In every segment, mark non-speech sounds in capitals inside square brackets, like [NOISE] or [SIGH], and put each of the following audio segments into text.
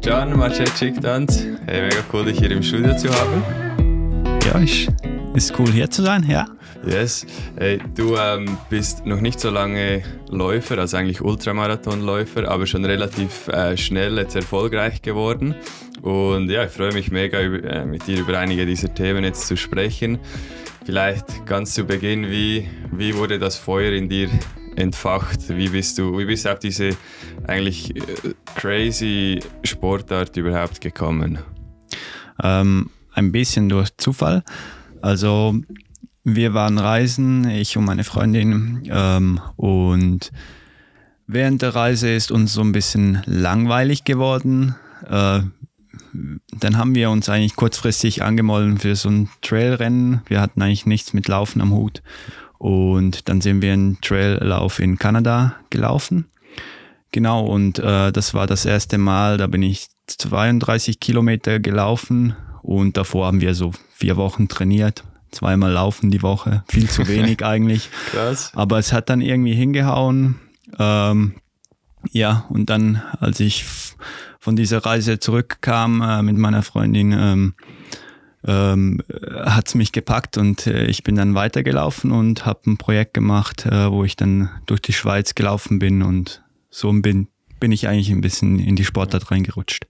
Gian Macecik Tanz. Hey, mega cool, dich hier im Studio zu haben. Ja, ist, ist cool hier zu sein, ja. Yes. Hey, du ähm, bist noch nicht so lange Läufer, also eigentlich Ultramarathonläufer, aber schon relativ äh, schnell jetzt erfolgreich geworden. Und ja, ich freue mich mega, über, äh, mit dir über einige dieser Themen jetzt zu sprechen. Vielleicht ganz zu Beginn, wie, wie wurde das Feuer in dir entfacht? Wie bist du, wie bist du auf diese eigentlich äh, crazy Sportart überhaupt gekommen? Ähm, ein bisschen durch Zufall. Also wir waren reisen, ich und meine Freundin ähm, und während der Reise ist uns so ein bisschen langweilig geworden. Äh, dann haben wir uns eigentlich kurzfristig angemolden für so ein Trailrennen. Wir hatten eigentlich nichts mit Laufen am Hut und dann sind wir einen Traillauf in Kanada gelaufen. Genau, und äh, das war das erste Mal, da bin ich 32 Kilometer gelaufen und davor haben wir so vier Wochen trainiert. Zweimal laufen die Woche, viel zu wenig [LAUGHS] eigentlich. Krass. Aber es hat dann irgendwie hingehauen. Ähm, ja, und dann, als ich von dieser Reise zurückkam äh, mit meiner Freundin, ähm, ähm, hat es mich gepackt und äh, ich bin dann weitergelaufen und habe ein Projekt gemacht, äh, wo ich dann durch die Schweiz gelaufen bin und so bin, bin ich eigentlich ein bisschen in die Sportart reingerutscht.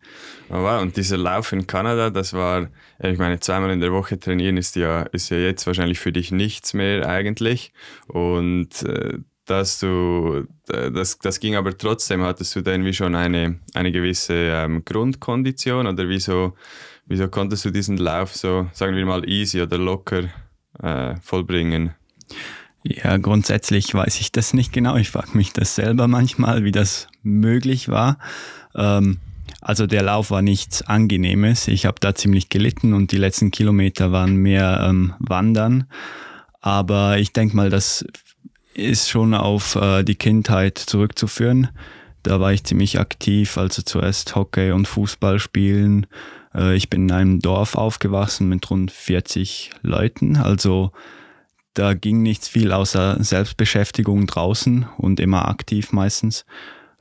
Oh und dieser Lauf in Kanada, das war, äh, ich meine, zweimal in der Woche trainieren ist ja, ist ja jetzt wahrscheinlich für dich nichts mehr eigentlich und äh, dass du, das, das ging aber trotzdem, hattest du denn wie schon eine, eine gewisse ähm, Grundkondition oder wieso Wieso konntest du diesen Lauf so, sagen wir mal, easy oder locker äh, vollbringen? Ja, grundsätzlich weiß ich das nicht genau. Ich frage mich das selber manchmal, wie das möglich war. Ähm, also der Lauf war nichts Angenehmes. Ich habe da ziemlich gelitten und die letzten Kilometer waren mehr ähm, Wandern. Aber ich denke mal, das ist schon auf äh, die Kindheit zurückzuführen. Da war ich ziemlich aktiv, also zuerst Hockey und Fußball spielen äh, ich bin in einem Dorf aufgewachsen mit rund 40 Leuten, also da ging nichts viel außer Selbstbeschäftigung draußen und immer aktiv meistens.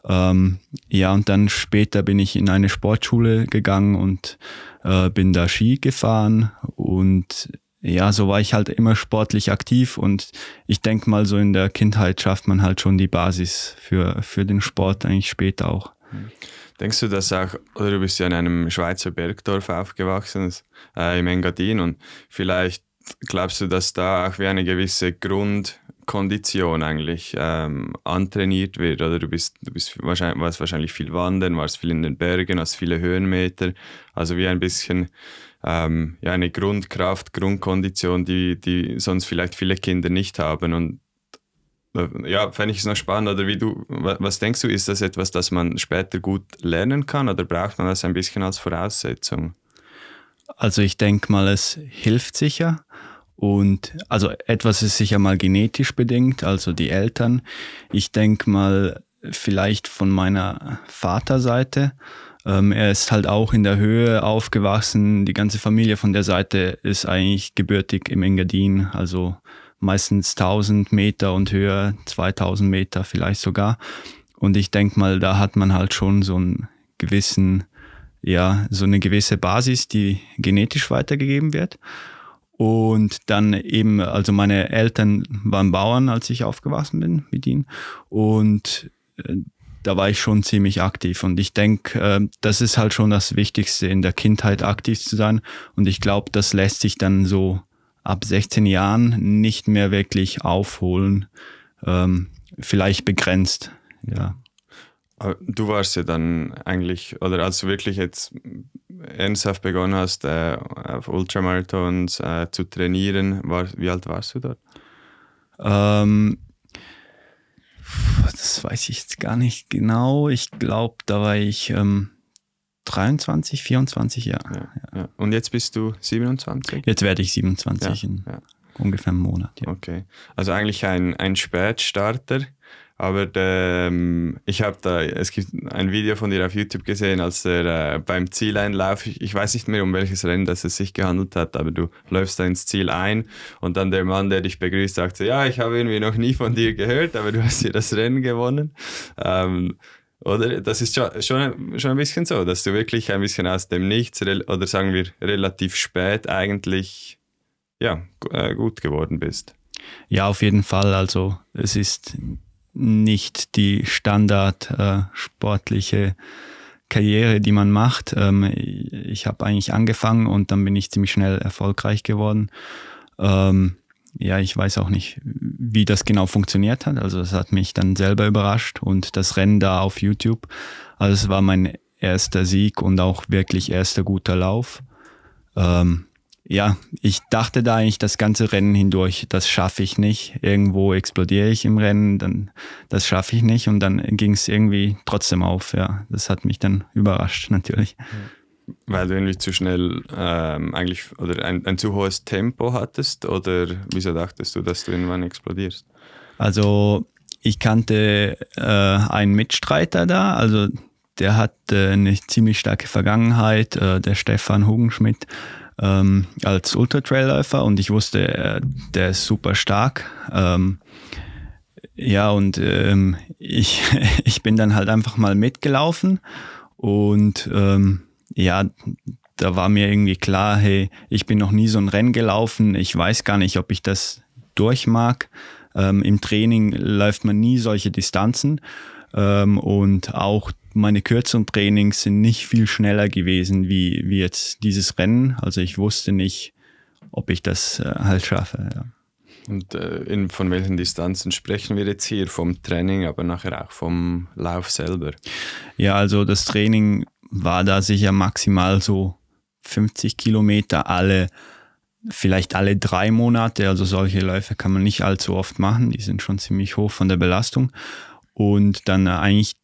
Ähm, ja, und dann später bin ich in eine Sportschule gegangen und äh, bin da Ski gefahren und ja, so war ich halt immer sportlich aktiv und ich denke mal, so in der Kindheit schafft man halt schon die Basis für, für den Sport eigentlich später auch. Mhm. Denkst du, dass auch, oder du bist ja in einem Schweizer Bergdorf aufgewachsen, äh, im Engadin, und vielleicht glaubst du, dass da auch wie eine gewisse Grundkondition eigentlich ähm, antrainiert wird? Oder du bist, du bist wahrscheinlich, warst wahrscheinlich viel wandern, warst viel in den Bergen, hast viele Höhenmeter, also wie ein bisschen ähm, ja, eine Grundkraft, Grundkondition, die, die sonst vielleicht viele Kinder nicht haben und äh, ja, fände ich es noch spannend. Oder wie du, was denkst du, ist das etwas, das man später gut lernen kann oder braucht man das ein bisschen als Voraussetzung? Also ich denke mal, es hilft sicher. Und also etwas ist sicher mal genetisch bedingt, also die Eltern. Ich denke mal, vielleicht von meiner Vaterseite. Ähm, er ist halt auch in der Höhe aufgewachsen. Die ganze Familie von der Seite ist eigentlich gebürtig im Engadin, also meistens 1000 Meter und höher, 2000 Meter vielleicht sogar. Und ich denke mal, da hat man halt schon so einen gewissen, ja, so eine gewisse Basis, die genetisch weitergegeben wird. Und dann eben, also meine Eltern waren Bauern, als ich aufgewachsen bin mit ihnen. Und äh, da war ich schon ziemlich aktiv. Und ich denke, äh, das ist halt schon das Wichtigste, in der Kindheit aktiv zu sein. Und ich glaube, das lässt sich dann so ab 16 Jahren nicht mehr wirklich aufholen, ähm, vielleicht begrenzt. Ja. Du warst ja dann eigentlich, oder als du wirklich jetzt ernsthaft begonnen hast, äh, auf Ultramarathons äh, zu trainieren, war, wie alt warst du dort? Ähm, das weiß ich jetzt gar nicht genau. Ich glaube, da war ich ähm, 23, 24 Jahre. Ja, ja. Und jetzt bist du 27? Jetzt werde ich 27 ja, in ungefähr einem Monat. Okay. Also eigentlich ein, ein Spätstarter. Aber ähm, ich habe da, es gibt ein Video von dir auf YouTube gesehen, als er äh, beim Zieleinlauf, ich, ich weiß nicht mehr, um welches Rennen das es sich gehandelt hat, aber du läufst da ins Ziel ein und dann der Mann, der dich begrüßt, sagt so, ja, ich habe irgendwie noch nie von dir gehört, aber du hast hier das Rennen gewonnen. Ähm, oder? Das ist schon, schon, schon ein bisschen so, dass du wirklich ein bisschen aus dem Nichts oder sagen wir relativ spät eigentlich ja, äh, gut geworden bist. Ja, auf jeden Fall. Also es ist nicht die Standard äh, sportliche Karriere, die man macht. Ähm, ich habe eigentlich angefangen und dann bin ich ziemlich schnell erfolgreich geworden. Ähm, ja, ich weiß auch nicht, wie das genau funktioniert hat. Also es hat mich dann selber überrascht und das Rennen da auf YouTube. Also es war mein erster Sieg und auch wirklich erster guter Lauf. Ähm, ja, ich dachte da eigentlich das ganze Rennen hindurch, das schaffe ich nicht. Irgendwo explodiere ich im Rennen, dann das schaffe ich nicht und dann ging es irgendwie trotzdem auf. Ja, das hat mich dann überrascht [LAUGHS] natürlich. Ja weil du irgendwie zu schnell ähm, eigentlich oder ein, ein, zu hohes Tempo hattest oder wieso dachtest du, dass du irgendwann explodierst? Also ich kannte äh, einen Mitstreiter da, also der hat äh, eine ziemlich starke Vergangenheit, äh, der Stefan Hugenschmidt ähm, als Ultratrailläufer und ich wusste, äh, der ist super stark. Ähm, ja, und ähm, [LAUGHS] ich, ich bin dann halt einfach mal mitgelaufen und ähm, ja, da war mir irgendwie klar, hey, ich bin noch nie so ein Rennen gelaufen, ich weiß gar nicht, ob ich das durch mag. Ähm, Im Training läuft man nie solche Distanzen ähm, und auch meine kürzeren Trainings sind nicht viel schneller gewesen wie, wie jetzt dieses Rennen. Also ich wusste nicht, ob ich das äh, halt schaffe. Ja. Und äh, in, von welchen Distanzen sprechen wir jetzt hier? Vom Training, aber nachher auch vom Lauf selber? Ja, also das Training war da sicher maximal so 50 Kilometer alle, vielleicht alle drei Monate. Also solche Läufe kann man nicht allzu oft machen. Die sind schon ziemlich hoch von der Belastung. Und dann eigentlich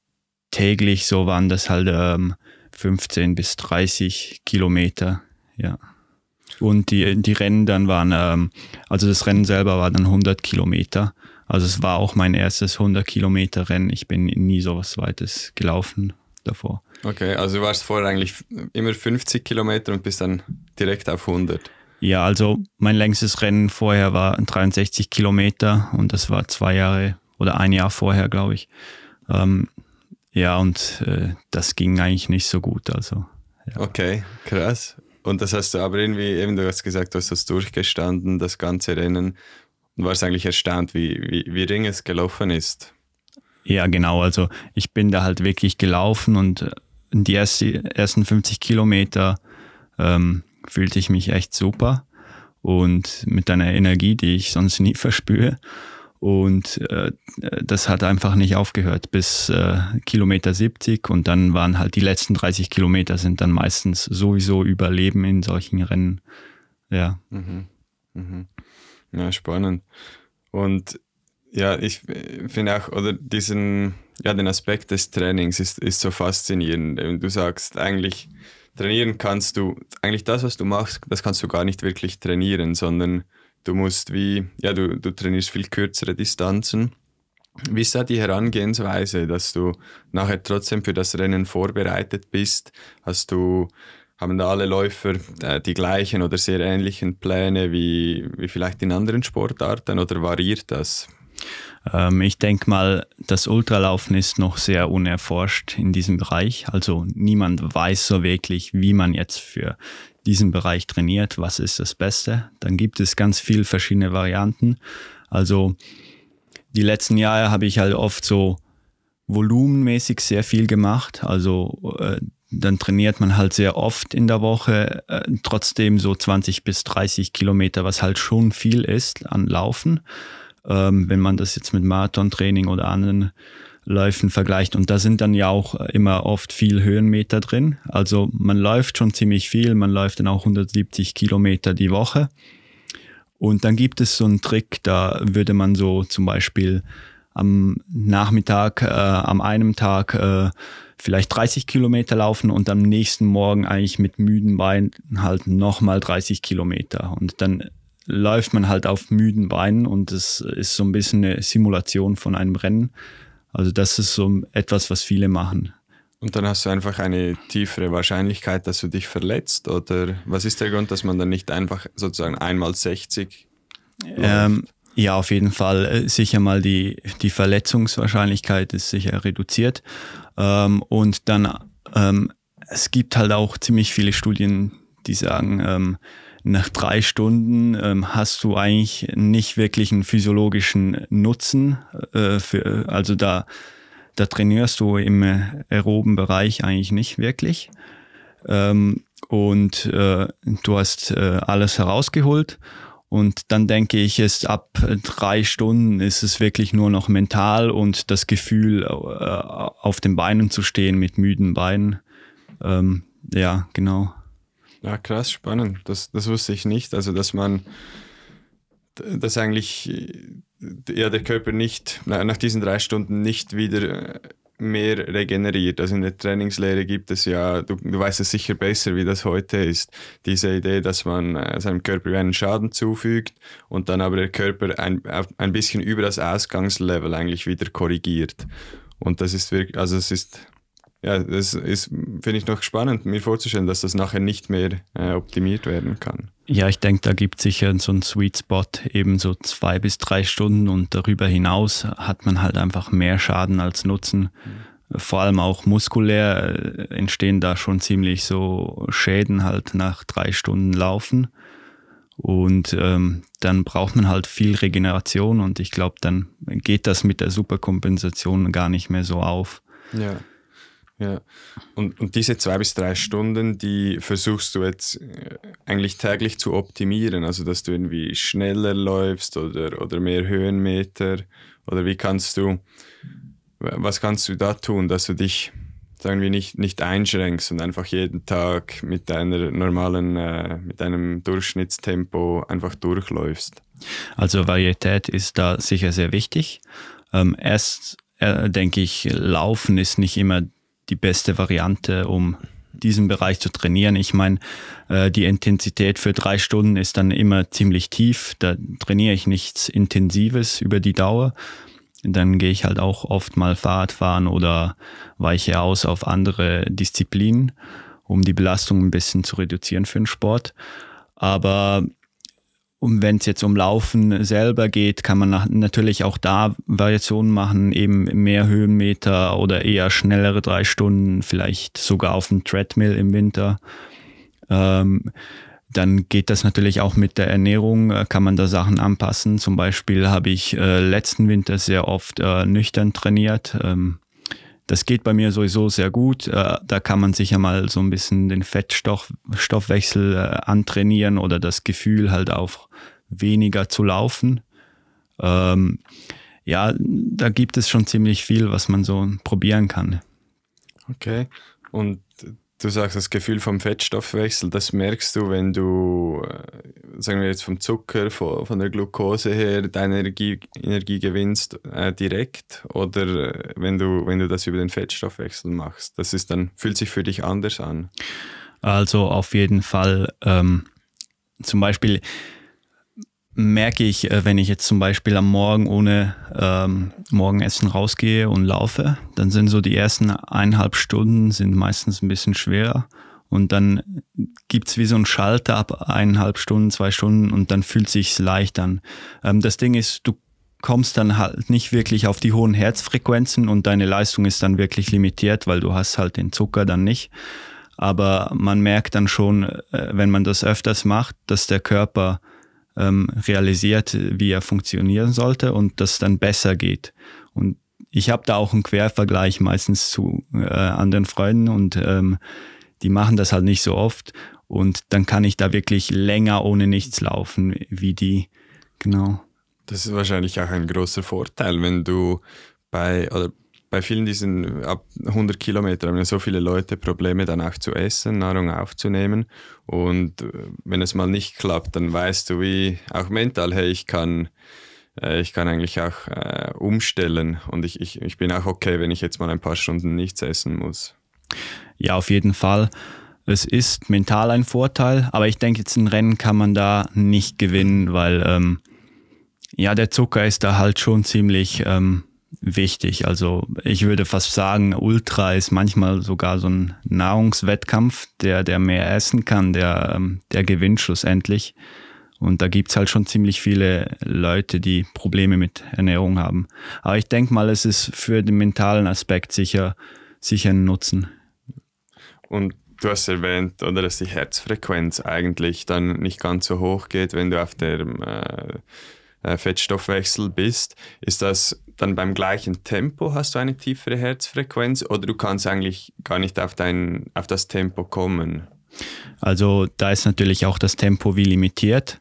täglich so waren das halt ähm, 15 bis 30 Kilometer. Ja. Und die, die Rennen dann waren, ähm, also das Rennen selber war dann 100 Kilometer. Also es war auch mein erstes 100 Kilometer Rennen. Ich bin nie so was Weites gelaufen davor. Okay, also du warst vorher eigentlich immer 50 Kilometer und bist dann direkt auf 100. Ja, also mein längstes Rennen vorher war 63 Kilometer und das war zwei Jahre oder ein Jahr vorher, glaube ich. Ähm, ja, und äh, das ging eigentlich nicht so gut. Also, ja. Okay, krass. Und das hast du aber irgendwie, eben du hast gesagt, du hast das durchgestanden, das ganze Rennen. Und warst eigentlich erstaunt, wie, wie, wie ring es gelaufen ist. Ja, genau. Also ich bin da halt wirklich gelaufen und äh, die erste, ersten 50 Kilometer ähm, fühlte ich mich echt super und mit einer Energie, die ich sonst nie [LAUGHS] verspüre. Und äh, das hat einfach nicht aufgehört bis äh, Kilometer 70 und dann waren halt die letzten 30 Kilometer sind dann meistens sowieso Überleben in solchen Rennen. Ja. Mhm. Mhm. Ja, spannend. Und ja, ich finde auch, oder diesen, ja, den Aspekt des Trainings ist, ist so faszinierend. Du sagst eigentlich, trainieren kannst du, eigentlich das, was du machst, das kannst du gar nicht wirklich trainieren, sondern du musst wie, ja, du, du trainierst viel kürzere Distanzen. Wie ist da die Herangehensweise, dass du nachher trotzdem für das Rennen vorbereitet bist? Hast du, haben da alle Läufer äh, die gleichen oder sehr ähnlichen Pläne wie, wie vielleicht in anderen Sportarten oder variiert das? Ähm, ich denke mal, das Ultralaufen ist noch sehr unerforscht in diesem Bereich. Also niemand weiß so wirklich, wie man jetzt für diesen Bereich trainiert, was ist das Beste. Dann gibt es ganz viele verschiedene Varianten. Also die letzten Jahre habe ich halt oft so volumenmäßig sehr viel gemacht. Also äh, dann trainiert man halt sehr oft in der Woche, äh, trotzdem so 20 bis 30 Kilometer, was halt schon viel ist an Laufen ähm, wenn man das jetzt mit Marathon-Training oder anderen Läufen vergleicht. Und da sind dann ja auch äh, immer oft viel Höhenmeter drin. Also man läuft schon ziemlich viel, man läuft dann auch 170 Kilometer die Woche. Und dann gibt es so einen Trick, da würde man so zum Beispiel am Nachmittag, äh, am einem Tag äh, vielleicht 30 Kilometer laufen und am nächsten Morgen eigentlich mit müden Beinen halt nochmal 30 Kilometer. Und dann läuft man halt auf müden Beinen und es ist so ein bisschen eine Simulation von einem Rennen. Also das ist so etwas, was viele machen. Und dann hast du einfach eine tiefere Wahrscheinlichkeit, dass du dich verletzt oder was ist der Grund, dass man dann nicht einfach sozusagen einmal 60? Ähm, ja, auf jeden Fall. Äh, sicher mal die, die Verletzungswahrscheinlichkeit ist sicher reduziert. Ähm, und dann, ähm, es gibt halt auch ziemlich viele Studien, die sagen, ähm, nach drei Stunden ähm, hast du eigentlich nicht wirklich einen physiologischen Nutzen. Äh, für, also da, da trainierst du im aeroben Bereich eigentlich nicht wirklich. Ähm, und äh, du hast äh, alles herausgeholt. Und dann denke ich, ist ab drei Stunden ist es wirklich nur noch mental und das Gefühl, äh, auf den Beinen zu stehen mit müden Beinen. Ähm, ja, genau. Ja, krass, spannend. Das, das wusste ich nicht. Also, dass man, dass eigentlich äh, ja, der Körper nicht, nach diesen drei Stunden nicht wieder äh, mehr regeneriert. Also in der Trainingslehre gibt es ja, du, du, weißt es sicher besser, wie das heute ist, diese Idee, dass man äh, seinem Körper einen Schaden zufügt und dann aber der Körper ein, ein bisschen über das Ausgangslevel eigentlich wieder korrigiert. Und das ist wirklich, also es ist ja, das ist, finde ich, noch spannend, mir vorzustellen, dass das nachher nicht mehr äh, optimiert werden kann. Ja, ich denke, da gibt es sicher so einen Sweet Spot, eben so zwei bis drei Stunden und darüber hinaus hat man halt einfach mehr Schaden als Nutzen. Vor allem auch muskulär äh, entstehen da schon ziemlich so Schäden halt nach drei Stunden Laufen. Und ähm, dann braucht man halt viel Regeneration und ich glaube, dann geht das mit der Superkompensation gar nicht mehr so auf. Ja. Ja. Und, und diese zwei bis drei Stunden, die versuchst du jetzt äh, eigentlich täglich zu optimieren, also dass du irgendwie schneller läufst oder, oder mehr Höhenmeter oder wie kannst du, was kannst du da tun, dass du dich, sagen wir, nicht, nicht einschränkst und einfach jeden Tag mit deiner normalen, äh, mit deinem Durchschnittstempo einfach durchläufst? Also Varietät ist da sicher sehr wichtig. Ähm, erst äh, denke ich, Laufen ist nicht immer die beste Variante, um diesen Bereich zu trainieren. Ich meine, äh, die Intensität für drei Stunden ist dann immer ziemlich tief. Da trainiere ich nichts Intensives über die Dauer. Dann gehe ich halt auch oft mal Fahrrad fahren oder weiche aus auf andere Disziplinen, um die Belastung ein bisschen zu reduzieren für den Sport. Aber und wenn es jetzt um Laufen selber geht, kann man natürlich auch da Variationen machen, eben mehr Höhenmeter oder eher schnellere drei Stunden, vielleicht sogar auf dem Treadmill im Winter. Ähm, dann geht das natürlich auch mit der Ernährung, äh, kann man da Sachen anpassen. Zum Beispiel habe ich äh, letzten Winter sehr oft äh, nüchtern trainiert. Ähm, das geht bei mir sowieso sehr gut. Äh, da kann man sicher mal so ein bisschen den Fettstoffwechsel äh, antrainieren oder das Gefühl halt auch weniger zu laufen. Ähm, ja, da gibt es schon ziemlich viel, was man so probieren kann. Okay. Und Du sagst, das Gefühl vom Fettstoffwechsel, das merkst du, wenn du, äh, sagen wir jetzt vom Zucker, von, von der Glucose her, deine Energie, Energie gewinnst äh, direkt oder äh, wenn du, wenn du das über den Fettstoffwechsel machst. Das ist dann, fühlt sich für dich anders an. Also auf jeden Fall ähm, zum Beispiel merke ich, äh, wenn ich jetzt zum Beispiel am Morgen ohne ähm, Morgenessen rausgehe und laufe, dann sind so die ersten eineinhalb Stunden sind meistens ein bisschen schwerer. Und dann gibt es wie so einen Schalter ab eineinhalb Stunden, zwei Stunden und dann fühlt sich's leicht an. Ähm, das Ding ist, du kommst dann halt nicht wirklich auf die hohen Herzfrequenzen und deine Leistung ist dann wirklich limitiert, weil du hast halt den Zucker dann nicht. Aber man merkt dann schon, äh, wenn man das öfters macht, dass der Körper ähm, realisiert, wie er funktionieren sollte und das dann besser geht. Und ich habe da auch einen Quervergleich meistens zu äh, anderen Freunden und ähm, die machen das halt nicht so oft und dann kann ich da wirklich länger ohne nichts laufen, wie die, genau. Das ist wahrscheinlich auch ein großer Vorteil, wenn du bei, oder bei vielen diesen ab 100 Kilometer haben ja so viele Leute Probleme dann auch zu essen, Nahrung aufzunehmen. Und äh, wenn es mal nicht klappt, dann weißt du, wie auch mental, hey, ich kann, äh, ich kann eigentlich auch äh, umstellen und ich, ich, ich bin auch okay, wenn ich jetzt mal ein paar Stunden nichts essen muss. Ja, auf jeden Fall. Es ist mental ein Vorteil, aber ich denke, jetzt ein Rennen kann man da nicht gewinnen, weil ähm, ja, der Zucker ist da halt schon ziemlich ähm, wichtig. Also ich würde fast sagen, Ultra ist manchmal sogar so ein Nahrungswettkampf, der, der mehr essen kann, der, ähm, der gewinnt schlussendlich. Und da gibt's halt schon ziemlich viele Leute, die Probleme mit Ernährung haben. Aber ich denke mal, es ist für den mentalen Aspekt sicher, sicher ein Nutzen. Und du hast erwähnt, oder dass die Herzfrequenz eigentlich dann nicht ganz so hoch geht, wenn du auf der ähm, äh äh, Fettstoffwechsel bist, ist das dann beim gleichen Tempo hast du eine tiefere Herzfrequenz oder du kannst eigentlich gar nicht auf, dein, auf das Tempo kommen? Also da ist natürlich auch das Tempo wie limitiert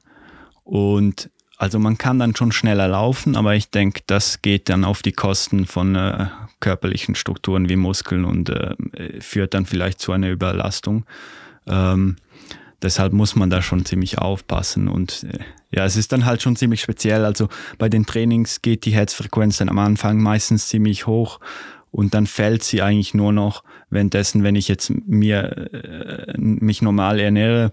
und also man kann dann schon schneller laufen, aber ich denke, das geht dann auf die Kosten von äh, körperlichen Strukturen wie Muskeln und äh, führt dann vielleicht zu einer Überlastung. Ähm, deshalb muss man da schon ziemlich aufpassen. Und äh, ja, es ist dann halt schon ziemlich speziell. Also bei den Trainings geht die Herzfrequenz dann am Anfang meistens ziemlich hoch und dann fällt sie eigentlich nur noch, währenddessen, wenn ich jetzt mir äh, mich normal ernähre,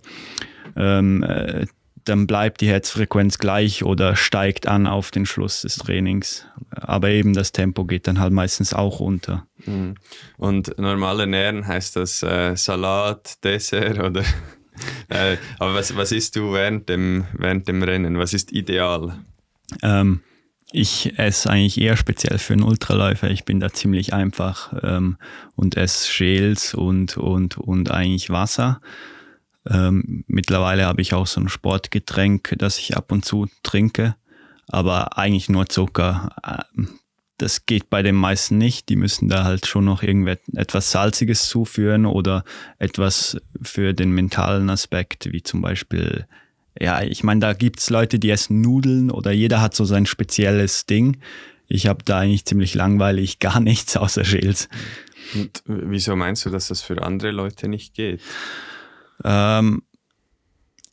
ähm, äh, dann bleibt die Herzfrequenz gleich oder steigt an auf den Schluss des Trainings. Aber eben das Tempo geht dann halt meistens auch runter. Mhm. Und normal ernähren heißt das äh, Salat, Dessert oder? [LAUGHS] Äh, aber was, was isst du während dem, während dem Rennen? Was ist ideal? Ähm, ich esse eigentlich eher speziell für einen Ultraläufer. Ich bin da ziemlich einfach ähm, und esse Schäls und, und, und eigentlich Wasser. Ähm, mittlerweile habe ich auch so ein Sportgetränk, das ich ab und zu trinke, aber eigentlich nur Zucker. Ähm, das geht bei den meisten nicht. Die müssen da halt schon noch irgendetwas Salziges zuführen oder etwas für den mentalen Aspekt, wie zum Beispiel, ja, ich meine, da gibt's Leute, die essen Nudeln oder jeder hat so sein spezielles Ding. Ich habe da eigentlich ziemlich langweilig [LAUGHS] gar nichts außer Schäls. Und wieso meinst du, dass das für andere Leute nicht geht? Ähm,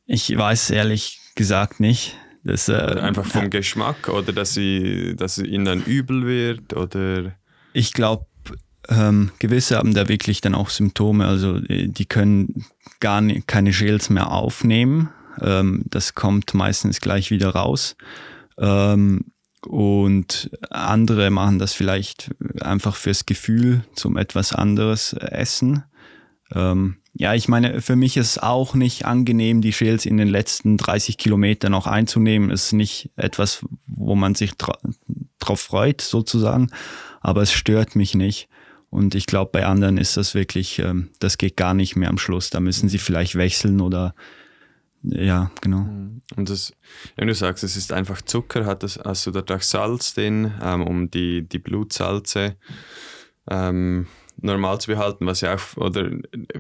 ich weiß ehrlich gesagt nicht. Das, äh, Einfach vom Geschmack oder dass, sie, dass sie ihnen dann übel wird oder? Ich glaube, ähm, gewisse haben da wirklich dann auch Symptome. Also äh, die können gar nicht, keine Gels mehr aufnehmen. Ähm, das kommt meistens gleich wieder raus. Ähm, und andere machen das vielleicht einfach fürs Gefühl zum etwas anderes äh, Essen. Ähm, ja, ich meine, für mich ist auch nicht angenehm, die Shales in den letzten 30 Kilometern noch einzunehmen. Ist nicht etwas, wo man sich drauf freut, sozusagen. Aber es stört mich nicht. Und ich glaube, bei anderen ist das wirklich, ähm, das geht gar nicht mehr am Schluss. Da müssen sie vielleicht wechseln oder ja, genau. Mhm. Und das, wenn du sagst, es ist einfach Zucker, hat das, hast also du dadurch Salz drin, ähm, um die, die Blutsalze ähm, normal zu behalten, was ja auch oder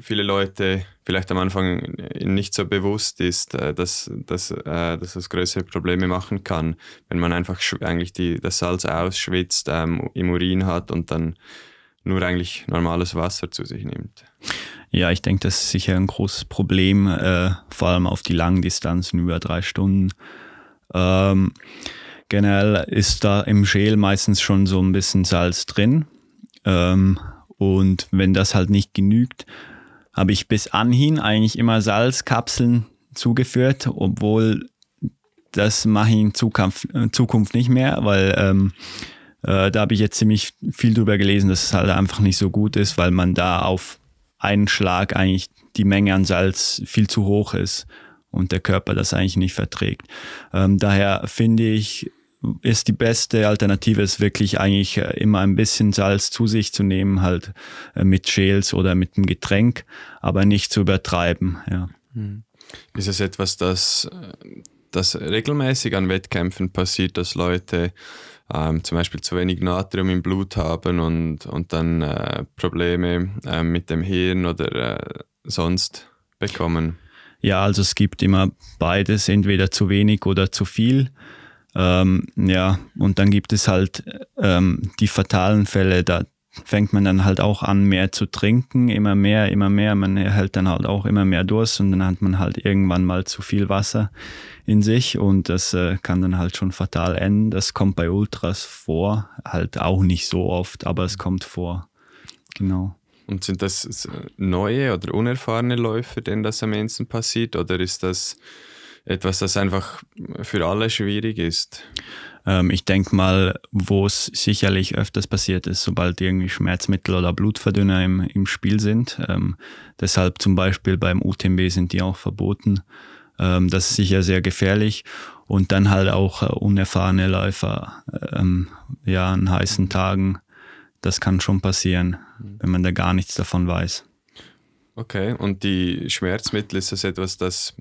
viele Leute vielleicht am Anfang nicht so bewusst ist, äh, dass, dass, äh, dass das größere Probleme machen kann, wenn man einfach eigentlich die, das Salz ausschwitzt, ähm, im Urin hat und dann nur eigentlich normales Wasser zu sich nimmt. Ja, ich denke, das ist sicher ein großes Problem, äh, vor allem auf die langen Distanzen über drei Stunden. Ähm, generell ist da im Schäl meistens schon so ein bisschen Salz drin. Ähm, und wenn das halt nicht genügt, habe ich bis anhin eigentlich immer Salzkapseln zugeführt, obwohl das mache ich in äh, Zukunft, nicht mehr, weil ähm, äh, da habe ich jetzt ziemlich viel drüber gelesen, dass es halt einfach nicht so gut ist, weil man da auf einen Schlag eigentlich die Menge an Salz viel zu hoch ist und der Körper das eigentlich nicht verträgt. Ähm, daher finde ich ist die beste Alternative, ist wirklich eigentlich äh, immer ein bisschen Salz zu sich zu nehmen, halt äh, mit Schäls oder mit einem Getränk, aber nicht zu übertreiben. Ja. Hm. Ist es etwas, das, äh, das regelmäßig an Wettkämpfen passiert, dass Leute ähm, zum Beispiel zu wenig Natrium im Blut haben und, und dann äh, Probleme äh, mit dem Hirn oder äh, sonst bekommen? Ja, also es gibt immer beides, entweder zu wenig oder zu viel. Ähm, ja, und dann gibt es halt ähm, die fatalen Fälle, da fängt man dann halt auch an, mehr zu trinken, immer mehr, immer mehr. Man erhält dann halt auch immer mehr Durst und dann hat man halt irgendwann mal zu viel Wasser in sich und das äh, kann dann halt schon fatal enden. Das kommt bei Ultras vor, halt auch nicht so oft, aber es kommt vor. Genau. Und sind das äh, neue oder unerfahrene Läufe, denen das am ehesten passiert? Oder ist das etwas, das einfach für alle schwierig ist? Ähm, ich denke mal, wo es sicherlich öfters passiert ist, sobald irgendwie Schmerzmittel oder Blutverdünner im, im Spiel sind. Ähm, deshalb zum Beispiel beim UTMB sind die auch verboten. Ähm, das ist sicher sehr gefährlich. Und dann halt auch äh, unerfahrene Läufer, ähm, ja, an heißen Tagen. Das kann schon passieren, mhm. wenn man da gar nichts davon weiß. Okay, und die Schmerzmittel, ist das etwas, das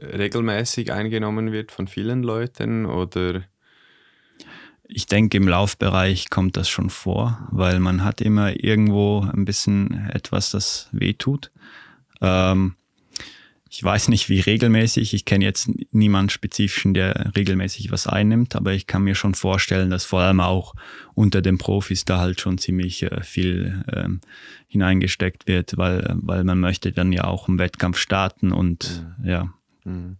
regelmäßig eingenommen wird von vielen Leuten oder? Ich denke, im Laufbereich kommt das schon vor, weil man hat immer irgendwo ein bisschen etwas, das wehtut. Ähm, ich weiß nicht, wie regelmäßig. Ich kenne jetzt niemanden spezifischen, der regelmäßig was einnimmt, aber ich kann mir schon vorstellen, dass vor allem auch unter den Profis da halt schon ziemlich äh, viel ähm, hineingesteckt wird, weil, äh, weil man möchte dann ja auch im Wettkampf starten und mhm. ja. Mhm.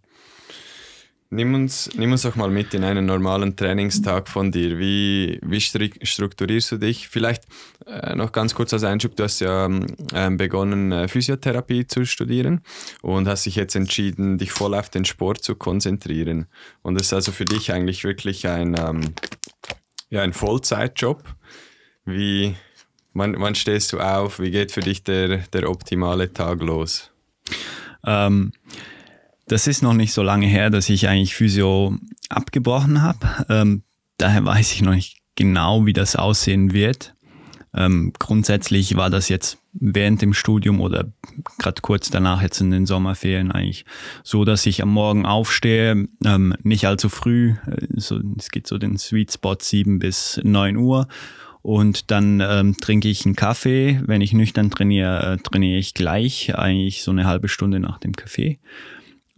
Nimm uns, nimm uns auch mal mit in einen normalen Trainingstag von dir. Wie, wie strukturierst du dich? Vielleicht äh, noch ganz kurz als Einschub, du hast ja ähm, ähm begonnen, äh, Physiotherapie zu studieren und hast dich jetzt entschieden, dich voll auf den Sport zu konzentrieren. Und das ist also für dich eigentlich wirklich ein, ähm, ja, ein Vollzeitjob. Wie, wann, wann stehst du auf? Wie geht für dich der, der optimale Tag los? Ähm, um das ist noch nicht so lange her, dass ich eigentlich Physio abgebrochen habe. Ähm, daher weiß ich noch nicht genau, wie das aussehen wird. Ähm, grundsätzlich war das jetzt während dem Studium oder gerade kurz danach jetzt in den Sommerferien eigentlich so, dass ich am Morgen aufstehe, ähm, nicht allzu früh, äh, so, es geht so den Sweet Spot 7 bis 9 Uhr und dann ähm, trinke ich einen Kaffee. Wenn ich nüchtern trainiere, äh, trainiere ich gleich, eigentlich so eine halbe Stunde nach dem Kaffee.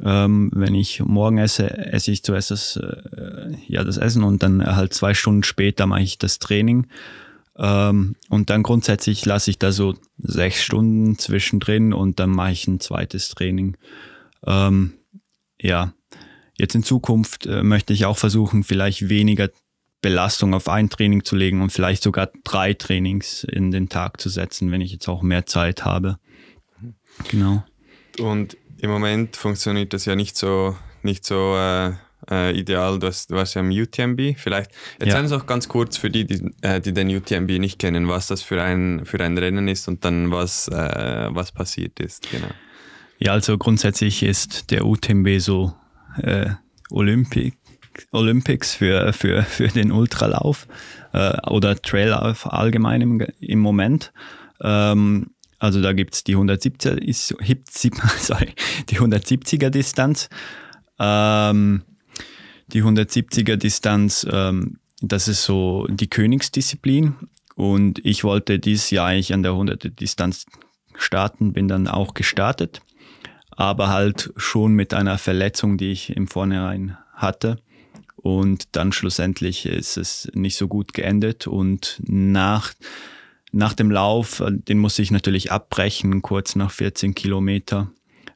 Ähm, wenn ich morgen esse, esse ich zuerst das, äh, ja, das Essen und dann halt zwei Stunden später mache ich das Training. Ähm, und dann grundsätzlich lasse ich da so sechs Stunden zwischendrin und dann mache ich ein zweites Training. Ähm, ja, jetzt in Zukunft äh, möchte ich auch versuchen, vielleicht weniger Belastung auf ein Training zu legen und vielleicht sogar drei Trainings in den Tag zu setzen, wenn ich jetzt auch mehr Zeit habe. Mhm. Genau. Und im Moment funktioniert das ja nicht so, nicht so äh, äh, ideal. Du hast, du hast ja im UTMB. Vielleicht erzähl ja. uns auch ganz kurz für die, die, äh, die, den UTMB nicht kennen, was das für ein, für ein Rennen ist und dann was, äh, was passiert ist. Genau. Ja, also grundsätzlich ist der UTMB so äh, Olympic, Olympics für, für, für den Ultralauf äh, oder Traillauf allgemein im, im Moment. Ähm, also da gibt es die 170er, [LAUGHS] die 170er Distanz. Ähm, die 170er Distanz, ähm, das ist so die Königsdisziplin. Und ich wollte dieses Jahr eigentlich an der 100er Distanz starten, bin dann auch gestartet, aber halt schon mit einer Verletzung, die ich im Vornherein hatte. Und dann schlussendlich ist es nicht so gut geendet. Und nach nach dem Lauf, äh, den musste ich natürlich abbrechen, kurz nach 14 Kilometer.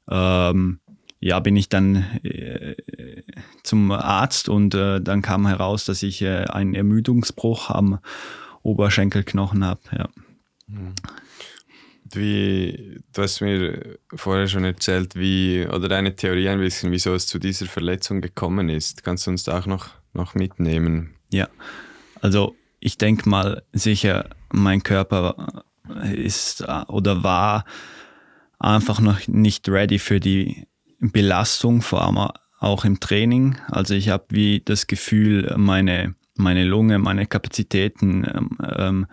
Ähm, ja, bin ich dann äh, zum Arzt und äh, dann kam heraus, dass ich äh, einen Ermüdungsbruch am Oberschenkelknochen habe. Ja. Mhm. Wie, du hast mir vorher schon erzählt, wie, oder deine Theorie ein bisschen, wieso es zu dieser Verletzung gekommen ist. Kannst du uns da auch noch, noch mitnehmen? Ja, also ich denke mal, sicher, mein Körper ist äh, oder war einfach noch nicht ready für die Belastung, vor allem auch im Training. Also ich habe wie das Gefühl, meine, meine Lunge, meine Kapazitäten, ähm, ähm,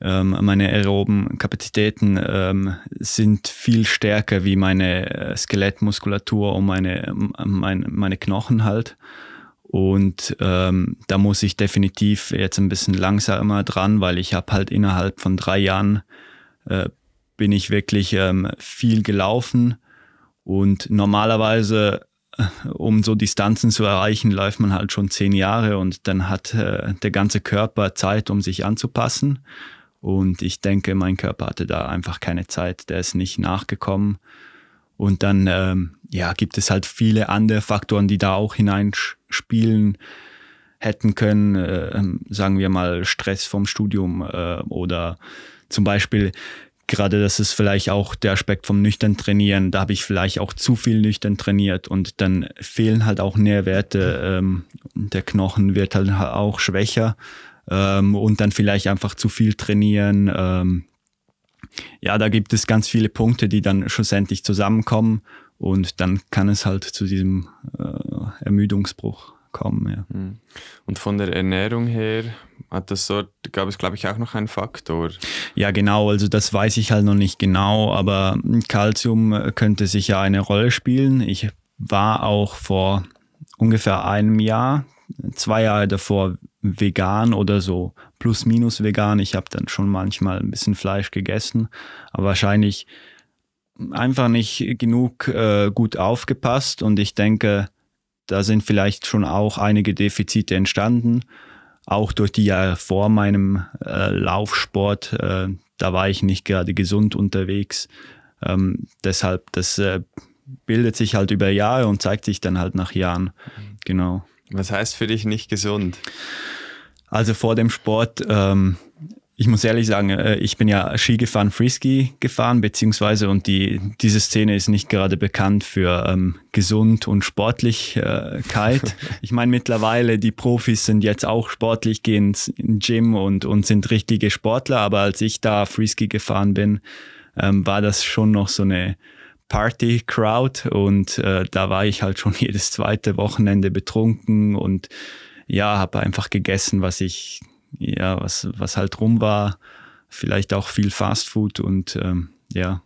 ähm, meine aeroben Kapazitäten ähm, sind viel stärker wie meine äh, Skelettmuskulatur und meine, ähm, meine, meine Knochen halt. Und ähm, da muss ich definitiv jetzt ein bisschen langsamer dran, weil ich habe halt innerhalb von drei Jahren äh, bin ich wirklich ähm, viel gelaufen. Und normalerweise, äh, um so Distanzen zu erreichen, läuft man halt schon zehn Jahre und dann hat äh, der ganze Körper Zeit, um sich anzupassen. Und ich denke, mein Körper hatte da einfach keine Zeit, der ist nicht nachgekommen. Und dann ähm, ja, gibt es halt viele andere Faktoren, die da auch hineinspielen hätten können. Äh, ähm, sagen wir mal Stress vom Studium äh, oder zum Beispiel gerade das ist vielleicht auch der Aspekt vom nüchtern Trainieren. Da habe ich vielleicht auch zu viel nüchtern trainiert und dann fehlen halt auch Nährwerte. Ähm, der Knochen wird halt auch schwächer ähm, und dann vielleicht einfach zu viel trainieren. Ähm, ja, da gibt es ganz viele Punkte, die dann schlussendlich zusammenkommen und dann kann es halt zu diesem äh, Ermüdungsbruch kommen. Ja. Mhm. Und von der Ernährung her hat das dort, gab es, glaube ich, auch noch einen Faktor. Ja, genau, also das weiß ich halt noch nicht genau, aber Kalzium äh, könnte sicher eine Rolle spielen. Ich war auch vor ungefähr einem Jahr, zwei Jahre davor vegan oder so, plus minus vegan. Ich habe dann schon manchmal ein bisschen Fleisch gegessen, aber wahrscheinlich einfach nicht genug äh, gut aufgepasst und ich denke, da sind vielleicht schon auch einige Defizite entstanden, auch durch die Jahre vor meinem äh, Laufsport. Äh, da war ich nicht gerade gesund unterwegs. Ähm, deshalb, das äh, bildet sich halt über Jahre und zeigt sich dann halt nach Jahren. Mhm. Genau. Was heißt für dich nicht gesund? Also vor dem Sport ähm, ich muss ehrlich sagen, äh, ich bin ja Ski gefahren, Freeski gefahren, beziehungsweise und die, diese Szene ist nicht gerade bekannt für ähm, gesund und Sportlichkeit. Äh, [LAUGHS] ich meine, mittlerweile die Profis sind jetzt auch sportlich, gehen ins Gym und, und sind richtige Sportler, aber als ich da Freeski gefahren bin, ähm, war das schon noch so eine Party-Crowd und äh, da war ich halt schon [LAUGHS] jedes zweite Wochenende betrunken und ja, habe einfach gegessen, was ich ja, was, was halt rum war, vielleicht auch viel Fastfood und ähm, ja.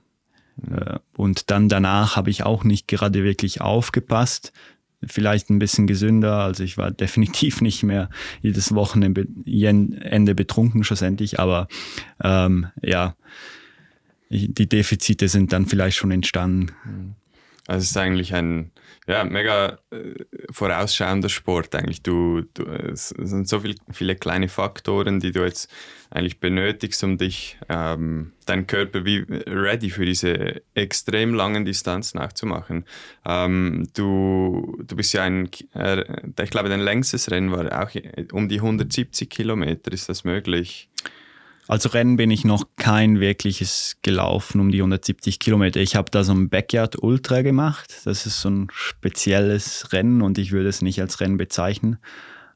Äh, und dann danach habe ich auch nicht gerade wirklich aufgepasst. Vielleicht ein bisschen gesünder, also ich war [LAUGHS] definitiv nicht mehr jedes Wochenende betrunken schlussendlich, aber ähm, ja, die Defizite sind dann vielleicht schon entstanden. Also es ist eigentlich ein, ja, mega äh, vorausschauender Sport eigentlich. Du, du, äh, es sind so viel, viele kleine Faktoren, die du jetzt eigentlich benötigst, um dich, ähm, deinen Körper wie ready für diese extrem langen Distanzen auch zu machen. Ähm, du, du bist ja ein, äh, ich glaube, dein längstes Rennen war auch äh, um die 170 Kilometer, ist das möglich? Also Rennen bin ich noch kein wirkliches gelaufen um die 170 Kilometer. Ich habe da so ein Backyard Ultra gemacht. Das ist so ein spezielles Rennen und ich würde es nicht als Rennen bezeichnen.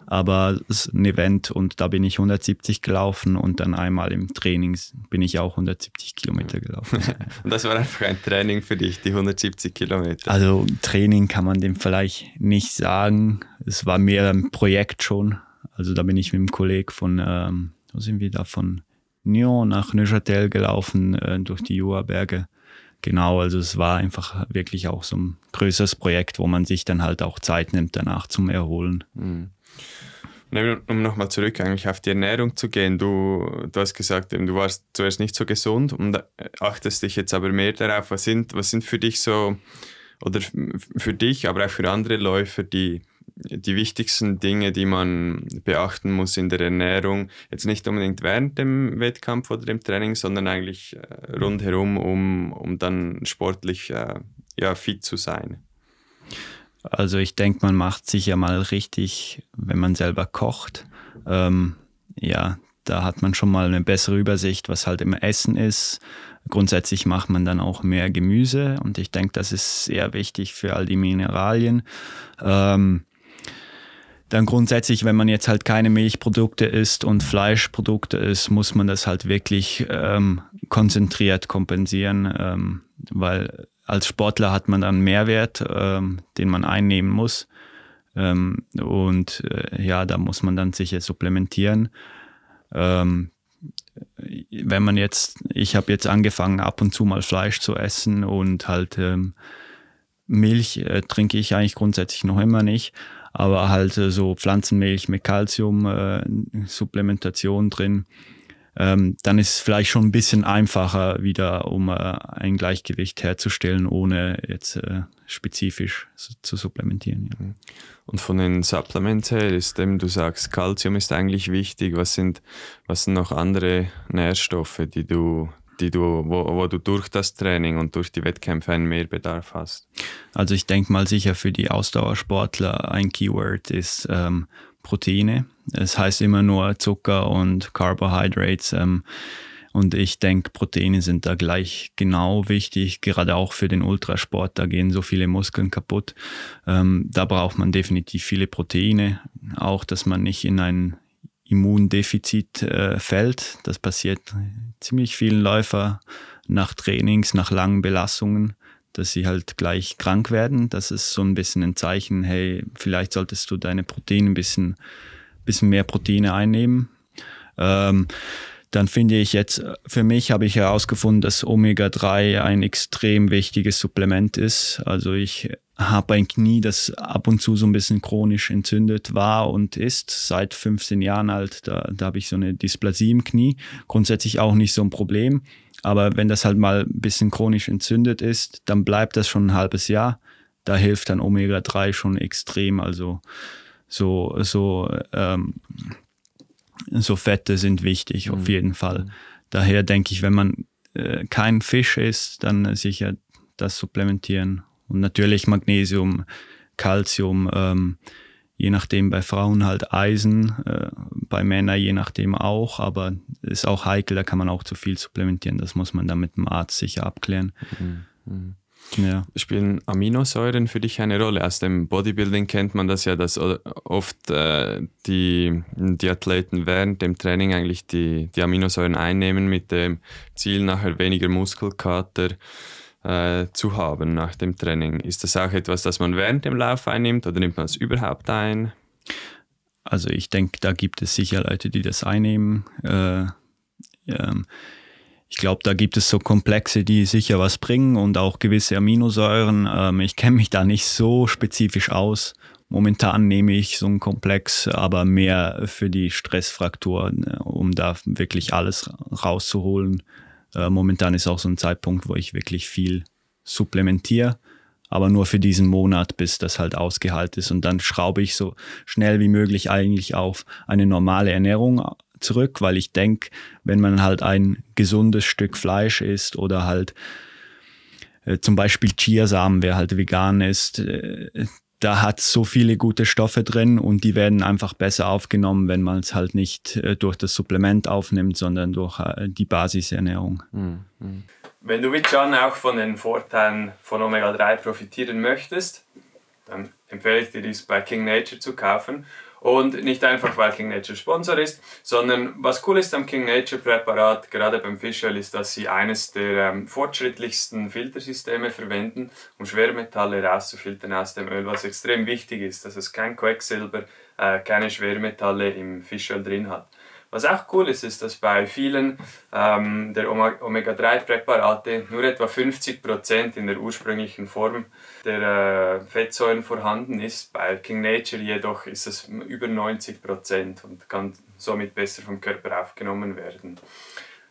Aber es ist ein Event und da bin ich 170 gelaufen und dann einmal im Training bin ich auch 170 Kilometer mhm. gelaufen. [LAUGHS] und das war einfach ein Training für dich, die 170 Kilometer. Also Training kann man dem vielleicht nicht sagen. Es war mehr ein Projekt schon. Also da bin ich mit einem Kollegen von, ähm, wo sind wir da, von Nyon nach Neuchâtel gelaufen äh, durch die Jura-Berge. Genau, also es war einfach wirklich auch so ein größeres Projekt, wo man sich dann halt auch Zeit nimmt danach zum Erholen. Mhm. Um nochmal zurück eigentlich auf die Ernährung zu gehen, du, du hast gesagt, du warst zuerst nicht so gesund und äh, achtest dich jetzt aber mehr darauf, was sind, was sind für dich so, oder für dich, aber auch für andere Läufer die die wichtigsten Dinge, die man beachten muss in der Ernährung, jetzt nicht unbedingt während dem Wettkampf oder dem Training, sondern eigentlich äh, rundherum, um, um dann sportlich äh, ja, fit zu sein? Also ich denke, man macht sich ja mal richtig, wenn man selber kocht. Ähm, ja, da hat man schon mal eine bessere Übersicht, was halt im Essen ist. Grundsätzlich macht man dann auch mehr Gemüse und ich denke, das ist sehr wichtig für all die Mineralien. Ähm, dann grundsätzlich, wenn man jetzt halt keine Milchprodukte isst und Fleischprodukte isst, muss man das halt wirklich ähm, konzentriert kompensieren, ähm, weil als Sportler hat man dann Mehrwert, ähm, den man einnehmen muss. Ähm, und äh, ja, da muss man dann sicher supplementieren ähm, wenn man jetzt, ich habe jetzt angefangen, ab und zu mal Fleisch zu essen und halt ähm, Milch äh, trinke ich eigentlich grundsätzlich noch immer nicht aber halt äh, so Pflanzenmilch mit Calcium-Supplementation äh, drin. Ähm, dann ist es vielleicht schon ein bisschen einfacher wieder, um äh, ein Gleichgewicht herzustellen, ohne jetzt äh, spezifisch so, zu supplementieren. Ja. Mhm. Und von den Supplements her ist dem, du sagst, Calcium ist eigentlich wichtig. Was sind, was sind noch andere Nährstoffe, die du, die du, wo, wo du durch das Training und durch die Wettkämpfe einen Mehrbedarf hast? Also ich denke mal sicher für die Ausdauersportler ein Keyword ist ähm, Proteine. Es das heißt immer nur Zucker und Carbohydrates. Ähm, und ich denke, Proteine sind da gleich genau wichtig, gerade auch für den Ultrasport. Da gehen so viele Muskeln kaputt. Ähm, da braucht man definitiv viele Proteine. Auch, dass man nicht in einen Immundefizit äh, fällt. Das passiert ziemlich vielen Läufer nach Trainings, nach langen Belastungen, dass sie halt gleich krank werden. Das ist so ein bisschen ein Zeichen, hey, vielleicht solltest du deine Proteine ein bisschen, bisschen mehr Proteine einnehmen. Ähm, dann finde ich jetzt, äh, für mich habe ich herausgefunden, dass Omega-3 ein extrem wichtiges Supplement ist. Also ich habe ein Knie, das ab und zu so ein bisschen chronisch entzündet war und ist, seit 15 Jahren alt, da, da habe ich so eine Dysplasie im Knie, grundsätzlich auch nicht so ein Problem, aber wenn das halt mal ein bisschen chronisch entzündet ist, dann bleibt das schon ein halbes Jahr, da hilft dann Omega-3 schon extrem, also so, so ähm, so Fette sind wichtig, mhm. auf jeden Fall. Mhm. Daher denke ich, wenn man äh, kein Fisch isst, dann sicher das supplementieren. Und natürlich Magnesium, Calcium, ähm, je nachdem bei Frauen halt Eisen, äh, bei Männern je nachdem auch, aber ist auch heikel, da kann man auch zu viel supplementieren. Das muss man dann mit dem Arzt sicher abklären. Mhm. Mhm ja. spielen Aminosäuren für dich eine Rolle? Aus dem Bodybuilding kennt man das ja, dass äh, oft äh, die, die Athleten während dem Training eigentlich die, die Aminosäuren einnehmen mit dem Ziel, nachher weniger Muskelkater äh, zu haben nach dem Training. Ist das auch etwas, das man während dem Lauf einnimmt oder nimmt man es überhaupt ein? Also ich denke, da gibt es sicher Leute, die das einnehmen. Äh, ähm, ich glaube, da gibt es so Komplexe, die sicher was bringen und auch gewisse Aminosäuren. Ähm, ich kenne mich da nicht so spezifisch aus. Momentan nehme ich so einen Komplex, aber mehr für die Stressfraktur, äh, um da wirklich alles rauszuholen. Äh, momentan ist auch so ein Zeitpunkt, wo ich wirklich viel supplementiere aber nur für diesen Monat, bis das halt ausgeheilt ist. Und dann schraube ich so schnell wie möglich eigentlich auf eine normale Ernährung zurück, weil ich denke, wenn man halt ein gesundes Stück Fleisch isst oder halt äh, zum Beispiel Chiasamen, wer halt vegan ist, äh, da hat so viele gute Stoffe drin und die werden einfach besser aufgenommen, wenn man es halt nicht äh, durch das Supplement aufnimmt, sondern durch die Basisernährung. Mhm. Mhm. Wenn du, wie John auch von den Vorteilen von Omega-3 profitieren möchtest, dann empfehle ich dir dies bei King Nature zu kaufen und nicht einfach, weil King Nature Sponsor ist, sondern was cool ist am King Nature Präparat, gerade beim Fischöl, ist, dass sie eines der ähm, fortschrittlichsten Filtersysteme verwenden, um Schwermetalle rauszufiltern aus dem Öl, was extrem wichtig ist, dass es kein Quecksilber, äh, keine Schwermetalle im Fischöl drin hat. Was auch cool ist, ist, dass bei vielen ähm, der Omega-3-Präparate nur etwa 50% in der ursprünglichen Form der äh, Fettsäuren vorhanden ist. Bei King Nature jedoch ist es über 90% und kann somit besser vom Körper aufgenommen werden.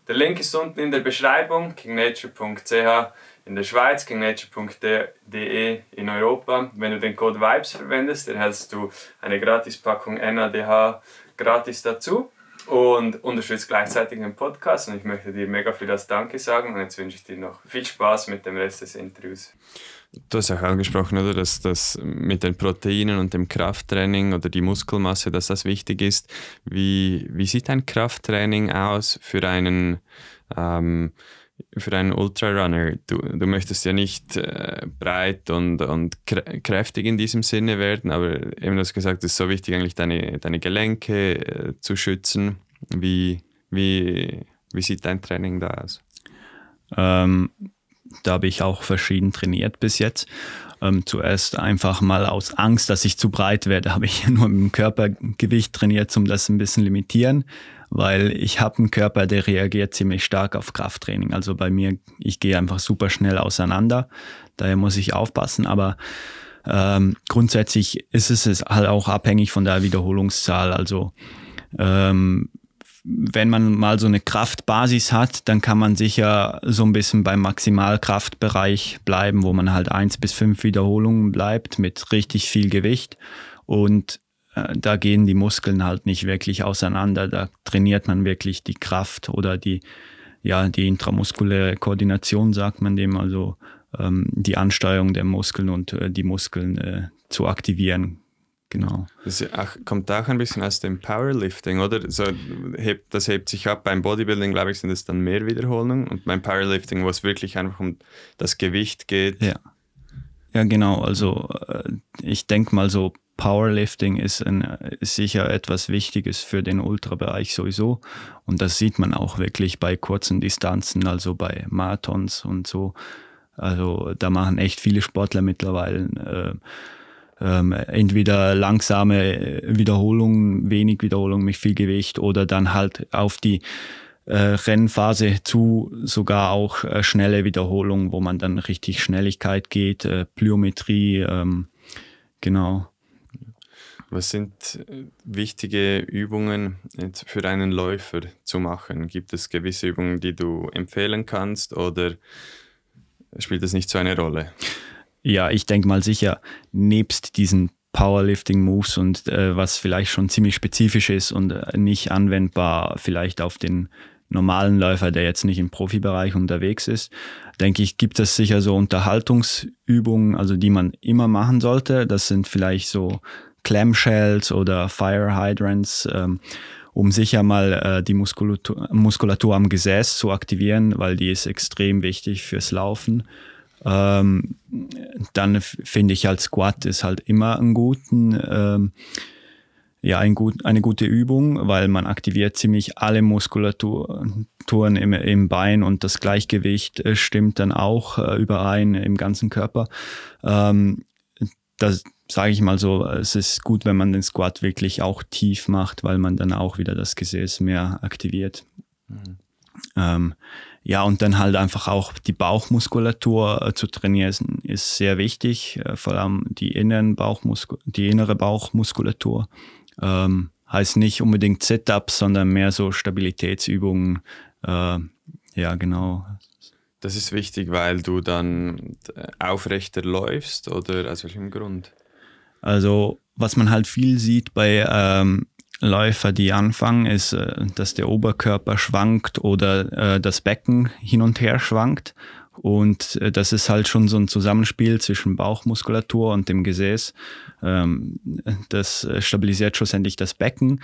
Der Link ist unten in der Beschreibung, kingnature.ch in der Schweiz, kingnature.de in Europa. Wenn du den Code VIBES verwendest, erhältst du eine Gratispackung NADH gratis dazu und unterstützt gleichzeitig den Podcast und ich möchte dir mega für das Danke sagen und jetzt wünsche ich dir noch viel Spaß mit dem Rest des Interviews. Du hast auch angesprochen, oder, dass das mit den Proteinen und dem Krafttraining oder die Muskelmasse, dass das wichtig ist. Wie, wie sieht ein Krafttraining aus für einen ähm, für einen Ultrarunner, du, du möchtest ja nicht äh, breit und, und kräftig in diesem Sinne werden, aber eben das gesagt, es ist so wichtig, eigentlich deine, deine Gelenke äh, zu schützen. Wie, wie, wie sieht dein Training da aus? Ähm, da habe ich auch verschieden trainiert bis jetzt. Ähm, zuerst einfach mal aus Angst, dass ich zu breit werde, [LAUGHS] habe ich nur mit dem Körpergewicht trainiert, um das ein bisschen limitieren weil ich habe einen Körper, der reagiert ziemlich stark auf Krafttraining. Also bei mir, ich gehe einfach super schnell auseinander, daher muss ich aufpassen, aber ähm, grundsätzlich ist es halt auch abhängig von der Wiederholungszahl. Also ähm, wenn man mal so eine Kraftbasis hat, dann kann man sicher so ein bisschen beim Maximalkraftbereich bleiben, wo man halt eins bis fünf Wiederholungen bleibt mit richtig viel Gewicht. Und äh, da gehen die Muskeln halt nicht wirklich auseinander. Da trainiert man wirklich die Kraft oder die, ja, die intramuskuläre Koordination, sagt man dem, also ähm, die Ansteuerung der Muskeln und äh, die Muskeln äh, zu aktivieren. Genau. Das kommt auch ein bisschen aus dem Powerlifting, oder? So, das hebt sich ab. Beim Bodybuilding, glaube ich, sind es dann mehr Wiederholungen. Und beim Powerlifting, wo es wirklich einfach um das Gewicht geht. Ja, ja genau. Also äh, ich denke mal so, Powerlifting ist, ein, ist sicher etwas Wichtiges für den Ultrabereich sowieso. Und das sieht man auch wirklich bei kurzen Distanzen, also bei Marathons und so. Also da machen echt viele Sportler mittlerweile äh, äh, entweder langsame Wiederholungen, wenig Wiederholungen mit viel Gewicht oder dann halt auf die äh, Rennphase zu sogar auch äh, schnelle Wiederholungen, wo man dann richtig Schnelligkeit geht, äh, Plyometrie, ähm, genau. Was sind äh, wichtige Übungen für einen Läufer zu machen? Gibt es gewisse Übungen, die du empfehlen kannst oder spielt das nicht so eine Rolle? Ja, ich denke mal sicher, nebst diesen Powerlifting-Moves und äh, was vielleicht schon ziemlich spezifisch ist und äh, nicht anwendbar vielleicht auf den normalen Läufer, der jetzt nicht im Profibereich unterwegs ist, denke ich, gibt es sicher so Unterhaltungsübungen, also die man immer machen sollte. Das sind vielleicht so Clamshells oder Fire Hydrants, ähm, um sicher mal äh, die Muskulatur, Muskulatur am Gesäß zu aktivieren, weil die ist extrem wichtig fürs Laufen. Ähm, dann finde ich halt Squat ist halt immer einen guten, ähm, ja, ein gut, eine gute Übung, weil man aktiviert ziemlich alle Muskulaturen im, im Bein und das Gleichgewicht äh, stimmt dann auch äh, überein im ganzen Körper. Ähm, das, sage ich mal so, es ist gut, wenn man den Squat wirklich auch tief macht, weil man dann auch wieder das Gesäß mehr aktiviert. Mhm. Ähm, ja, und dann halt einfach auch die Bauchmuskulatur äh, zu trainieren ist sehr wichtig, äh, vor allem die, inneren Bauchmuskul die innere Bauchmuskulatur. Ähm, heißt nicht unbedingt sit sondern mehr so Stabilitätsübungen. Äh, ja, genau. Das ist wichtig, weil du dann äh, aufrechter läufst oder aus also welchem Grund? Also was man halt viel sieht bei ähm, Läufer, die anfangen, ist, äh, dass der Oberkörper schwankt oder äh, das Becken hin und her schwankt. Und äh, das ist halt schon so ein Zusammenspiel zwischen Bauchmuskulatur und dem Gesäß. Ähm, das äh, stabilisiert schlussendlich das Becken.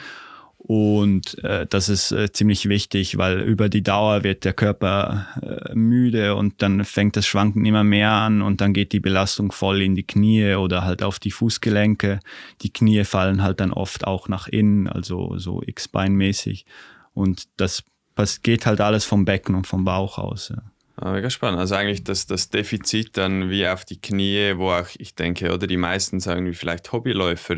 Und äh, das ist äh, ziemlich wichtig, weil über die Dauer wird der Körper äh, müde und dann fängt das Schwanken immer mehr an und dann geht die Belastung voll in die Knie oder halt auf die Fußgelenke. Die Knie fallen halt dann oft auch nach innen, also so x beinmäßig Und das, das geht halt alles vom Becken und vom Bauch aus. Ja. Ah, mega spannend. Also eigentlich das, das Defizit dann wie auf die Knie, wo auch ich denke, oder die meisten sagen, wie vielleicht Hobbyläufer,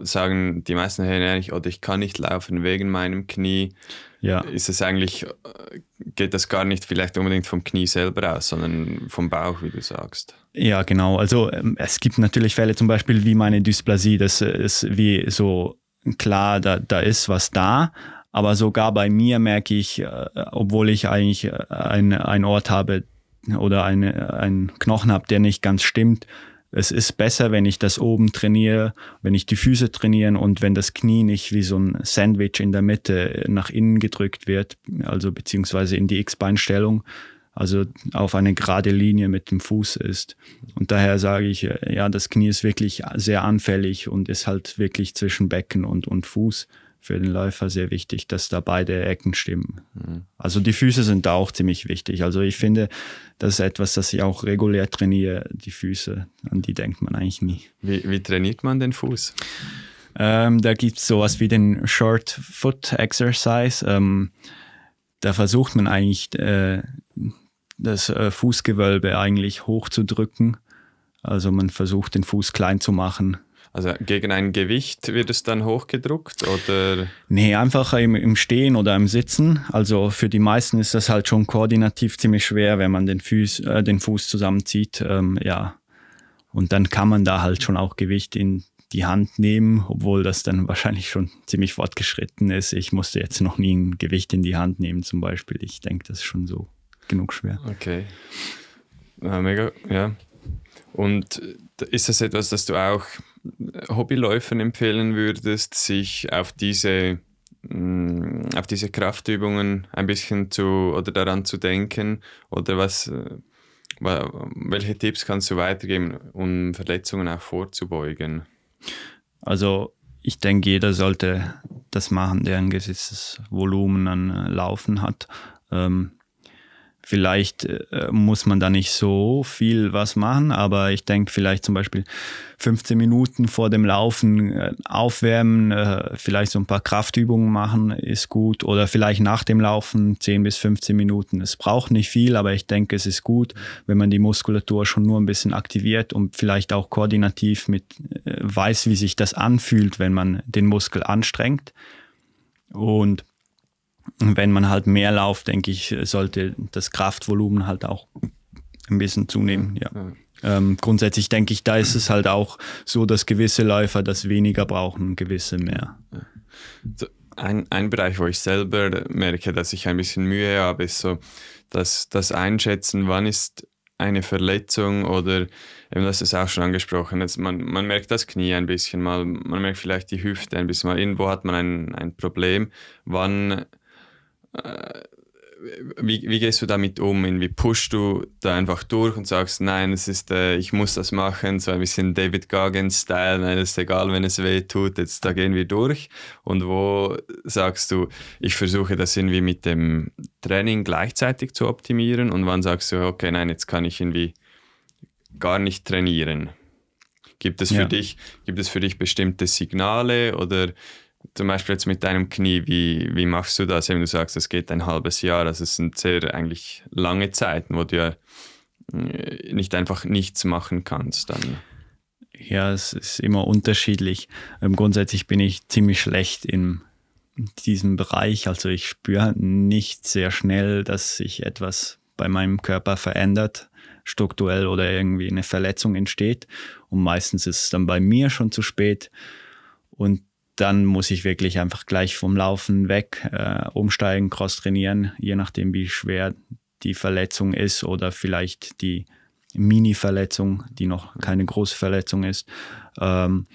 sagen die meisten hören eigentlich, oder ich kann nicht laufen wegen meinem Knie. Ja. Ist es eigentlich, äh, geht das gar nicht vielleicht unbedingt vom Knie selber aus, sondern vom Bauch, wie du sagst. Ja, genau. Also ähm, es gibt natürlich Fälle, zum Beispiel wie meine Dysplasie, das ist wie so klar, da, da ist was da, aber sogar bei mir merke ich, äh, obwohl ich eigentlich äh, ein, ein Ort habe oder eine, einen Knochen habe, der nicht ganz stimmt, es ist besser, wenn ich das oben trainiere, wenn ich die Füße trainieren und wenn das Knie nicht wie so ein Sandwich in der Mitte äh, nach innen gedrückt wird, also beziehungsweise in die X-Beinstellung, also auf eine gerade Linie mit dem Fuß ist. Und daher sage ich, ja, das Knie ist wirklich sehr anfällig und ist halt wirklich zwischen Becken und, und Fuß für den Läufer sehr wichtig, dass da beide Ecken stimmen. Mhm. Also die Füße sind da auch ziemlich wichtig. Also ich finde, das ist etwas, das ich auch regulär trainiere, die Füße. An die denkt man eigentlich nie. Wie, wie trainiert man den Fuß? Ähm, da gibt es sowas wie den Short Foot Exercise. Ähm, da versucht man eigentlich äh, das äh, Fußgewölbe eigentlich hochzudrücken. Also man versucht den Fuß klein zu machen also gegen ein Gewicht wird es dann hochgedruckt oder? Nee, einfach im, im, Stehen oder im Sitzen. Also für die meisten ist das halt schon koordinativ ziemlich schwer, wenn man den Fuß, äh, den Fuß zusammenzieht. Ähm, ja. Und dann kann man da halt schon auch Gewicht in die Hand nehmen, obwohl das dann wahrscheinlich schon ziemlich fortgeschritten ist. Ich musste jetzt noch nie ein Gewicht in die Hand nehmen, zum Beispiel. Ich denke, das ist schon so genug schwer. Okay. Ja, ah, mega, ja. Und äh, ist das etwas, das du auch Hobbyläufern empfehlen würdest, sich auf diese, mm, auf diese Kraftübungen ein bisschen zu oder daran zu denken oder was, äh, welche Tipps kannst du weitergeben, um Verletzungen auch vorzubeugen? Also ich denke, jeder sollte das machen, der ein gewisses Volumen an äh, Laufen hat. Ähm, Vielleicht äh, muss man da nicht so viel was machen, aber ich denke vielleicht zum Beispiel 15 Minuten vor dem Laufen äh, aufwärmen, äh, vielleicht so ein paar Kraftübungen machen ist gut oder vielleicht nach dem Laufen 10 bis 15 Minuten. Es braucht nicht viel, aber ich denke, es ist gut, wenn man die Muskulatur schon nur ein bisschen aktiviert und vielleicht auch koordinativ mit äh, weiß, wie sich das anfühlt, wenn man den Muskel anstrengt. Und wenn man halt mehr lauft, denke ich, sollte das Kraftvolumen halt auch ein bisschen zunehmen. Ja. Ähm, grundsätzlich denke ich, da ist es halt auch so, dass gewisse Läufer das weniger brauchen, gewisse mehr. So, ein, ein Bereich, wo ich selber merke, dass ich ein bisschen Mühe habe, ist so, dass das Einschätzen, wann ist eine Verletzung oder eben das ist auch schon angesprochen, jetzt man, man merkt das Knie ein bisschen mal, man merkt vielleicht die Hüfte ein bisschen mal, irgendwo hat man ein, ein Problem, wann äh, wie, wie, gehst du damit um? Wie pushst du da einfach durch und sagst, nein, es ist, äh, ich muss das machen, so ein bisschen David Goggins-Style, nein, es ist egal, wenn es weh tut, jetzt da gehen wir durch. Und wo sagst du, ich versuche das irgendwie mit dem Training gleichzeitig zu optimieren und wann sagst du, okay, nein, jetzt kann ich irgendwie gar nicht trainieren? Gibt es für ja. dich, gibt es für dich bestimmte Signale oder zum Beispiel jetzt mit deinem Knie, wie, wie machst du das? Wenn du sagst, es geht ein halbes Jahr, das sind sehr eigentlich lange Zeiten, wo du ja äh, nicht einfach nichts machen kannst dann. Ja, es ist immer unterschiedlich. Ähm, grundsätzlich bin ich ziemlich schlecht in diesem Bereich. Also ich spüre nicht sehr schnell, dass sich etwas bei meinem Körper verändert strukturell oder irgendwie eine Verletzung entsteht. Und meistens ist es dann bei mir schon zu spät. Und dann muss ich wirklich einfach gleich vom Laufen weg äh, umsteigen, cross trainieren, je nachdem, wie schwer die Verletzung ist oder vielleicht die Mini-Verletzung, die noch keine große Verletzung ist. Ähm,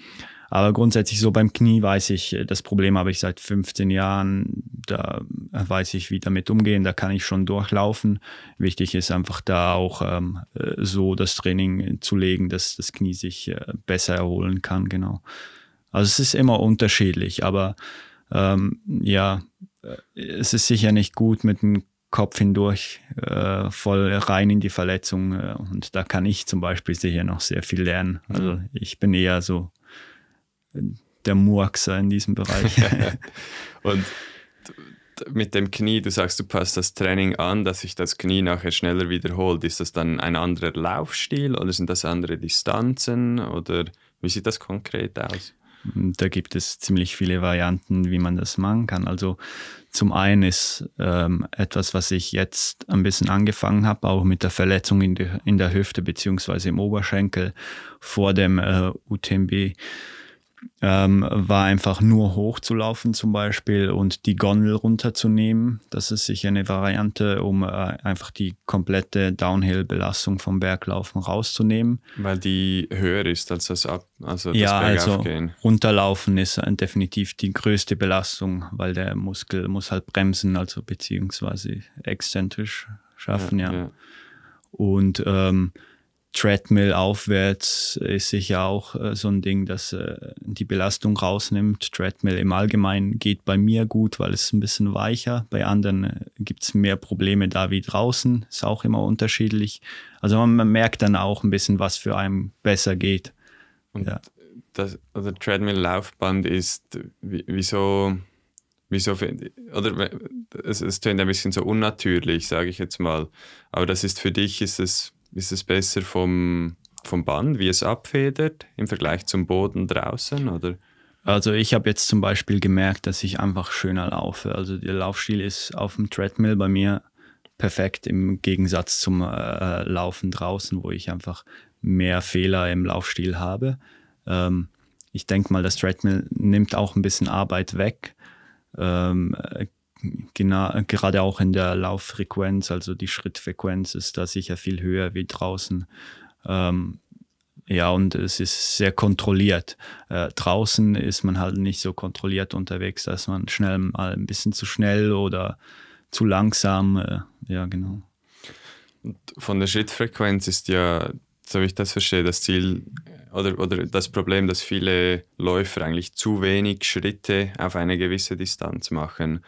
aber grundsätzlich so beim Knie weiß ich, äh, das Problem habe ich seit 15 Jahren. Da weiß ich, wie damit umgehen. Da kann ich schon durchlaufen. Wichtig ist einfach da auch ähm, äh, so das Training zu legen, dass das Knie sich äh, besser erholen kann. Genau. Also es ist immer unterschiedlich, aber ähm, ja, äh, es ist sicher nicht gut mit dem Kopf hindurch äh, voll rein in die Verletzung äh, und da kann ich zum Beispiel sicher noch sehr viel lernen. Mhm. Also ich bin eher so äh, der Murkser in diesem Bereich. [LAUGHS] und mit dem Knie, du sagst, du passt das Training an, dass sich das Knie nachher schneller wiederholt. Ist das dann ein anderer Laufstil oder sind das andere Distanzen oder wie sieht das konkret aus? Da gibt es ziemlich viele Varianten, wie man das machen kann. Also zum einen ist ähm, etwas, was ich jetzt ein bisschen angefangen habe, auch mit der Verletzung in, de, in der Hüfte beziehungsweise im Oberschenkel vor dem äh, UTMB ähm, war einfach nur hochzulaufen zum Beispiel und die Gondel runterzunehmen. Das ist sicher eine Variante, um äh, einfach die komplette Downhill-Belastung vom Berglaufen rauszunehmen. Weil die höher ist als das Ab, also das ja, Also runterlaufen ist äh, definitiv die größte Belastung, weil der Muskel muss halt bremsen, also beziehungsweise exzentrisch schaffen, ja. ja. ja. Und ähm, Treadmill aufwärts ist sicher auch äh, so ein Ding, das äh, die Belastung rausnimmt. Treadmill im Allgemeinen geht bei mir gut, weil es ein bisschen weicher. Bei anderen äh, gibt es mehr Probleme da wie draußen. Ist auch immer unterschiedlich. Also man, man merkt dann auch ein bisschen, was für einen besser geht. Und ja. das also Treadmill-Laufband ist äh, wieso, wieso oder äh, es, es tönt ein bisschen so unnatürlich, sage ich jetzt mal. Aber das ist für dich, ist es ist es besser vom, vom Band, wie es abfedert im Vergleich zum Boden draußen? Oder? Also ich habe jetzt zum Beispiel gemerkt, dass ich einfach schöner laufe. Also der Laufstil ist auf dem Treadmill bei mir perfekt im Gegensatz zum äh, Laufen draußen, wo ich einfach mehr Fehler im Laufstil habe. Ähm, ich denke mal, das Treadmill nimmt auch ein bisschen Arbeit weg. Ähm, äh, genau, gerade auch in der Lauffrequenz, also die Schrittfrequenz ist da sicher viel höher wie draußen. Ähm, ja, und es ist sehr kontrolliert. Äh, draußen ist man halt nicht so kontrolliert unterwegs, dass man schnell mal ein bisschen zu schnell oder zu langsam. Äh, ja, genau. Und von der Schrittfrequenz ist ja, so wie ich das verstehe, das Ziel äh, oder, oder das Problem, dass viele Läufer eigentlich zu wenig Schritte auf eine gewisse Distanz machen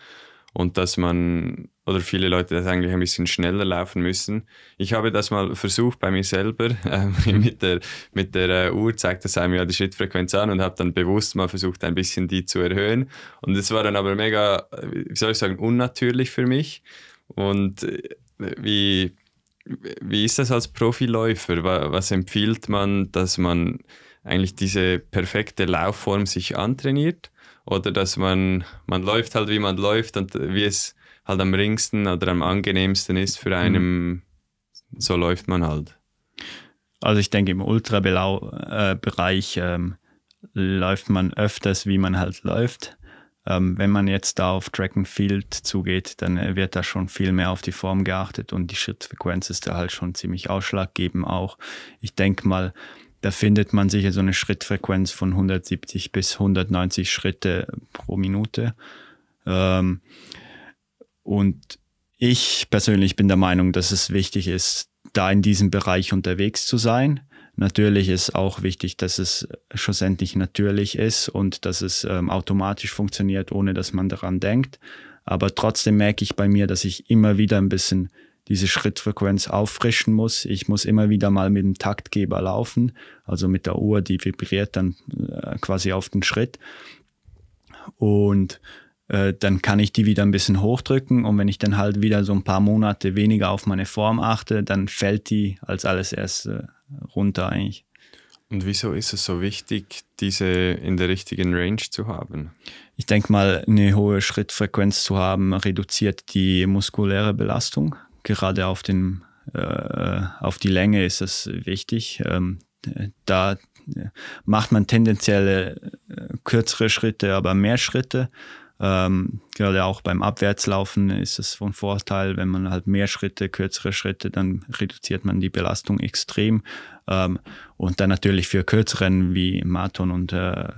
und dass man oder viele Leute das eigentlich ein bisschen schneller laufen müssen. Ich habe das mal versucht bei mir selber. [LAUGHS] Äh, mit der, mit der äh, Uhr zeigt das einem ja die Schrittfrequenz an und habe dann bewusst mal versucht, ein bisschen die zu erhöhen. Und das war dann aber mega, wie soll ich sagen, unnatürlich für mich. Und äh, wie, wie ist das als Profiläufer? Was empfiehlt man, dass man eigentlich diese perfekte Laufform sich antrainiert? oder dass man, man läuft halt, wie man läuft und wie es halt am ringsten oder am angenehmsten ist für mhm. einen, mhm. so läuft man halt. Also ich denke, im Ultra-Bereich äh, ähm, läuft man öfters, wie man halt läuft. Ähm, wenn man jetzt da auf Track and Field zugeht, dann äh, wird da schon viel mehr auf die Form geachtet und die Schrittfrequenz ist da halt schon ziemlich ausschlaggebend auch. Ich denke mal, da findet man sicher so eine Schrittfrequenz von 170 bis 190 Schritte pro Minute. Ähm, und ich persönlich bin der Meinung, dass es wichtig ist, da in diesem Bereich unterwegs zu sein. Natürlich ist auch wichtig, dass es schlussendlich natürlich ist und dass es ähm, automatisch funktioniert, ohne dass man daran denkt. Aber trotzdem merke ich bei mir, dass ich immer wieder ein bisschen diese Schrittfrequenz auffrischen muss. Ich muss immer wieder mal mit dem Taktgeber laufen, also mit der Uhr, die vibriert dann äh, quasi auf den Schritt. Und äh, dann kann ich die wieder ein bisschen hochdrücken und wenn ich dann halt wieder so ein paar Monate weniger auf meine Form achte, dann fällt die als alles erst äh, runter eigentlich. Und wieso ist es so wichtig, diese in der richtigen Range zu haben? Ich denke mal, eine hohe Schrittfrequenz zu haben, reduziert die muskuläre Belastung gerade auf, den, äh, äh, auf die Länge ist das wichtig. Ähm, da äh, macht man tendenziell äh, kürzere Schritte, aber mehr Schritte. Ähm, gerade auch beim Abwärtslaufen ist es von Vorteil, wenn man halt mehr Schritte, kürzere Schritte, dann reduziert man die Belastung extrem. Ähm, und dann natürlich für kürzeren wie Marathon und äh,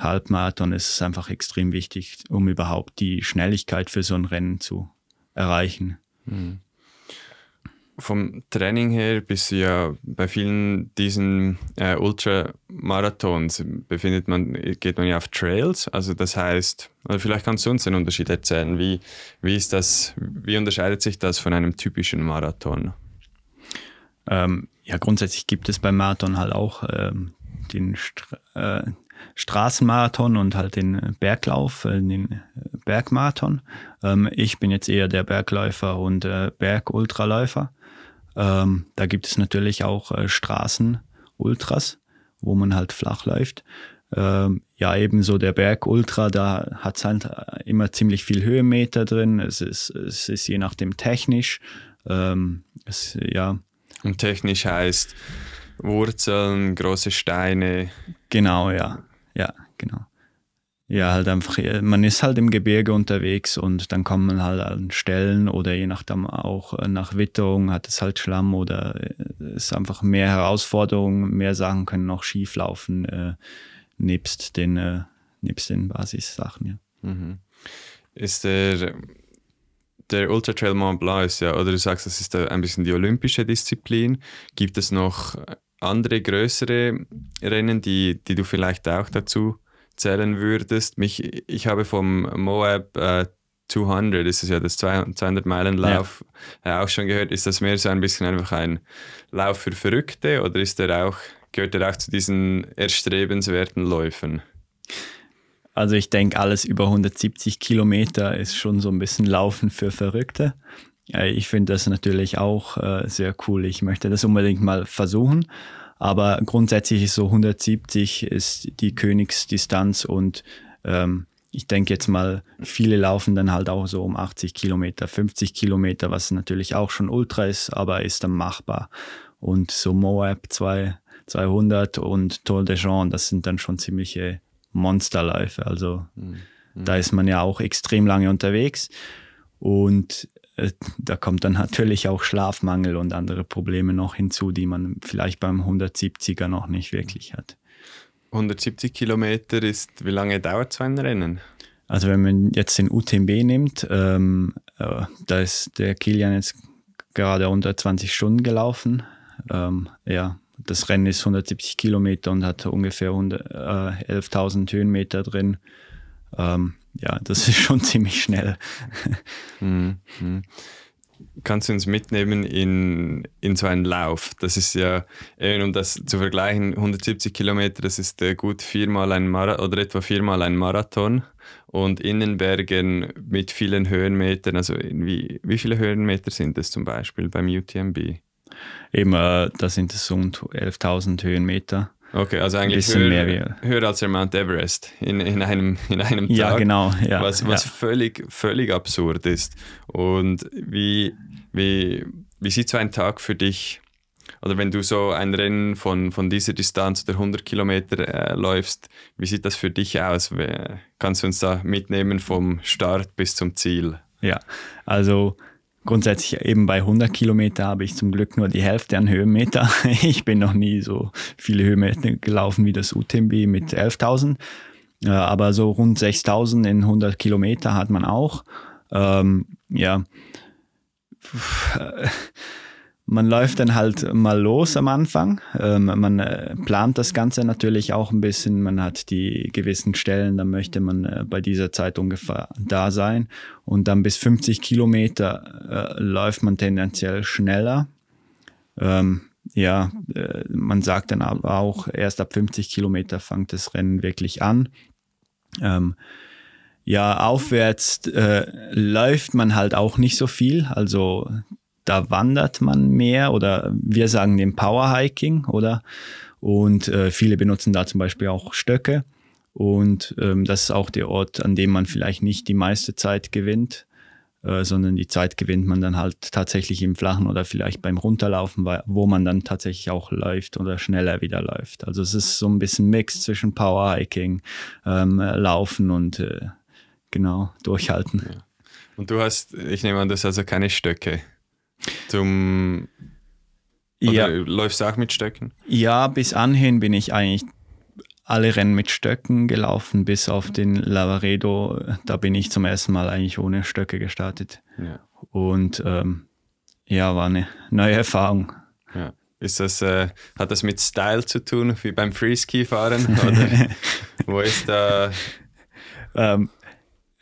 Halbmarathon ist es einfach extrem wichtig, um überhaupt die Schnelligkeit für so ein Rennen zu erreichen. Mhm vom Training her bist du ja bei vielen diesen äh, Ultramarathons befindet man, geht man ja auf Trails. Also das heißt, also vielleicht kannst du uns den Unterschied erzählen. Wie, wie ist das, wie unterscheidet sich das von einem typischen Marathon? Ähm, ja, grundsätzlich gibt es beim Marathon halt auch ähm, den Stra äh, Straßenmarathon und halt den Berglauf, äh, den Bergmarathon. Ähm, ich bin jetzt eher der Bergläufer und äh, Bergultraläufer. Ähm, da gibt es natürlich auch äh, Straßen-Ultras, wo man halt flach läuft. Ähm, ja, ebenso der Berg Ultra, da hat es halt äh, immer ziemlich viel Höhenmeter drin. Es ist, es ist je nachdem technisch. Ähm, es, ja. Und technisch heißt Wurzeln, große Steine. Genau, ja. Ja, genau ja, halt einfach, äh, man ist halt im Gebirge unterwegs und dann kommt man halt an Stellen oder je nachdem auch äh, nach Witterung hat es halt Schlamm oder äh, ist einfach mehr Herausforderungen, mehr Sachen können auch schief laufen, äh, nebst den, äh, nebst den Basissachen, ja. Mhm. Ist der, der Ultra Trail Mont Blanc ist ja, oder du sagst, das ist ein bisschen die olympische Disziplin. Gibt es noch andere größere Rennen, die, die du vielleicht auch dazu zählen würdest. Mich, ich habe vom Moab äh, 200, ist es ja das 200-Meilen-Lauf, ja. Äh, auch schon gehört. Ist das mehr so ein bisschen einfach ein Lauf für Verrückte oder ist der auch, gehört der auch zu diesen erstrebenswerten Läufen? Also ich denke, alles über 170 Kilometer ist schon so ein bisschen Laufen für Verrückte. Äh, ich finde das natürlich auch äh, sehr cool. Ich möchte das unbedingt mal versuchen. Aber grundsätzlich ist so 170 ist die Königsdistanz und ähm, ich denke jetzt mal, viele laufen dann halt auch so um 80 Kilometer, 50 Kilometer, was natürlich auch schon Ultra ist, aber ist dann machbar. Und so Moab 2, 200 und Tour de Jean, das sind dann schon ziemliche Monsterläufe. Also mhm. da ist man ja auch extrem lange unterwegs. Und äh, da kommt dann natürlich auch Schlafmangel und andere Probleme noch hinzu, die man vielleicht beim 170er noch nicht wirklich hat. 170 Kilometer ist, wie lange dauert so ein Rennen? Also wenn man jetzt den UTMB nimmt, ähm, äh, da ist der Kilian jetzt gerade unter 20 Stunden gelaufen. Ähm, ja, das Rennen ist 170 Kilometer und hat ungefähr äh, 11.000 Höhenmeter drin. Ähm, ja, das ist schon [LAUGHS] ziemlich schnell. Mhm. mhm. Kannst du uns mitnehmen in, in so einen Lauf? Das ist ja, um das zu vergleichen, 170 Kilometer, das ist äh, gut viermal ein Marathon oder etwa viermal ein Marathon. Und in den Bergen mit vielen Höhenmetern, also wie, wie viele Höhenmeter sind es zum Beispiel beim UTMB? Eben, äh, da sind es rund 11.000 Höhenmeter. Okay, also eigentlich höher, mehr, höher als der Mount Everest in, in, einem, in einem Tag. Ja, genau. Ja, was was ja. Völlig, völlig absurd ist. Und wie, wie, wie sieht so ein Tag für dich oder wenn du so ein Rennen von, von dieser Distanz oder 100 Kilometer äh, läufst, wie sieht das für dich aus? Kannst du uns da mitnehmen vom Start bis zum Ziel? Ja, also grundsätzlich eben bei 100 Kilometer habe ich zum Glück nur die Hälfte an Höhenmeter. [LAUGHS] Ich bin noch nie so viele Höhenmeter gelaufen wie das UTMB mit 11.000. Äh, aber so rund 6.000 in 100 Kilometer hat man auch. Ähm, ja. Äh, man läuft dann halt mal los am Anfang. Ähm, man äh, plant das Ganze natürlich auch ein bisschen. Man hat die gewissen Stellen, da möchte man äh, bei dieser Zeit ungefähr da sein. Und dann bis 50 Kilometer äh, läuft man tendenziell schneller. Ähm, ja, äh, man sagt dann aber auch, erst ab 50 Kilometer fängt das Rennen wirklich an. Ähm, ja, aufwärts äh, läuft man halt auch nicht so viel. Also da wandert man mehr oder wir sagen dem Powerhiking, oder? Und äh, viele benutzen da zum Beispiel auch Stöcke. Und ähm, das ist auch der Ort, an dem man vielleicht nicht die meiste Zeit gewinnt, äh, sondern die Zeit gewinnt man dann halt tatsächlich im Flachen oder vielleicht beim Runterlaufen, wo man dann tatsächlich auch läuft oder schneller wieder läuft. Also es ist so ein bisschen Mix zwischen Powerhiking, ähm, Laufen und äh, genau durchhalten. Und du hast, ich nehme an, das also keine Stöcke zum. ja. Läufst du auch mit Stöcken? Ja, bis anhin bin ich eigentlich alle Rennen mit Stöcken gelaufen, bis auf den Lavaredo. Da bin ich zum ersten Mal eigentlich ohne Stöcke gestartet. Ja. Und ähm, ja, war eine neue Erfahrung. Ja. Ist das, äh, hat das mit Style zu tun, wie beim Freeski-Fahren? [LAUGHS] Wo ist da. Ähm,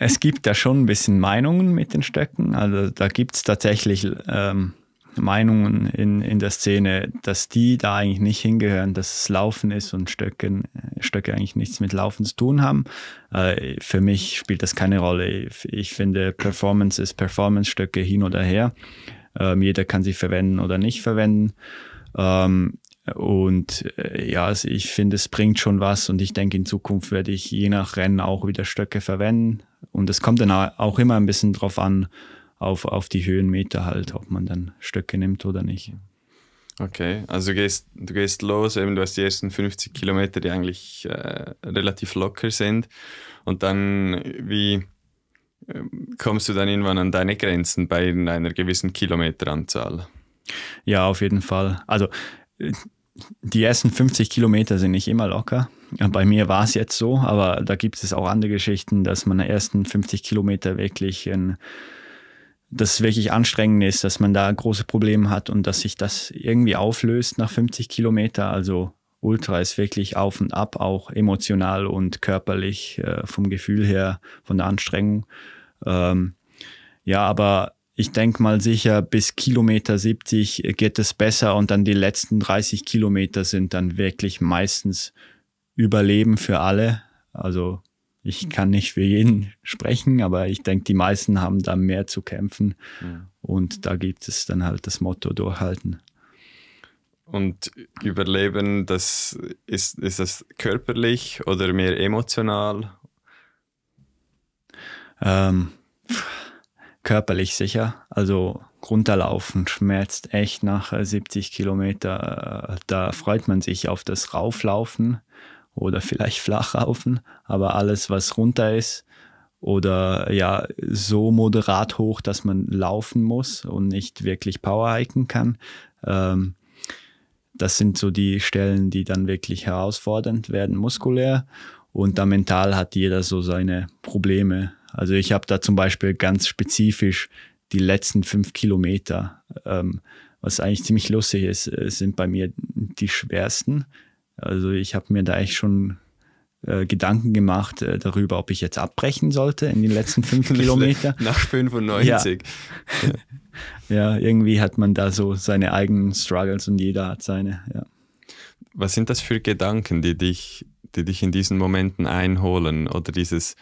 es gibt ja schon ein bisschen Meinungen mit den Stöcken. Also da gibt es tatsächlich ähm, Meinungen in, in der Szene, dass die da eigentlich nicht hingehören, dass es Laufen ist und Stöcken, Stöcke eigentlich nichts mit Laufen zu tun haben. Äh, für mich spielt das keine Rolle. Ich finde, Performance ist Performance, Stöcke hin oder her. Ähm, jeder kann sie verwenden oder nicht verwenden. Ähm, und äh, ja, also ich finde, es bringt schon was und ich denke, in Zukunft werde ich je nach Rennen auch wieder Stöcke verwenden. Und es kommt dann auch immer ein bisschen drauf an, auf, auf die Höhenmeter halt, ob man dann Stöcke nimmt oder nicht. Okay, also du gehst, du gehst los, eben du hast die ersten 50 Kilometer, die eigentlich äh, relativ locker sind. Und dann, wie ähm, kommst du dann irgendwann an deine Grenzen bei einer gewissen Kilometeranzahl? Ja, auf jeden Fall. Also äh, die ersten 50 Kilometer sind nicht immer locker. Bei mir war es jetzt so, aber da gibt es auch andere Geschichten, dass man ersten 50 Kilometer wirklich ein, das wirklich anstrengend ist, dass man da große Probleme hat und dass sich das irgendwie auflöst nach 50 Kilometer. Also Ultra ist wirklich auf und ab, auch emotional und körperlich äh, vom Gefühl her, von der Anstrengung. Ähm, ja, aber ich denke mal sicher, bis Kilometer 70 geht es besser und dann die letzten 30 Kilometer sind dann wirklich meistens Überleben für alle. Also ich kann nicht für jeden sprechen, aber ich denke, die meisten haben da mehr zu kämpfen. Ja. Und da gibt es dann halt das Motto durchhalten. Und Überleben, das ist, ist das körperlich oder mehr emotional? Ähm, körperlich sicher. Also runterlaufen schmerzt echt nach 70 äh, Kilometer. Äh, da freut man sich auf das Rauflaufen oder vielleicht Flachraufen, aber alles, was runter ist oder ja, so moderat hoch, dass man laufen muss und nicht wirklich Powerhiken kann. Ähm, das sind so die Stellen, die dann wirklich herausfordernd werden, muskulär. Und da mental hat jeder so seine Probleme. Also ich habe da zum Beispiel ganz spezifisch die letzten fünf Kilometer, ähm, was eigentlich ziemlich lustig ist, äh, sind bei mir die schwersten also ich habe mir da echt schon äh, Gedanken gemacht äh, darüber, ob ich jetzt abbrechen sollte in den letzten fünf [LAUGHS] Kilometern. Nach 95. Ja. [LAUGHS] ja. irgendwie hat man da so seine eigenen Struggles und jeder hat seine. Ja. Was sind das für Gedanken, die dich, die dich in diesen Momenten einholen oder dieses,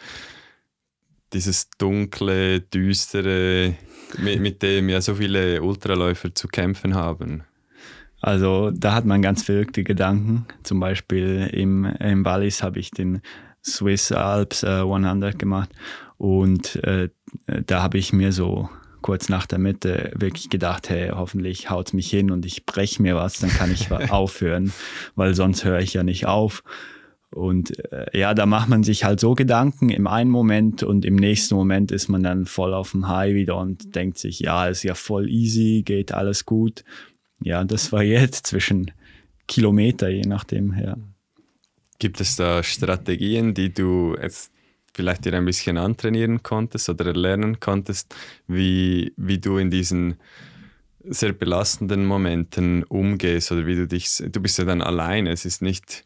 dieses dunkle, düstere, mit, mit dem ja so viele Ultraläufer zu kämpfen haben? Also da hat man ganz verrückte Gedanken. Zum Beispiel im, im Wallis habe ich den Swiss Alps äh, 100 gemacht und äh, da habe ich mir so kurz nach der Mitte wirklich gedacht, hey, hoffentlich haut mich hin und ich breche mir was, dann kann ich [LAUGHS] aufhören, weil sonst höre ich ja nicht auf. Und äh, ja, da macht man sich halt so Gedanken im einen Moment und im nächsten Moment ist man dann voll auf dem High wieder und denkt sich, ja, ist ja voll easy, geht alles gut ja, das variiert zwischen Kilometer, je nachdem, ja. Gibt es da Strategien, die du jetzt vielleicht dir ein bisschen antrainieren konntest oder lernen konntest, wie, wie du in diesen sehr belastenden Momenten umgehst oder wie du dich, du bist ja dann alleine, es ist nicht,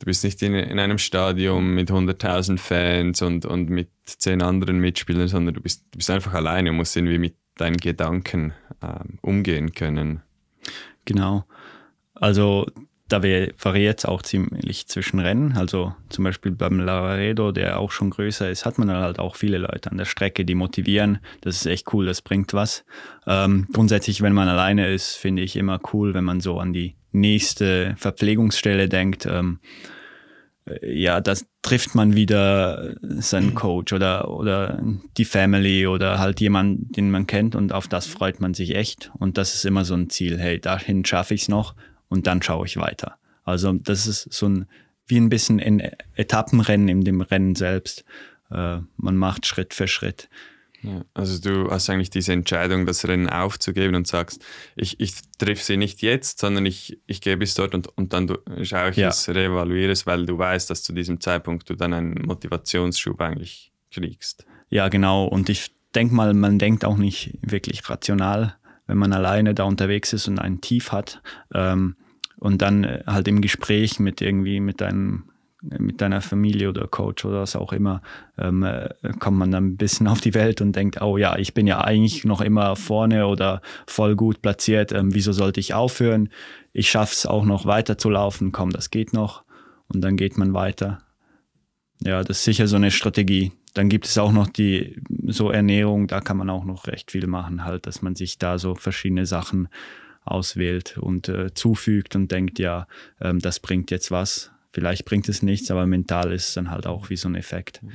du bist nicht in, in einem Stadion mit 100.000 Fans und, und mit zehn anderen Mitspielern, sondern du bist, du bist einfach alleine und musst irgendwie mit deinen Gedanken äh, umgehen können genau. Also da variiert es auch ziemlich zwischen Rennen. Also zum Beispiel beim Lavaredo, der auch schon größer ist, hat man dann halt auch viele Leute an der Strecke, die motivieren. Das ist echt cool, das bringt was. Ähm, grundsätzlich, wenn man alleine ist, finde ich immer cool, wenn man so an die nächste Verpflegungsstelle denkt. Ähm, äh, ja, das, trifft man wieder seinen mhm. Coach oder, oder die Family oder halt jemanden, den man kennt und auf das freut man sich echt. Und das ist immer so ein Ziel, hey, dahin schaffe ich es noch und dann schaue ich weiter. Also das ist so ein, wie ein bisschen in Etappenrennen, in dem Rennen selbst. Äh, man macht Schritt für Schritt. Ja, also du hast eigentlich diese Entscheidung, das Rennen aufzugeben und sagst, ich, ich triff sie nicht jetzt, sondern ich, ich gehe bis dort und, und dann schaue ich ja. es, reevaluiere es, weil du weißt, dass zu diesem Zeitpunkt du dann einen Motivationsschub eigentlich kriegst. Ja, genau. Und ich denke mal, man denkt auch nicht wirklich rational, wenn man alleine da unterwegs ist und einen Tief hat. Ähm, und dann äh, halt im Gespräch mit irgendwie mit deinem mit deiner Familie oder Coach oder was auch immer, ähm, kommt man dann ein bisschen auf die Welt und denkt, oh ja, ich bin ja eigentlich noch immer vorne oder voll gut platziert, ähm, wieso sollte ich aufhören? Ich schaffe es auch noch weiter zu laufen, komm, das geht noch. Und dann geht man weiter. Ja, das ist sicher so eine Strategie. Dann gibt es auch noch die so Ernährung, da kann man auch noch recht viel machen, halt, dass man sich da so verschiedene Sachen auswählt und äh, zufügt und denkt, ja, ähm, das bringt jetzt was vielleicht bringt es nichts, aber mental ist es dann halt auch wie so ein Effekt. Mhm.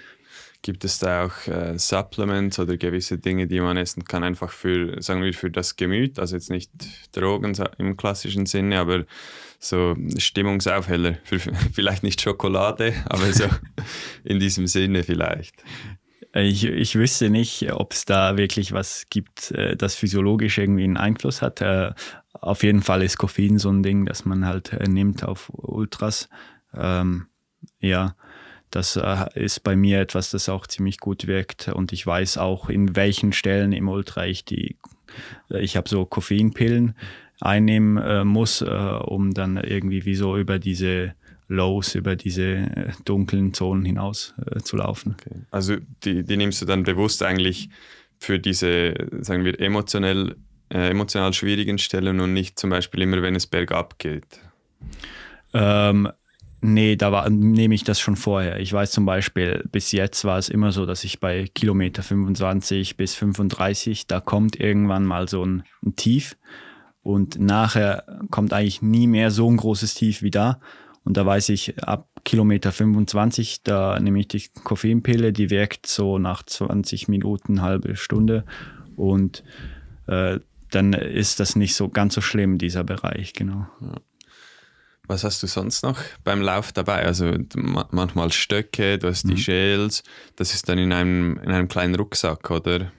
Gibt es da auch äh, Supplements oder gewisse Dinge, die man essen kann, einfach für, sagen wir, für das Gemüt, also jetzt nicht Drogen im klassischen Sinne, aber so Stimmungsaufheller, für, [LAUGHS] vielleicht nicht Schokolade, aber so [LAUGHS] in diesem Sinne vielleicht. Äh, ich, ich wüsste nicht, ob es da wirklich was gibt, äh, das physiologisch irgendwie einen Einfluss hat. Äh, auf jeden Fall ist Koffein so ein Ding, das man halt nimmt auf Ultras ähm, ja, das äh, ist bei mir etwas, das auch ziemlich gut wirkt. Und ich weiß auch, in welchen Stellen im Ultra ich die, äh, ich habe so Koffeinpillen einnehmen äh, muss, äh, um dann irgendwie wie so über diese Lows, über diese äh, dunklen Zonen hinaus äh, zu laufen. Okay. Also die, die nimmst du dann bewusst eigentlich für diese, sagen wir, emotionell, emotional schwierigen Stellen und nicht zum Beispiel immer, wenn es bergab geht? Ähm, Nee, da nehme ich das schon vorher. Ich weiß zum Beispiel, bis jetzt war es immer so, dass ich bei Kilometer 25 bis 35, da kommt irgendwann mal so ein, ein Tief. Und nachher kommt eigentlich nie mehr so ein großes Tief wie da. Und da weiß ich, ab Kilometer 25, da nehme ich die Koffeinpille, die wirkt so nach 20 Minuten, halbe Stunde. Und äh, dann ist das nicht so ganz so schlimm, dieser Bereich, genau. Ja was hast du sonst noch beim Lauf dabei? Also manchmal Stöcke, du hast die mhm. Schäls, das ist dann in einem, in einem kleinen Rucksack, oder?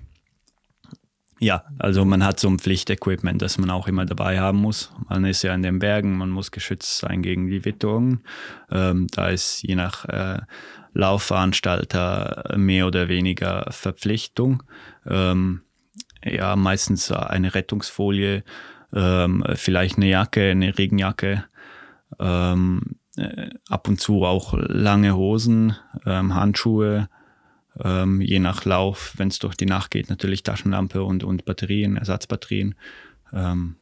Ja, also man hat so ein Pflichtequipment, das man auch immer dabei haben muss. Man ist ja in den Bergen, man muss geschützt sein gegen die Witterungen. Ähm, da ist je nach äh, Laufveranstalter mehr oder weniger Verpflichtung. Ähm, ja, meistens eine Rettungsfolie, ähm, vielleicht eine Jacke, eine Regenjacke ähm, äh, ab und zu auch lange Hosen, ähm, Handschuhe, ähm, je nach Lauf, wenn es durch die Nacht geht, natürlich Taschenlampe und, und Batterien, Ersatzbatterien. Ähm,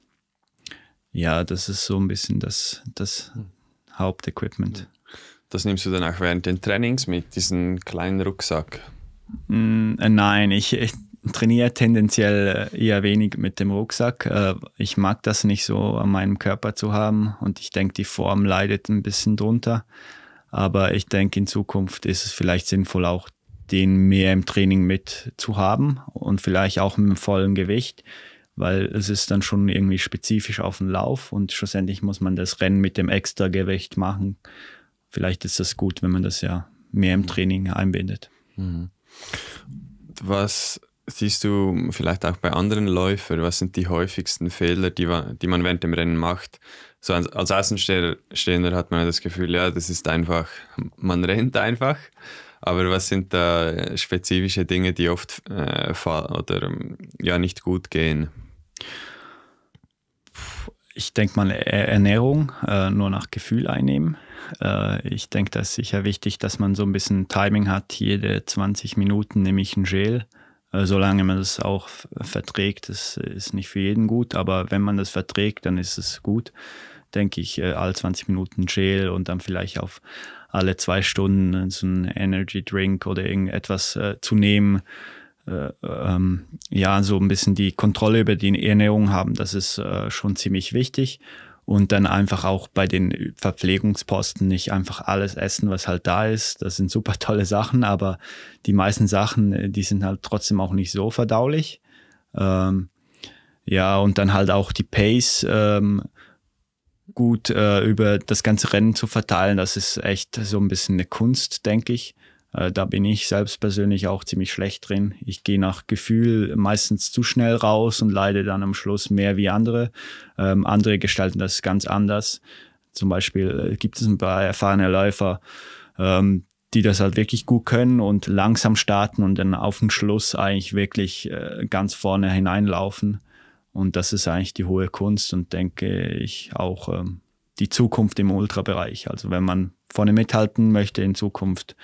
ja, das ist so ein bisschen das, das Hauptequipment. Das nimmst du dann auch während den Trainings mit, diesen kleinen Rucksack? Mm, äh, nein, ich, ich trainiere tendenziell äh, eher wenig mit dem Rucksack. Äh, ich mag das nicht so an meinem Körper zu haben und ich denke, die Form leidet ein bisschen drunter. Aber ich denke, in Zukunft ist es vielleicht sinnvoll, auch den mehr im Training mit zu haben und vielleicht auch mit dem vollen Gewicht, weil es ist dann schon irgendwie spezifisch auf den Lauf und schlussendlich muss man das Rennen mit dem extra Gewicht machen. Vielleicht ist das gut, wenn man das ja mehr im Training einbindet. Mhm. Was siehst du vielleicht auch bei anderen Läufern, was sind die häufigsten Fehler, die, die man während dem Rennen macht? So als, als Außenstehender hat man das Gefühl, ja, das ist einfach, man rennt einfach. Aber was sind da spezifische Dinge, die oft äh, oder ja nicht gut gehen? Ich denke mal e-, Ernährung, äh, nur nach Gefühl einnehmen. Äh, ich denke, das ist sicher wichtig, dass man so ein bisschen Timing hat. Jede 20 Minuten nehme ich ein Gel äh, solange man das auch verträgt, das ist nicht für jeden gut, aber wenn man das verträgt, dann ist es gut, denke ich, äh, alle 20 Minuten Gel und dann vielleicht auf alle zwei Stunden so einen Energy Drink oder irgendetwas äh, zu nehmen. Äh, ähm, ja, so ein bisschen die Kontrolle über die Ernährung haben, das ist äh, schon ziemlich wichtig und dann einfach auch bei den Verpflegungsposten nicht einfach alles essen, was halt da ist. Das sind super [LAUGHS] tolle Sachen, aber die meisten Sachen, äh, die sind halt trotzdem auch nicht so verdaulich. Ähm, ja, und dann halt auch die Pace ähm, gut äh, über das ganze Rennen zu verteilen, das ist echt so ein bisschen eine Kunst, denke ich. Äh, da bin ich selbst persönlich auch ziemlich schlecht drin. Ich gehe nach Gefühl meistens zu schnell raus und leide dann am Schluss mehr wie andere. Ähm, andere gestalten das ganz anders. Zum Beispiel äh, gibt es ein paar erfahrene Läufer, ähm, die das halt wirklich gut können und langsam starten und dann auf den Schluss eigentlich wirklich äh, ganz vorne hineinlaufen. Und das ist eigentlich die hohe Kunst und denke ich auch ähm, die Zukunft im Ultrabereich. Also wenn man vorne mithalten möchte in Zukunft,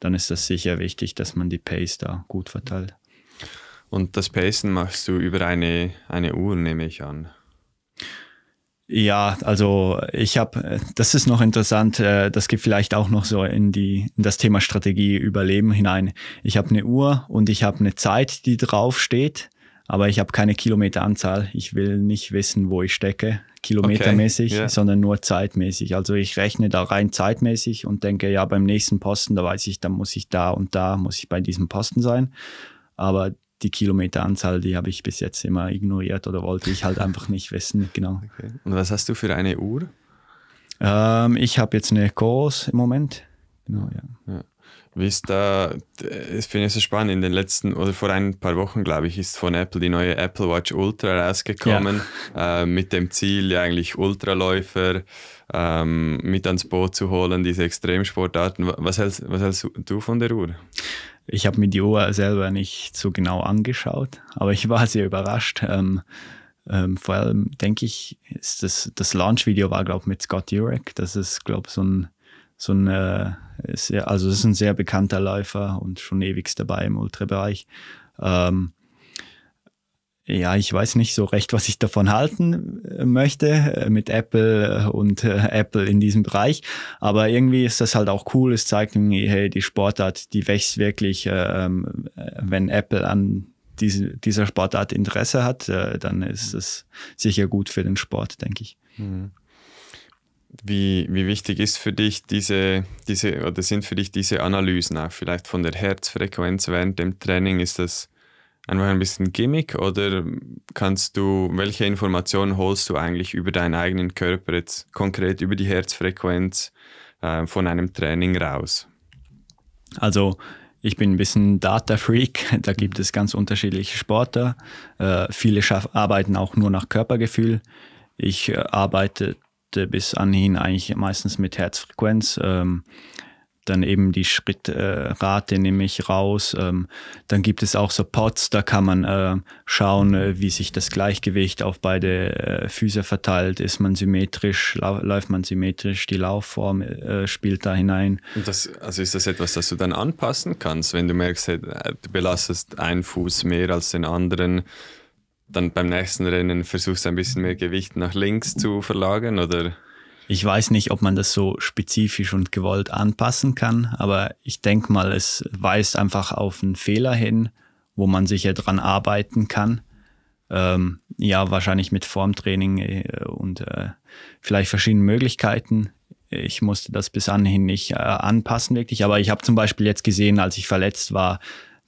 dann ist das sicher wichtig, dass man die Pace da gut verteilt. Und das Pacen machst du über eine, eine Uhr, nehme ich an. Ja, also ich habe, das ist noch interessant, äh, das geht vielleicht auch noch so in, die, in das Thema Strategie Überleben hinein. Ich habe eine Uhr und ich habe eine Zeit, die draufsteht. steht aber ich habe keine Kilometeranzahl. Ich will nicht wissen, wo ich stecke, kilometermäßig, okay, yeah. sondern nur zeitmäßig. Also ich rechne da rein zeitmäßig und denke, ja, beim nächsten Posten, da weiß ich, da muss ich da und da, muss ich bei diesem Posten sein. Aber die Kilometeranzahl, die habe ich bis jetzt immer ignoriert oder wollte ich halt einfach nicht wissen, genau. Okay. Und was hast du für eine Uhr? Ähm, ich habe jetzt eine Kurs im Moment. Genau, ja. ja. Wie ist da, das äh, finde ich so spannend, in den letzten, oder vor ein paar Wochen, glaube ich, ist von Apple die neue Apple Watch Ultra rausgekommen, ja. äh, mit dem Ziel, ja eigentlich Ultraläufer ähm, mit ans Boot zu holen, diese Extremsportarten. Was hältst, was hältst du von der Uhr? Ich habe mir die Uhr selber nicht so genau angeschaut, aber ich war sehr überrascht. Ähm, ähm, vor allem denke ich, ist das, das Launch-Video war, glaube ich, mit Scott Jurek. Das ist, glaube ich, so ein so ein äh, sehr, also ist ein sehr bekannter Läufer und schon ewig dabei im Ultrabereich. Ähm, ja, ich weiß nicht so recht, was ich davon halten äh, möchte äh, mit Apple äh, und Apple in diesem Bereich. Aber irgendwie ist das halt auch cool. Es zeigt irgendwie, hey, die Sportart, die wächst wirklich, ähm, wenn Apple an diese, dieser Sportart Interesse hat, dann ist es sicher gut für den Sport, denke ich. Mhm wie, wie wichtig ist für dich diese, diese, oder sind für dich diese Analysen auch vielleicht von der Herzfrequenz während dem Training? Ist das einfach ein bisschen Gimmick oder kannst du, welche Informationen holst du eigentlich über deinen eigenen Körper jetzt konkret über die Herzfrequenz äh, von einem Training raus? Also ich bin ein bisschen Data-Freak, [LAUGHS] da gibt es ganz unterschiedliche Sportler. Äh, viele arbeiten auch nur nach Körpergefühl. Ich äh, arbeite bis anhin eigentlich meistens mit Herzfrequenz. Ähm, dann eben die Schrittrate äh, nehme ich raus. Ähm, dann gibt es auch so Pots, da kann man äh, schauen, äh, wie sich das Gleichgewicht auf beide äh, Füße verteilt. Ist man symmetrisch, läuft man symmetrisch, die Laufform äh, spielt da hinein. Das, also ist das etwas, das du dann anpassen kannst, wenn du merkst, hey, du belastest einen Fuß mehr als den anderen? dann beim nächsten Rennen versuchst, ein bisschen mehr Gewicht nach links zu verlagern oder? Ich weiß nicht, ob man das so spezifisch und gewollt anpassen kann, aber ich denke mal, es weist einfach auf einen Fehler hin, wo man sicher dran arbeiten kann. Ähm, ja, wahrscheinlich mit Formtraining äh, und äh, vielleicht verschiedenen Möglichkeiten. Ich musste das bis anhin nicht äh, anpassen, wirklich. Aber ich habe zum Beispiel jetzt gesehen, als ich verletzt war,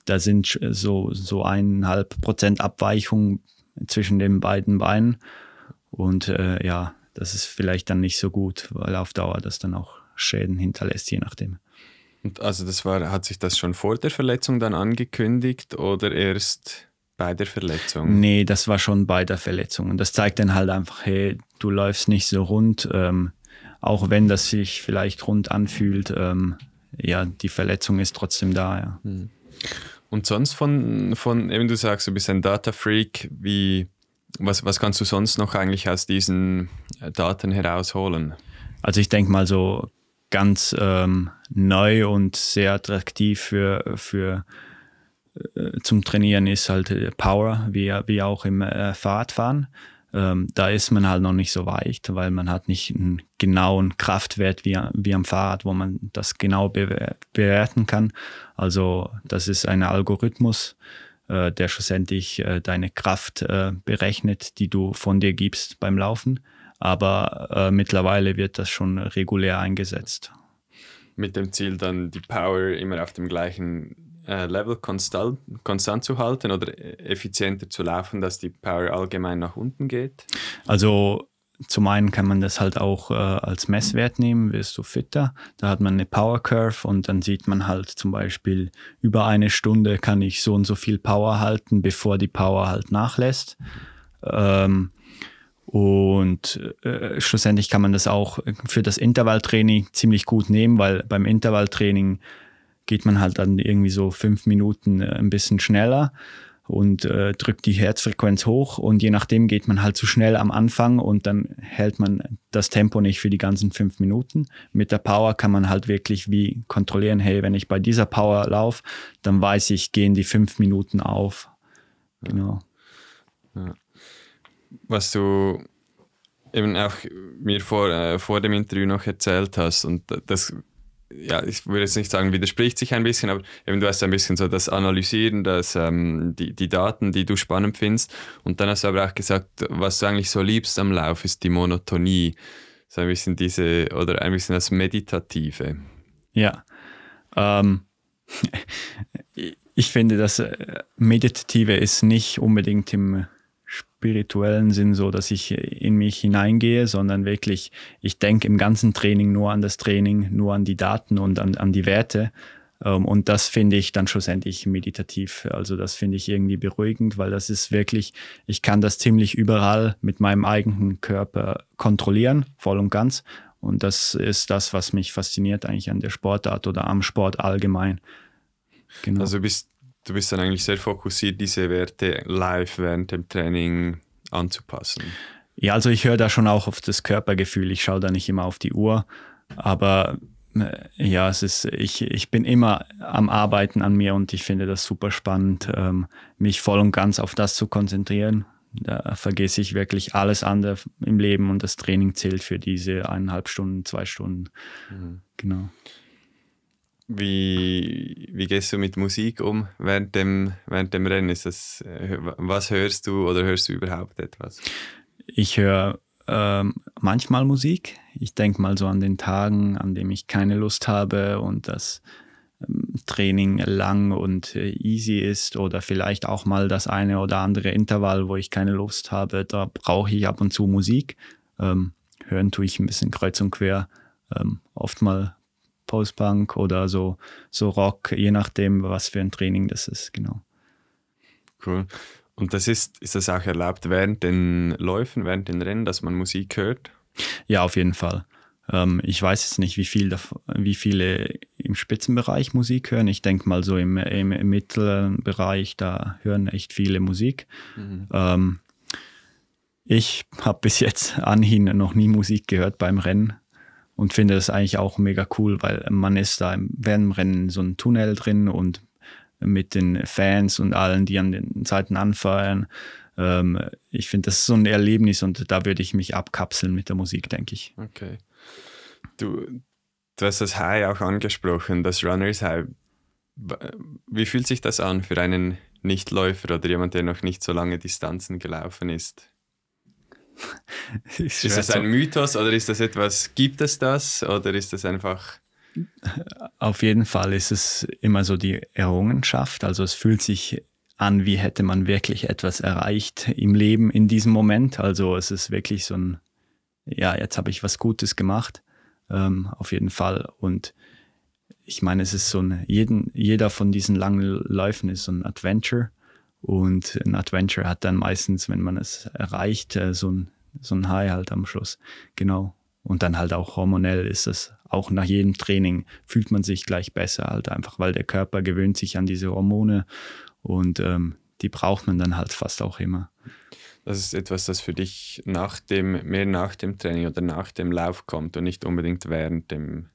da sind äh, so, so eineinhalb Prozent Abweichung zwischen den beiden Beinen. Und äh, ja, das ist vielleicht dann nicht so gut, weil auf Dauer das dann auch Schäden hinterlässt, je nachdem. Und also das war, hat sich das schon vor der Verletzung dann angekündigt oder erst bei der Verletzung? Nee, das war schon bei der Verletzung. Und das zeigt dann halt einfach, hey, du läufst nicht so rund, ähm, auch wenn das sich vielleicht rund anfühlt, ähm, ja, die Verletzung ist trotzdem da, ja. Hm. Und sonst von, von, eben du sagst, du bist ein Data-Freak, wie, was, was kannst du sonst noch eigentlich aus diesen äh, Daten herausholen? Also ich denke mal so ganz ähm, neu und sehr attraktiv für, für äh, zum Trainieren ist halt äh, Power, wie, wie auch im äh, Fahrradfahren ähm, da ist man halt noch nicht so weit, weil man hat nicht einen genauen Kraftwert wie, wie am Fahrrad, wo man das genau bewerten kann. Also das ist ein Algorithmus, äh, der schlussendlich äh, deine Kraft äh, berechnet, die du von dir gibst beim Laufen. Aber äh, mittlerweile wird das schon regulär eingesetzt. Mit dem Ziel, dann die Power immer auf dem gleichen äh, Level konstant, konstant zu halten oder effizienter zu laufen, dass die Power allgemein nach unten geht? Also zum einen kann man das halt auch äh, als Messwert nehmen, wirst du fitter. Da hat man eine Power Curve und dann sieht man halt zum Beispiel, über eine Stunde kann ich so und so viel Power halten, bevor die Power halt nachlässt. Ähm, und äh, schlussendlich kann man das auch für das Intervalltraining ziemlich gut nehmen, weil beim Intervalltraining geht man halt dann irgendwie so fünf Minuten äh, ein bisschen schneller und äh, drückt die Herzfrequenz hoch und je nachdem geht man halt zu schnell am Anfang und dann hält man das Tempo nicht für die ganzen fünf Minuten. Mit der Power kann man halt wirklich wie kontrollieren, hey, wenn ich bei dieser Power laufe, dann weiß ich, gehen die fünf Minuten auf. Genau. Ja. Was du eben auch mir vor, äh, vor dem Interview noch erzählt hast und das ja, ich würde jetzt nicht sagen, widerspricht sich ein bisschen, aber eben du hast ein bisschen so das Analysieren, das, ähm, die, die Daten, die du spannend findest. Und dann hast du aber auch gesagt, was du eigentlich so liebst am Lauf, ist die Monotonie. So ein bisschen diese, oder ein bisschen das Meditative. Ja. Ähm, [LAUGHS] ich finde, das äh, Meditative ist nicht unbedingt im spirituellen Sinn so, dass ich in mich hineingehe, sondern wirklich, ich denke im ganzen Training nur an das Training, nur an die Daten und an, an die Werte. Ähm, und das finde ich dann schlussendlich meditativ. Also das finde ich irgendwie beruhigend, weil das ist wirklich, ich kann das ziemlich überall mit meinem eigenen Körper kontrollieren, voll und ganz. Und das ist das, was mich fasziniert eigentlich an der Sportart oder am Sport allgemein. Genau. Also bist du bist dann eigentlich sehr fokussiert, diese Werte live während dem Training anzupassen. Ja, also ich höre da schon auch auf das Körpergefühl. Ich schaue da nicht immer auf die Uhr, aber äh, ja, es ist, ich, ich bin immer am Arbeiten an mir und ich finde das super spannend, ähm, mich voll und ganz auf das zu konzentrieren. Da vergesse ich wirklich alles andere im Leben und das Training zählt für diese eineinhalb Stunden, zwei Stunden. Mhm. Genau. Wie, wie gehst du mit Musik um während dem, während dem Rennen? Ist das, äh, was hörst du oder hörst du überhaupt etwas? Ich höre äh, manchmal Musik. Ich denke mal so an den Tagen, an denen ich keine Lust habe und das ähm, Training lang und äh, easy ist oder vielleicht auch mal das eine oder andere Intervall, wo ich keine Lust habe. Da brauche ich ab und zu Musik. Ähm, hören tue ich ein bisschen kreuz und quer. Ähm, oft mal Post-Punk oder so, so Rock, je nachdem, was für ein Training das ist, genau. Cool. Und das ist, ist das auch erlaubt während den Läufen, während den Rennen, dass man Musik hört? Ja, auf jeden Fall. Ähm, ich weiß jetzt nicht, wie, viel wie viele im Spitzenbereich Musik hören. Ich denke mal so im, im, mittleren Bereich, da hören echt viele Musik. Mhm. Ähm, ich habe bis jetzt [LAUGHS] anhin noch nie Musik gehört beim Rennen und finde das eigentlich auch mega cool, weil man ist da während dem Rennen so ein Tunnel drin und mit den Fans und allen, die an den Seiten anfeuern. Ähm, ich finde, das ist so ein Erlebnis und da würde ich mich abkapseln mit der Musik, denke ich. Okay. Du, du hast das High auch angesprochen, das Runners High. Wie fühlt sich das an für einen Nichtläufer oder jemand, der noch nicht so lange Distanzen gelaufen ist? [LAUGHS] ist, das ein Mythos oder ist das etwas, gibt es das oder ist das einfach auf jeden Fall ist es immer so die Errungenschaft. Also es fühlt sich an, wie hätte man wirklich etwas erreicht im Leben in diesem Moment. Also es ist wirklich so ein, ja, jetzt habe ich was Gutes gemacht, ähm, auf jeden Fall. Und ich meine, es ist so ein, jeden, jeder von diesen langen Läufen ist so ein Adventure. Und ein Adventure hat dann meistens, wenn man es erreicht, äh, so ein, so ein High halt am Schluss. Genau. Und dann halt auch hormonell ist es auch nach jedem Training fühlt man sich gleich besser halt einfach, weil der Körper gewöhnt sich an diese Hormone und ähm, die braucht man dann halt fast auch immer. Das ist etwas, das für dich nach dem, mehr nach dem Training oder nach dem Lauf kommt und nicht unbedingt während dem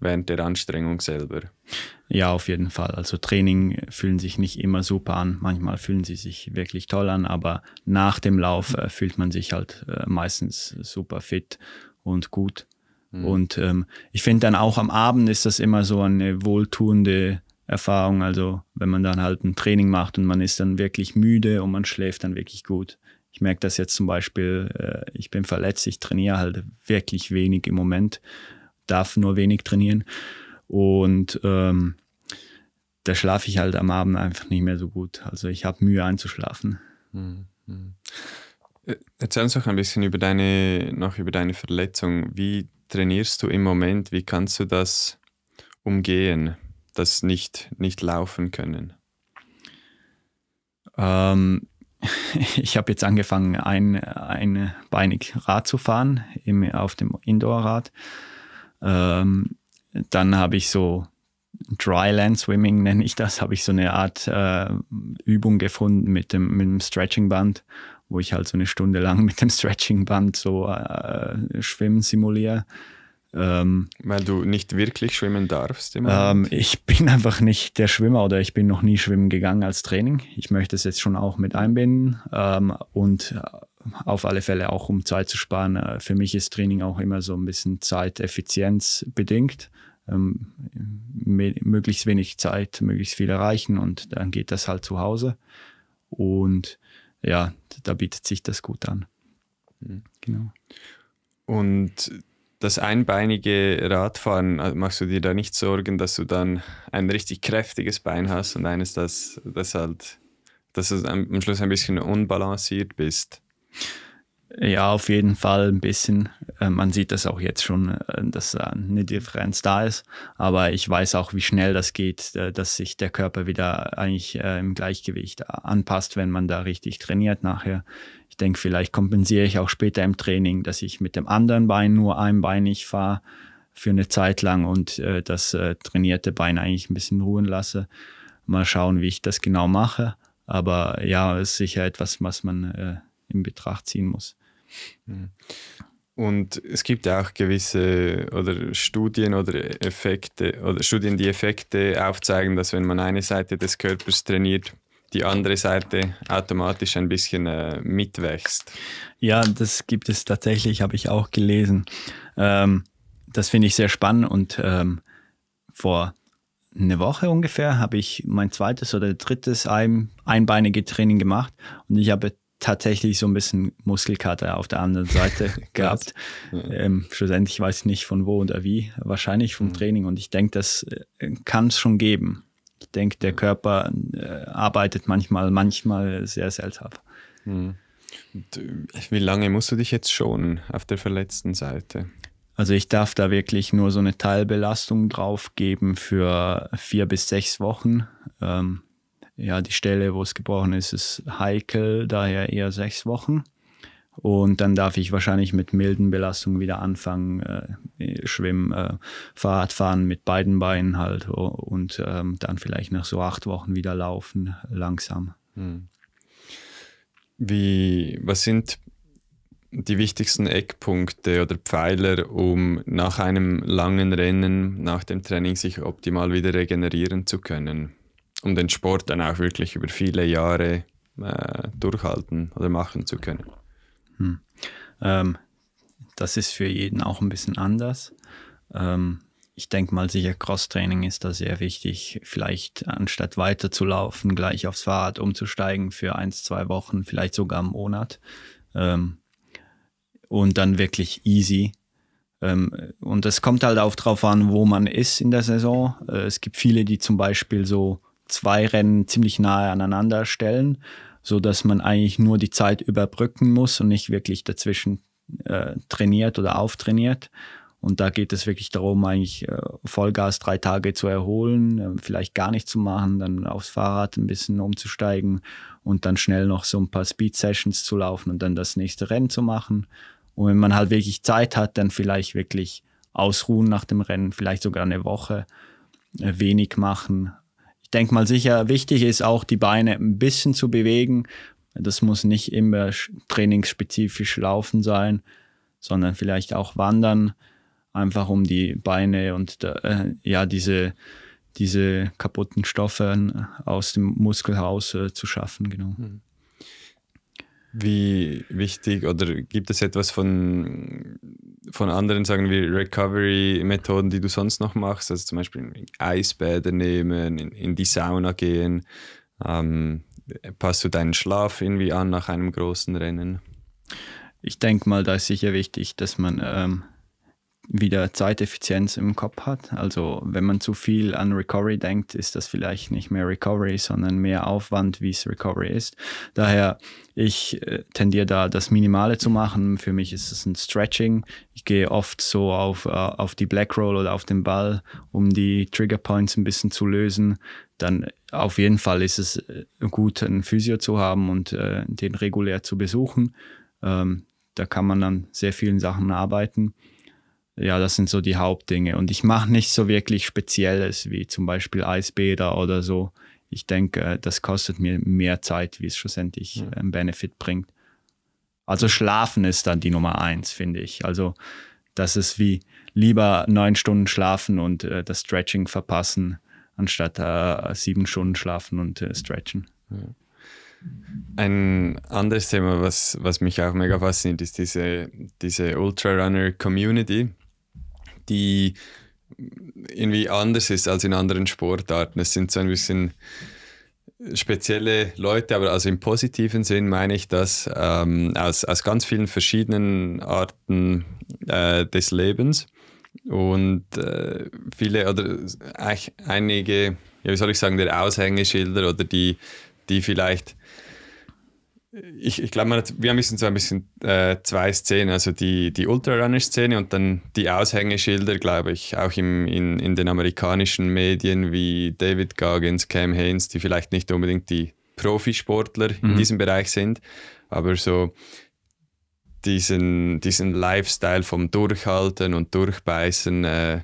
während der Anstrengung selber. Ja, auf jeden Fall. Also Training fühlen sich nicht immer super an. Manchmal fühlen sie sich wirklich toll an, aber nach dem Lauf äh, fühlt man sich halt äh, meistens super fit und gut. Mhm. Und ähm, ich finde dann auch am Abend ist das immer so eine wohltuende Erfahrung. Also wenn man dann halt ein Training macht und man ist dann wirklich müde und man schläft dann wirklich gut. Ich merke das jetzt zum Beispiel, äh, ich bin verletzt, ich trainiere halt wirklich wenig im Moment darf nur wenig trainieren. Und ähm, da schlafe ich halt am Abend einfach nicht mehr so gut. Also ich habe Mühe einzuschlafen. Mhm. Äh, erzähl uns doch ein bisschen über deine, noch über deine Verletzung. Wie trainierst du im Moment? Wie kannst du das umgehen, das nicht, nicht laufen können? Ähm, [LAUGHS] ich habe jetzt angefangen, ein, ein beinig Rad zu fahren, im, auf dem Indoor-Rad. Ähm, dann habe ich so Dryland Swimming nenne ich das, habe ich so eine Art äh, Übung gefunden mit dem, mit dem Stretching Band, wo ich halt so eine Stunde lang [LAUGHS] mit dem Stretching Band so äh, Schwimmen simuliere. Ähm, Weil du nicht wirklich schwimmen darfst? Ähm, ich bin [LAUGHS] einfach nicht der Schwimmer oder ich bin noch nie schwimmen gegangen als Training. Ich möchte es jetzt schon auch mit einbinden ähm, und äh, auf alle Fälle auch um Zeit zu sparen. Äh, für mich ist Training auch immer so ein bisschen Zeiteffizienz bedingt. Ähm, möglichst wenig Zeit, möglichst viel erreichen und dann geht das halt zu Hause. Und ja, da bietet sich das gut an. Mhm. Genau. Und das einbeinige Radfahren, äh, machst du dir da nicht Sorgen, dass du dann ein richtig kräftiges Bein hast und eines, das, das halt, dass du am Schluss ein bisschen unbalanciert bist? Ja, auf jeden Fall ein bisschen. Äh, man sieht das auch jetzt schon, äh, dass eine Differenz da ist. Aber ich weiß auch, wie schnell das geht, äh, dass sich der Körper wieder eigentlich im Gleichgewicht anpasst, wenn man da richtig trainiert nachher. Ich denke, vielleicht kompensiere ich auch später im Training, dass ich mit dem anderen Bein nur einbeinig fahre für eine Zeit lang und das trainierte Bein eigentlich ein bisschen ruhen lasse. Mal schauen, wie ich das genau mache. Aber ja, ist sicher etwas, was man in Betracht ziehen muss. Mhm. Und es gibt auch gewisse oder Studien oder Effekte oder Studien, die Effekte aufzeigen, dass wenn man eine Seite des Körpers trainiert, die andere Seite automatisch ein bisschen äh, mitwächst. Ja, das gibt es tatsächlich, habe ich auch gelesen. Ähm, das finde ich sehr spannend und ähm, vor eine Woche ungefähr habe ich mein zweites oder drittes ein, einbeinige Training gemacht und ich habe tatsächlich so ein bisschen Muskelkater auf der anderen Seite [LAUGHS] gehabt. Ähm, schlussendlich weiß ich nicht von wo oder wie, wahrscheinlich vom mhm. Training. Und ich denke, das äh, kann es schon geben. Ich denke, der mhm. Körper äh, arbeitet manchmal, manchmal sehr seltsam. Mhm. Äh, wie lange musst du dich jetzt schonen auf der verletzten Seite? Also ich darf da wirklich nur so eine Teilbelastung drauf geben für vier bis sechs Wochen. Ähm, ja, die Stelle, wo es gebrochen ist, ist heikel, daher eher sechs Wochen. Und dann darf ich wahrscheinlich mit milden Belastungen wieder anfangen, äh, äh schwimmen, äh, Fahrradfahren mit beiden Beinen halt und ähm, dann vielleicht nach so acht Wochen wieder laufen, langsam. Hm. Wie, was sind die wichtigsten Eckpunkte oder Pfeiler, um nach einem langen Rennen, nach dem Training sich optimal wieder regenerieren zu können? um den Sport dann auch wirklich über viele Jahre äh, durchhalten oder machen zu können. Hm. Ähm, das ist für jeden auch ein bisschen anders. Ähm, ich denke mal, sicher Crosstraining ist da sehr wichtig. Vielleicht anstatt weiterzulaufen, gleich aufs Fahrrad umzusteigen für ein, zwei Wochen, vielleicht sogar einen Monat. Ähm, und dann wirklich easy. Ähm, und das kommt halt auch drauf an, wo man ist in der Saison. Äh, es gibt viele, die zum Beispiel so zwei Rennen ziemlich nahe aneinander stellen, so dass man eigentlich nur die Zeit überbrücken muss und nicht wirklich dazwischen äh, trainiert oder auftrainiert. Und da geht es wirklich darum, eigentlich äh, Vollgas drei Tage zu erholen, äh, vielleicht gar nicht zu machen, dann aufs Fahrrad ein bisschen umzusteigen und dann schnell noch so ein paar Speed-Sessions zu laufen und dann das nächste Rennen zu machen. Und wenn man halt wirklich Zeit hat, dann vielleicht wirklich ausruhen nach dem Rennen, vielleicht sogar eine Woche, äh, wenig machen denke mal sicher, Wichtig ist auch, die Beine ein bisschen zu bewegen. Das muss nicht immer trainingsspezifisch laufen sein, sondern vielleicht auch wandern, einfach um die Beine und äh, ja, diese, diese kaputten Stoffe aus dem Muskelhaus äh, zu schaffen. Genau. Mhm wie wichtig oder gibt es etwas von, von anderen, sagen wir, Recovery-Methoden, die du sonst noch machst? Also zum Beispiel Eisbäder nehmen, in, in die Sauna gehen. Ähm, passt du deinen Schlaf irgendwie an nach einem großen Rennen? Ich denke mal, da ist sicher wichtig, dass man ähm, wieder Zeiteffizienz im Kopf hat. Also wenn man zu viel an Recovery denkt, ist das vielleicht nicht mehr Recovery, sondern mehr Aufwand, wie es Recovery ist. Daher, ich äh, tendiere da das Minimale zu machen. Für mich ist es ein Stretching. Ich gehe oft so auf, äh, auf die Black Roll oder auf den Ball, um die Trigger Points ein bisschen zu lösen. Dann äh, auf jeden Fall ist es gut, einen Physio zu haben und den regulär zu besuchen. Ähm, da kann man dann sehr vielen Sachen arbeiten ja, das sind so die Hauptdinge. Und ich mache nicht so wirklich Spezielles wie zum Beispiel Eisbäder oder so. Ich denke, das kostet mir mehr Zeit, wie es schlussendlich ja. einen ähm, Benefit bringt. Also Schlafen ist dann die Nummer eins, finde ich. Also das ist wie lieber neun Stunden schlafen und äh, das Stretching verpassen, anstatt äh, sieben Stunden schlafen und äh, stretchen. Ein anderes Thema, was, was mich auch mega fasziniert, ist diese, diese Ultrarunner-Community die irgendwie anders ist als in anderen Sportarten. Es sind so ein bisschen spezielle Leute, aber also im positiven Sinn meine ich das, ähm, aus, aus ganz vielen verschiedenen Arten äh, des Lebens. Und äh, viele oder einige, ja, wie soll ich sagen, der Aushängeschilder oder die, die vielleicht ich, ich glaube, wir haben so ein bisschen äh, zwei Szenen, also die, die Ultrarunner-Szene und dann die Aushängeschilder, glaube ich, auch im, in, in den amerikanischen Medien wie David Goggins, Cam Haynes, die vielleicht nicht unbedingt die Profisportler mhm. in diesem Bereich sind, aber so diesen, diesen Lifestyle vom Durchhalten und Durchbeißen äh,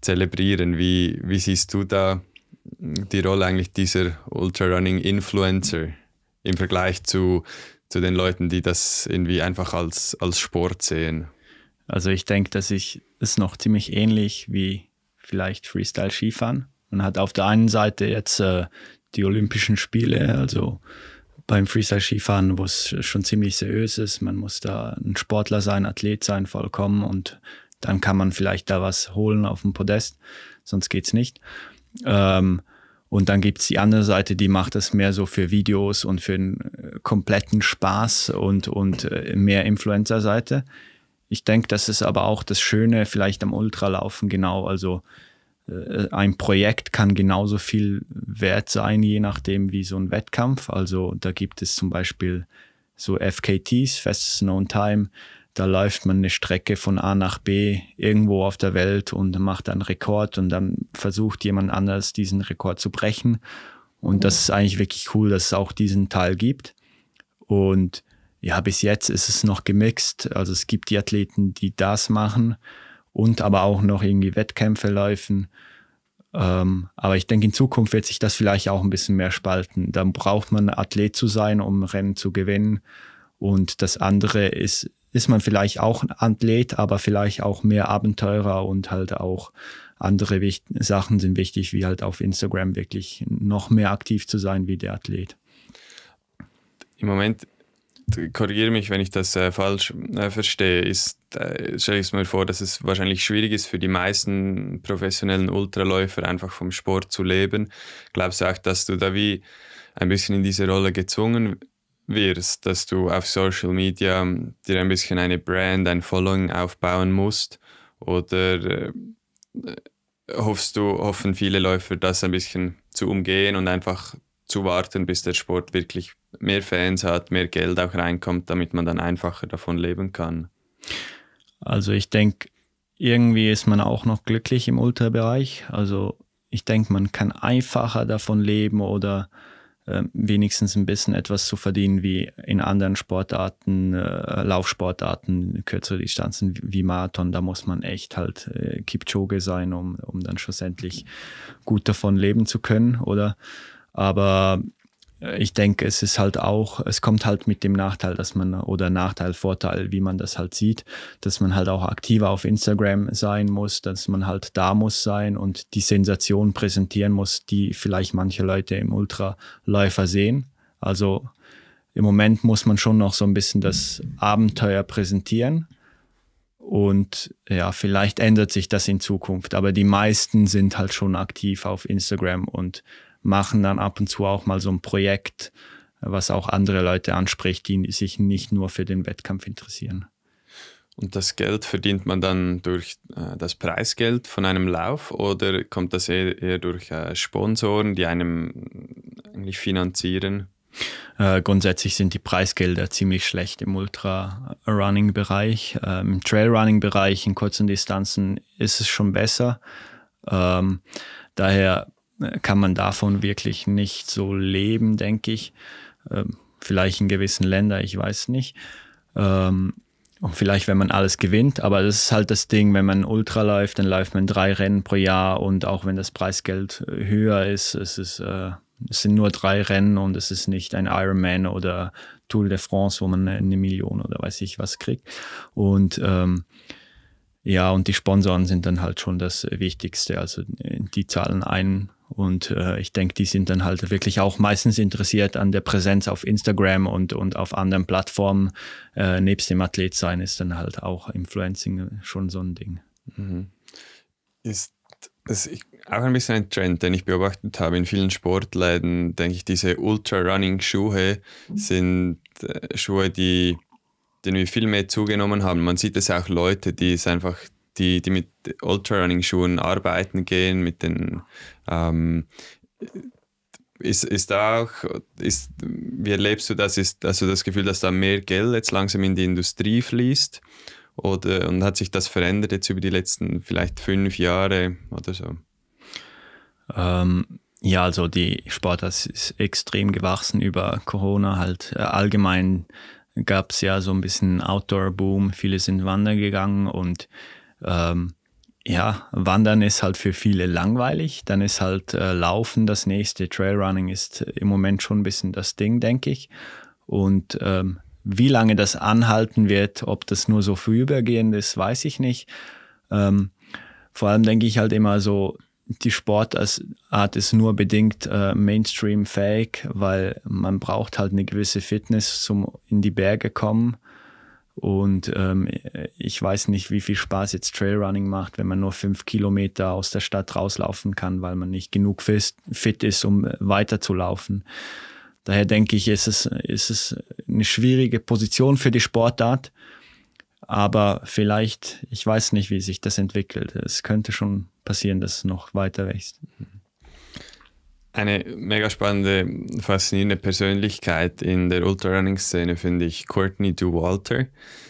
zelebrieren. Wie, wie siehst du da die Rolle eigentlich dieser Ultrarunning-Influencer? im Vergleich zu, zu den Leuten, die das irgendwie einfach als, als Sport sehen? Also ich denke, dass ich es noch ziemlich ähnlich wie vielleicht Freestyle-Skifahren. Man hat auf der einen Seite jetzt äh, die Olympischen Spiele, also beim Freestyle-Skifahren, wo es schon ziemlich seriös ist. Man muss da ein Sportler sein, Athlet sein, vollkommen und dann kann man vielleicht da was holen auf dem Podest, sonst geht es nicht. Ähm, und dann gibt's die andere Seite, die macht das mehr so für Videos und für einen äh, kompletten Spaß und, und äh, mehr Influencer-Seite. Ich denke, das ist aber auch das Schöne vielleicht am Ultralaufen genau. Also äh, ein Projekt kann genauso viel wert sein, je nachdem wie so ein Wettkampf. Also da gibt es zum Beispiel so FKTs, Fastest Known Time, da läuft man eine Strecke von A nach B irgendwo auf der Welt und macht einen Rekord und dann versucht jemand anders diesen Rekord zu brechen. Und mhm. das ist eigentlich wirklich cool, dass es auch diesen Teil gibt. Und ja, bis jetzt ist es noch gemixt. Also es gibt die Athleten, die das machen und aber auch noch irgendwie Wettkämpfe läufen. Ähm, aber ich denke, in Zukunft wird sich das vielleicht auch ein bisschen mehr spalten. Dann braucht man Athlet zu sein, um Rennen zu gewinnen. Und das andere ist ist man vielleicht auch ein Athlet, aber vielleicht auch mehr Abenteurer und halt auch andere Wicht Sachen sind wichtig, wie halt auf Instagram wirklich noch mehr aktiv zu sein wie der Athlet. Im Moment, korrigiere mich, wenn ich das äh, falsch äh, verstehe, ist, äh, stelle ich es mir vor, dass es wahrscheinlich schwierig ist für die meisten professionellen Ultraläufer einfach vom Sport zu leben. Glaubst du auch, dass du da wie ein bisschen in diese Rolle gezwungen wirst, dass du auf Social Media ähm, dir ein bisschen eine Brand, ein Following aufbauen musst? Oder äh, äh, hoffst du, hoffen viele Läufer, das ein bisschen zu umgehen und einfach zu warten, bis der Sport wirklich mehr Fans hat, mehr Geld auch reinkommt, damit man dann einfacher davon leben kann? Also ich denke, irgendwie ist man auch noch glücklich im Ultrabereich. Also ich denke, man kann einfacher davon leben oder ähm, wenigstens ein bisschen etwas zu verdienen wie in anderen Sportarten, äh, Laufsportarten, kürzere Distanzen wie Marathon. Da muss man echt halt äh, Kipchoge sein, um, um dann schlussendlich gut davon leben zu können, oder? Aber ich denke, es ist halt auch, es kommt halt mit dem Nachteil, dass man, oder Nachteil, Vorteil, wie man das halt sieht, dass man halt auch aktiver auf Instagram sein muss, dass man halt da muss sein und die Sensation präsentieren muss, die vielleicht manche Leute im Ultraläufer sehen. Also im Moment muss man schon noch so ein bisschen das Abenteuer präsentieren. Und ja, vielleicht ändert sich das in Zukunft, aber die meisten sind halt schon aktiv auf Instagram und machen dann ab und zu auch mal so ein Projekt, was auch andere Leute anspricht, die sich nicht nur für den Wettkampf interessieren. Und das Geld verdient man dann durch äh, das Preisgeld von einem Lauf oder kommt das eher, eher durch äh, Sponsoren, die einem äh, eigentlich finanzieren? Äh, grundsätzlich sind die Preisgelder ziemlich schlecht im Ultra-Running-Bereich. Ähm, Im Trail-Running-Bereich in kurzen Distanzen ist es schon besser. Ähm, daher kann man davon wirklich nicht so leben, denke ich. Ähm, vielleicht in gewissen Ländern, ich weiß nicht. Ähm, und vielleicht, wenn man alles gewinnt, aber das ist halt das Ding, wenn man Ultra läuft, dann läuft man drei Rennen pro Jahr und auch wenn das Preisgeld äh, höher ist, es, ist, äh, es sind nur drei Rennen und es ist nicht ein Ironman oder Tour de France, wo man eine Million oder weiß ich was kriegt. Und ähm, ja, und die Sponsoren sind dann halt schon das Wichtigste. Also äh, die zahlen ein und äh, ich denke, die sind dann halt wirklich auch meistens interessiert an der Präsenz auf Instagram und, und auf anderen Plattformen. Äh, nebst dem Athlet sein ist dann halt auch Influencing schon so ein Ding. Mhm. Ist das auch ein bisschen ein Trend, den ich beobachtet habe. In vielen Sportleiden, denke ich, diese Ultra-Running-Schuhe sind äh, Schuhe, die denen wir viel mehr zugenommen haben. Man sieht es auch Leute, die es einfach die, die mit Ultrarunning-Schuhen arbeiten gehen, mit den ähm, ist, ist auch, ist, wie erlebst du das? Ist also das Gefühl, dass da mehr Geld jetzt langsam in die Industrie fließt? Oder, und hat sich das verändert jetzt über die letzten vielleicht fünf Jahre oder so? Ähm, ja, also die Sportart ist extrem gewachsen über Corona halt. Äh, allgemein gab es ja so ein bisschen Outdoor-Boom, viele sind wandern gegangen und ähm, ja, Wandern ist halt für viele langweilig. Dann ist halt äh, Laufen das nächste. Trailrunning ist im Moment schon ein bisschen das Ding, denke ich. Und ähm, wie lange das anhalten wird, ob das nur so vorübergehend ist, weiß ich nicht. Ähm, vor allem denke ich halt immer so, die Sportart ist nur bedingt äh, Mainstream-fähig, weil man braucht halt eine gewisse Fitness um in die Berge kommen. Und ähm, ich weiß nicht, wie viel Spaß jetzt Trailrunning macht, wenn man nur fünf Kilometer aus der Stadt rauslaufen kann, weil man nicht genug fit ist, um äh, weiterzulaufen. Daher denke ich, ist es, ist es eine schwierige Position für die Sportart. Aber vielleicht, ich weiß nicht, wie sich das entwickelt. Es könnte schon passieren, dass es noch weiter wächst. Eine mega spannende, faszinierende Persönlichkeit in der Ultrarunning-Szene finde ich Courtney DeWalter.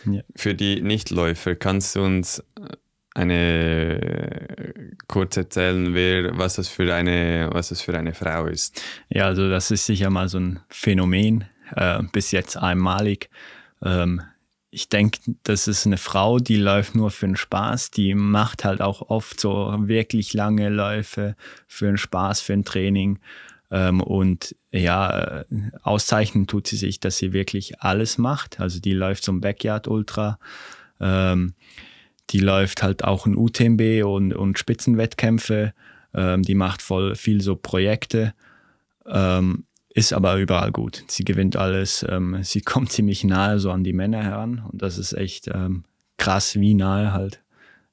Ja. Für die Nichtläufer, kannst du uns äh, eine äh, kurz erzählen, wer, was das für eine, was das für eine Frau ist? Ja, also das ist sicher mal so ein Phänomen, äh, bis jetzt einmalig. Ähm, ich denke, das ist eine Frau, die läuft nur für den Spaß, die macht halt auch oft so wirklich lange Läufe für den Spaß, für ein Training. Ähm, und ja, auszeichnen tut sie sich, dass sie wirklich alles macht. Also die läuft zum Backyard Ultra, ähm, die läuft halt auch in UTMB und, und Spitzenwettkämpfe, ähm, die macht voll viel so Projekte. Ähm, ist aber überall gut. Sie gewinnt alles. Ähm, sie [LAUGHS] kommt ziemlich nahe so an die Männer heran und das ist echt ähm, krass, wie nahe halt.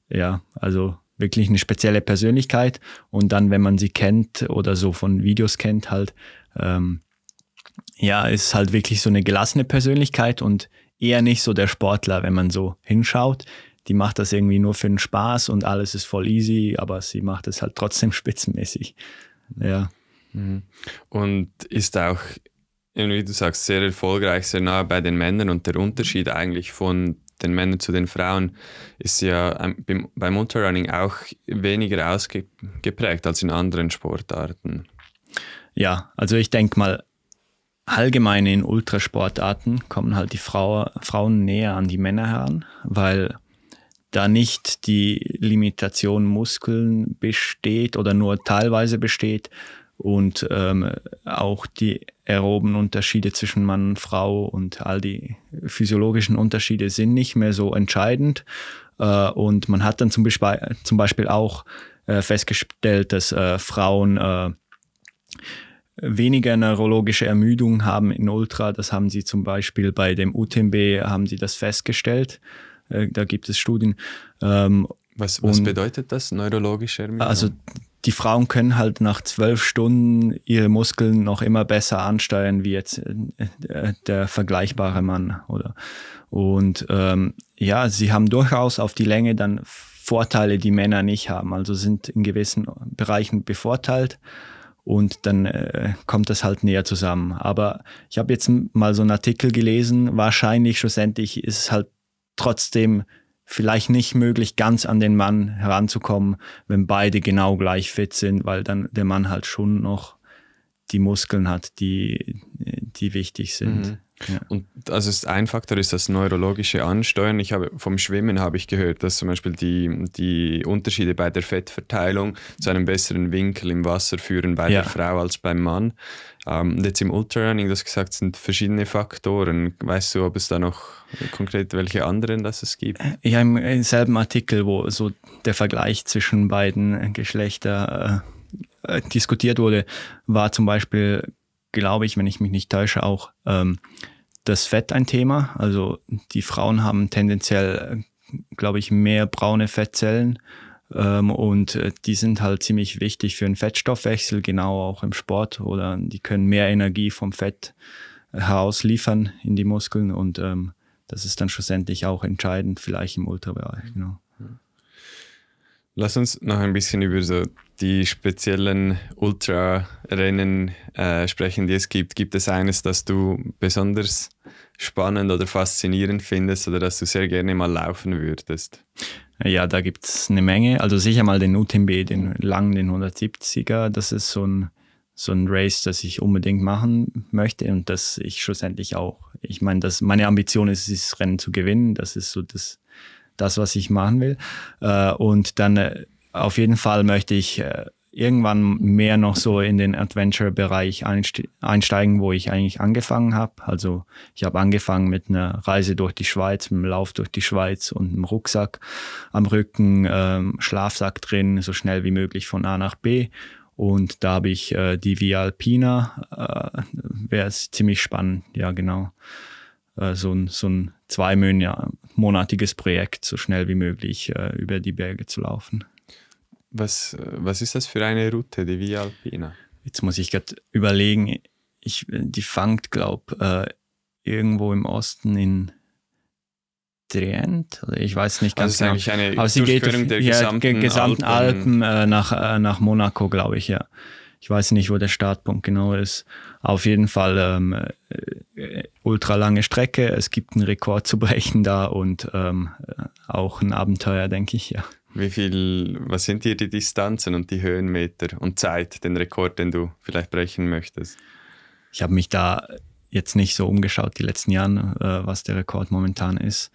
Ja, also wirklich eine spezielle Persönlichkeit und dann, wenn man sie kennt oder so von Videos kennt, halt, ähm, ja, ist halt wirklich so eine gelassene Persönlichkeit und eher nicht so der Sportler, wenn man so hinschaut. Die macht das irgendwie nur für den Spaß und alles ist voll easy, aber sie macht es halt trotzdem [LAUGHS] spitzenmäßig. Ja. Mhm. Und ist auch, wie du sagst, sehr erfolgreich, sehr nah bei den Männern. Und der Unterschied eigentlich von den Männern zu den Frauen ist ja ähm, beim Unterrunning auch weniger ausgeprägt als in anderen Sportarten. Ja, also ich denke mal, allgemein in Ultrasportarten kommen halt die Frau, Frauen näher an die Männer heran, weil da nicht die Limitation Muskeln besteht oder nur teilweise besteht, und ähm, auch die aeroben Unterschiede zwischen Mann und Frau und all die physiologischen Unterschiede sind nicht mehr so entscheidend. Äh, und man hat dann zum, Be zum Beispiel auch äh, festgestellt, dass äh, Frauen äh, weniger neurologische Ermüdung haben in Ultra. Das haben sie zum Beispiel bei dem UTMB, haben sie das festgestellt. Äh, da gibt es Studien. Ähm, was, was bedeutet das, neurologische Ermüdung? Also die Frauen können halt nach zwölf Stunden ihre Muskeln noch immer besser ansteuern wie jetzt äh, äh, der vergleichbare Mann, oder? Und ähm, ja, sie haben durchaus auf die Länge dann Vorteile, die Männer nicht haben. Also sind in gewissen Bereichen bevorteilt und dann äh, kommt das halt näher zusammen. Aber ich habe jetzt mal so einen Artikel gelesen, wahrscheinlich schlussendlich ist es halt trotzdem vielleicht nicht möglich, ganz an den Mann heranzukommen, wenn beide genau gleich fit sind, weil dann der Mann halt schon noch die Muskeln hat, die, die wichtig sind. Mhm. Ja. Und also ein Faktor ist das neurologische Ansteuern. Ich habe vom Schwimmen habe ich gehört, dass zum Beispiel die, die Unterschiede bei der Fettverteilung zu einem besseren Winkel im Wasser führen bei ja. der Frau als beim Mann. Um, ähm, jetzt im Ultrarunning, hast gesagt, sind verschiedene Faktoren. Weißt du, ob es da noch konkret welche anderen das es gibt? Äh, ja, im, im selben Artikel, wo so der Vergleich zwischen beiden Geschlechter äh, äh, diskutiert wurde, war zum Beispiel, glaube ich, wenn ich mich nicht täusche, auch ähm, das Fett ein Thema. Also die Frauen haben tendenziell, äh, glaube ich, mehr braune Fettzellen ähm, und äh, die sind halt ziemlich wichtig für den Fettstoffwechsel, genau auch im Sport. Oder die können mehr Energie vom Fett heraus liefern in die Muskeln. Und ähm, das ist dann schlussendlich auch entscheidend, vielleicht im Ultrabereich. Mhm. Genau. Mhm. Lass uns noch ein bisschen über so die speziellen Ultrarennen äh, sprechen, die es gibt. Gibt es eines, das du besonders spannend oder faszinierend findest oder das du sehr gerne mal laufen würdest? Ja, da gibt es eine Menge. Also sicher mal den UTMB, den langen, den 170er. Das ist so ein, so ein Race, das ich unbedingt machen möchte und das ich schlussendlich auch. Ich meine, dass meine Ambition ist, dieses Rennen zu gewinnen. Das ist so das, das was ich machen will. Äh, und dann äh, auf jeden Fall möchte ich äh, irgendwann mehr noch so in den Adventure-Bereich einsteigen, wo ich eigentlich angefangen habe. Also ich habe angefangen mit einer Reise durch die Schweiz, mit einem Lauf durch die Schweiz und einem Rucksack am Rücken, ähm, Schlafsack drin, so schnell wie möglich von A nach B. Und da habe ich äh, die Via Alpina, äh, wäre ziemlich spannend, ja genau. Äh, so, ein, so ein zweimonatiges Projekt, so schnell wie möglich äh, über die Berge zu laufen. Was, was ist das für eine Route, die Via Alpina? Jetzt muss ich gerade überlegen. Ich, die fangt, glaube äh, irgendwo im Osten in Trient. Ich weiß nicht ganz also genau. Eine Aber sie geht auf, der ja, gesamten, gesamten Alpen, Alpen äh, nach, äh, nach Monaco, glaube ich, ja. Ich weiß nicht, wo der Startpunkt genau ist. Auf jeden Fall ähm, äh, ultra lange Strecke. Es gibt einen Rekord zu brechen da und ähm, äh, auch ein Abenteuer, denke ich, ja wie viel, was sind dir die Distanzen und die Höhenmeter und Zeit, den Rekord, den du vielleicht brechen möchtest? Ich habe mich da jetzt nicht so umgeschaut die letzten Jahre, äh, was der Rekord momentan ist.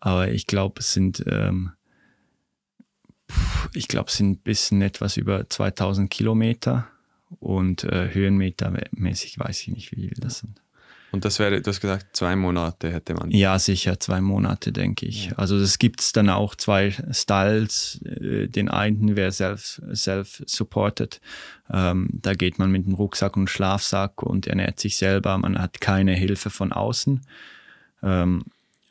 Aber ich glaube, es sind, ähm, ich glaube, es sind bisschen etwas über 2000 Kilometer und äh, mäßig weiß ich nicht, wie viel das sind. Und das wäre, du hast gesagt, zwei Monate hätte man. Ja, sicher, zwei Monate, denke ich. Ja. Also es gibt dann auch zwei Styles. Äh, den einen wäre self-supported. Self ähm, da geht man mit dem Rucksack und Schlafsack und ernährt sich selber. Man hat keine Hilfe von außen, ähm,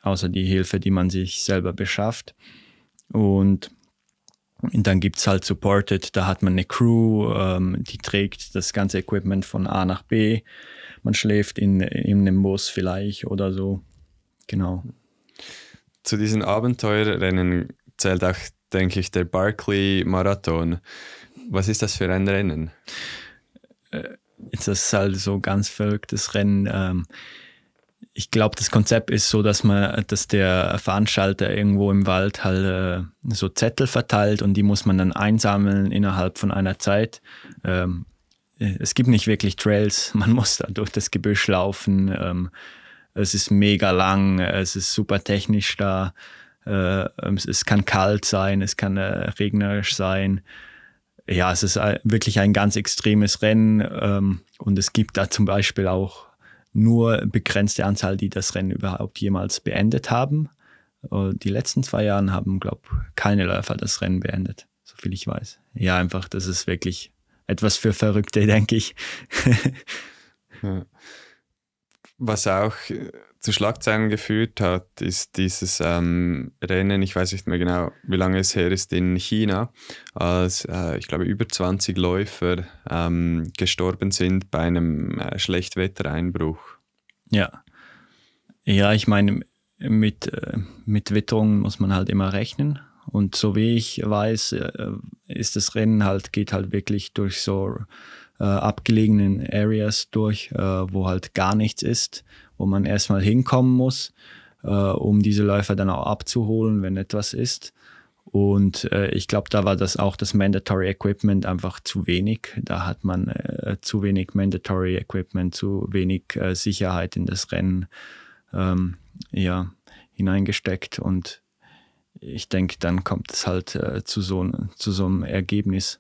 außer die Hilfe, die man sich selber beschafft. Und dann gibt es halt Supported, da hat man eine Crew, ähm, die trägt das ganze Equipment von A nach B man schläft in, in einem Bus vielleicht oder so. Genau. Zu diesen Abenteuerrennen zählt auch, denke ich, der Barclay Marathon. Was ist das für ein Rennen? Äh, das ist halt so ein ganz verrücktes Rennen. Ähm, ich glaube, das Konzept ist so, dass man, dass der Veranstalter irgendwo im Wald halt äh, so Zettel verteilt und die muss man dann einsammeln innerhalb von einer Zeit. Ähm, äh, es gibt nicht wirklich Trails, [LAUGHS] man muss da durch das Gebüsch laufen. Ähm, es ist mega lang, es ist super technisch da. Äh, ähm, es, es, kann kalt sein, es kann äh, regnerisch sein. Ja, es ist äh, wirklich ein ganz extremes Rennen ähm, und es gibt da zum Beispiel auch nur begrenzte Anzahl, die das Rennen überhaupt jemals beendet haben. Äh, die letzten zwei Jahre haben, glaube ich, keine Läufer das Rennen beendet, soviel ich weiß. Ja, einfach, das ist wirklich etwas für Verrückte, [LAUGHS] denke ich. Was auch äh, zu Schlagzeilen geführt hat, ist dieses ähm, Rennen, ich weiß nicht mehr genau, wie lange es her ist, in China, als äh, ich glaube über 20 Läufer ähm, gestorben sind bei einem äh, Schlechtwettereinbruch. Ja. Ja, ich meine, mit, äh, mit Witterungen muss man halt immer rechnen. Und so wie ich weiß, äh, ist das Rennen halt, geht halt wirklich durch so äh, abgelegenen Areas durch, äh, wo halt gar nichts ist, wo man erstmal hinkommen muss, äh, um diese Läufer dann auch abzuholen, wenn etwas ist. Und äh, ich glaube, da war das auch das Mandatory Equipment einfach zu wenig. Da hat man äh, zu wenig Mandatory Equipment, zu wenig Sicherheit in das Rennen ähm, ja, hineingesteckt. Und ich denke, dann kommt es halt äh, zu, so, zu so einem Ergebnis.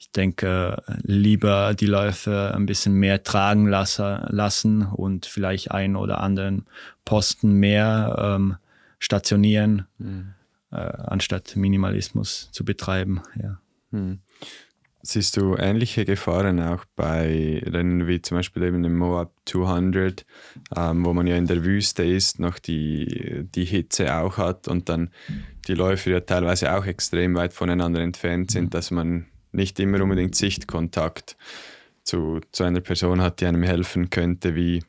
Ich denke, lieber die Läufe ein bisschen mehr tragen lasse, lassen und vielleicht einen oder anderen Posten mehr ähm, stationieren, mhm. äh, anstatt Minimalismus zu betreiben. Ja. Mhm siehst du ähnliche Gefahren auch bei Rennen wie zum Beispiel eben im Moab 200, ähm, wo man ja in der Wüste ist, noch die, die Hitze auch hat und dann die Läufer ja teilweise auch extrem weit voneinander entfernt sind, mhm. dass man nicht immer unbedingt Sichtkontakt zu, zu einer Person hat, die einem helfen könnte. Wie,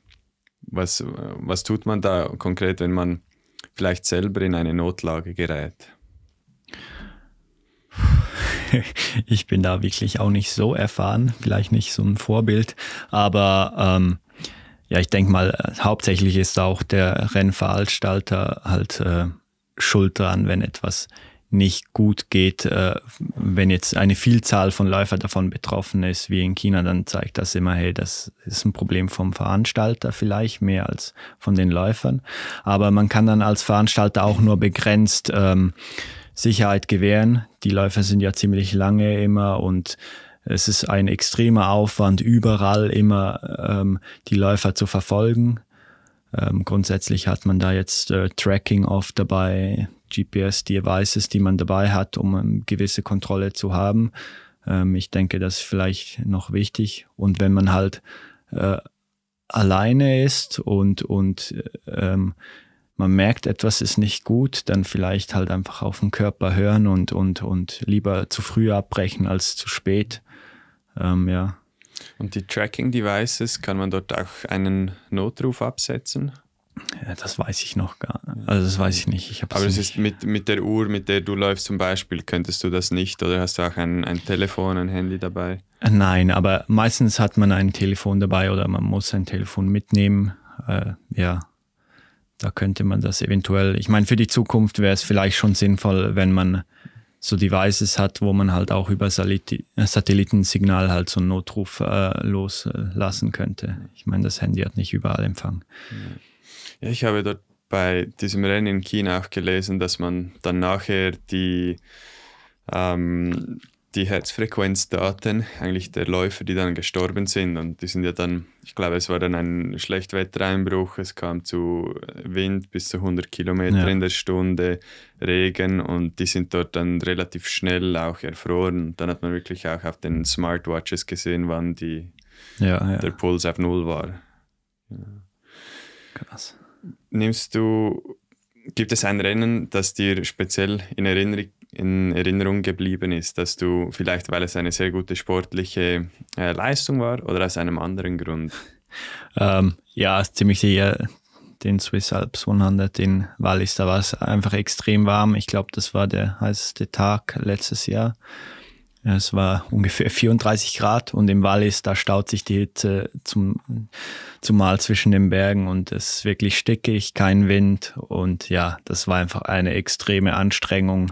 was, was tut man da konkret, wenn man vielleicht selber in eine Notlage gerät? [LAUGHS] ich bin da wirklich auch nicht so erfahren, vielleicht nicht so ein Vorbild, aber ähm, ja, ich denke mal, äh, hauptsächlich ist auch der Rennveranstalter halt äh, schuld dran, wenn etwas nicht gut geht, äh, wenn jetzt eine Vielzahl von Läufern davon betroffen ist, wie in China, dann zeigt das immer, hey, das ist ein Problem vom Veranstalter vielleicht mehr als von den Läufern. Aber man kann dann als Veranstalter auch nur begrenzt ähm, Sicherheit gewähren. Die Läufe sind ja ziemlich lange immer und es ist ein extremer Aufwand, überall immer ähm, die Läufer zu verfolgen. Ähm, grundsätzlich hat man da jetzt äh, Tracking oft dabei, GPS-Devices, die man dabei hat, um ähm, gewisse Kontrolle zu haben. Ähm, ich denke, das ist vielleicht noch wichtig. Und wenn man halt äh, alleine ist und, und äh, ähm, man merkt, etwas ist nicht gut, dann vielleicht halt einfach auf den Körper hören und, und, und lieber zu früh abbrechen als zu spät. Ähm, ja. Und die Tracking Devices, kann man dort auch einen Notruf absetzen? Ja, das weiß ich noch gar nicht. Also das weiß ich nicht. Ich Aber es ist mit, mit der Uhr, mit der du läufst zum Beispiel, könntest du das nicht oder hast du auch ein, ein Telefon, ein Handy dabei? Äh, nein, aber meistens hat man ein Telefon dabei oder man muss ein Telefon mitnehmen. Äh, ja, da könnte man das eventuell, ich meine, für die Zukunft wäre es vielleicht schon sinnvoll, wenn man so Devices hat, wo man halt auch über Satellit äh, Satellitensignal halt so einen Notruf äh, loslassen könnte. Ich meine, das Handy hat nicht überall Empfang. Ja, ich habe dort bei diesem Rennen in China auch gelesen, dass man dann nachher die ähm, die Herzfrequenzdaten eigentlich der Läufer, die dann gestorben sind. Und die sind ja dann, ich glaube, es war dann ein Schlechtwettereinbruch, es kam zu äh, Wind bis zu 100 Kilometer ja. in der Stunde, Regen und die sind dort dann relativ schnell auch erfroren. Und dann hat man wirklich auch auf den Smartwatches gesehen, wann die, ja, ja. der Puls auf Null war. Krass. Nimmst du, gibt es ein Rennen, das dir speziell in Erinnerung in Erinnerung geblieben ist, dass du vielleicht, weil es eine sehr gute sportliche äh, Leistung war oder aus einem anderen Grund? [LAUGHS] Ähm, ja, ziemlich sicher den Swiss Alps 100 in Wallis, da war es einfach extrem warm. Ich glaube, das war der heißeste Tag letztes Jahr. Es war ungefähr 34 Grad und im Wallis, da staut sich die Hitze zum, zumal zwischen den Bergen und es ist wirklich stickig, kein Wind und ja, das war einfach eine extreme Anstrengung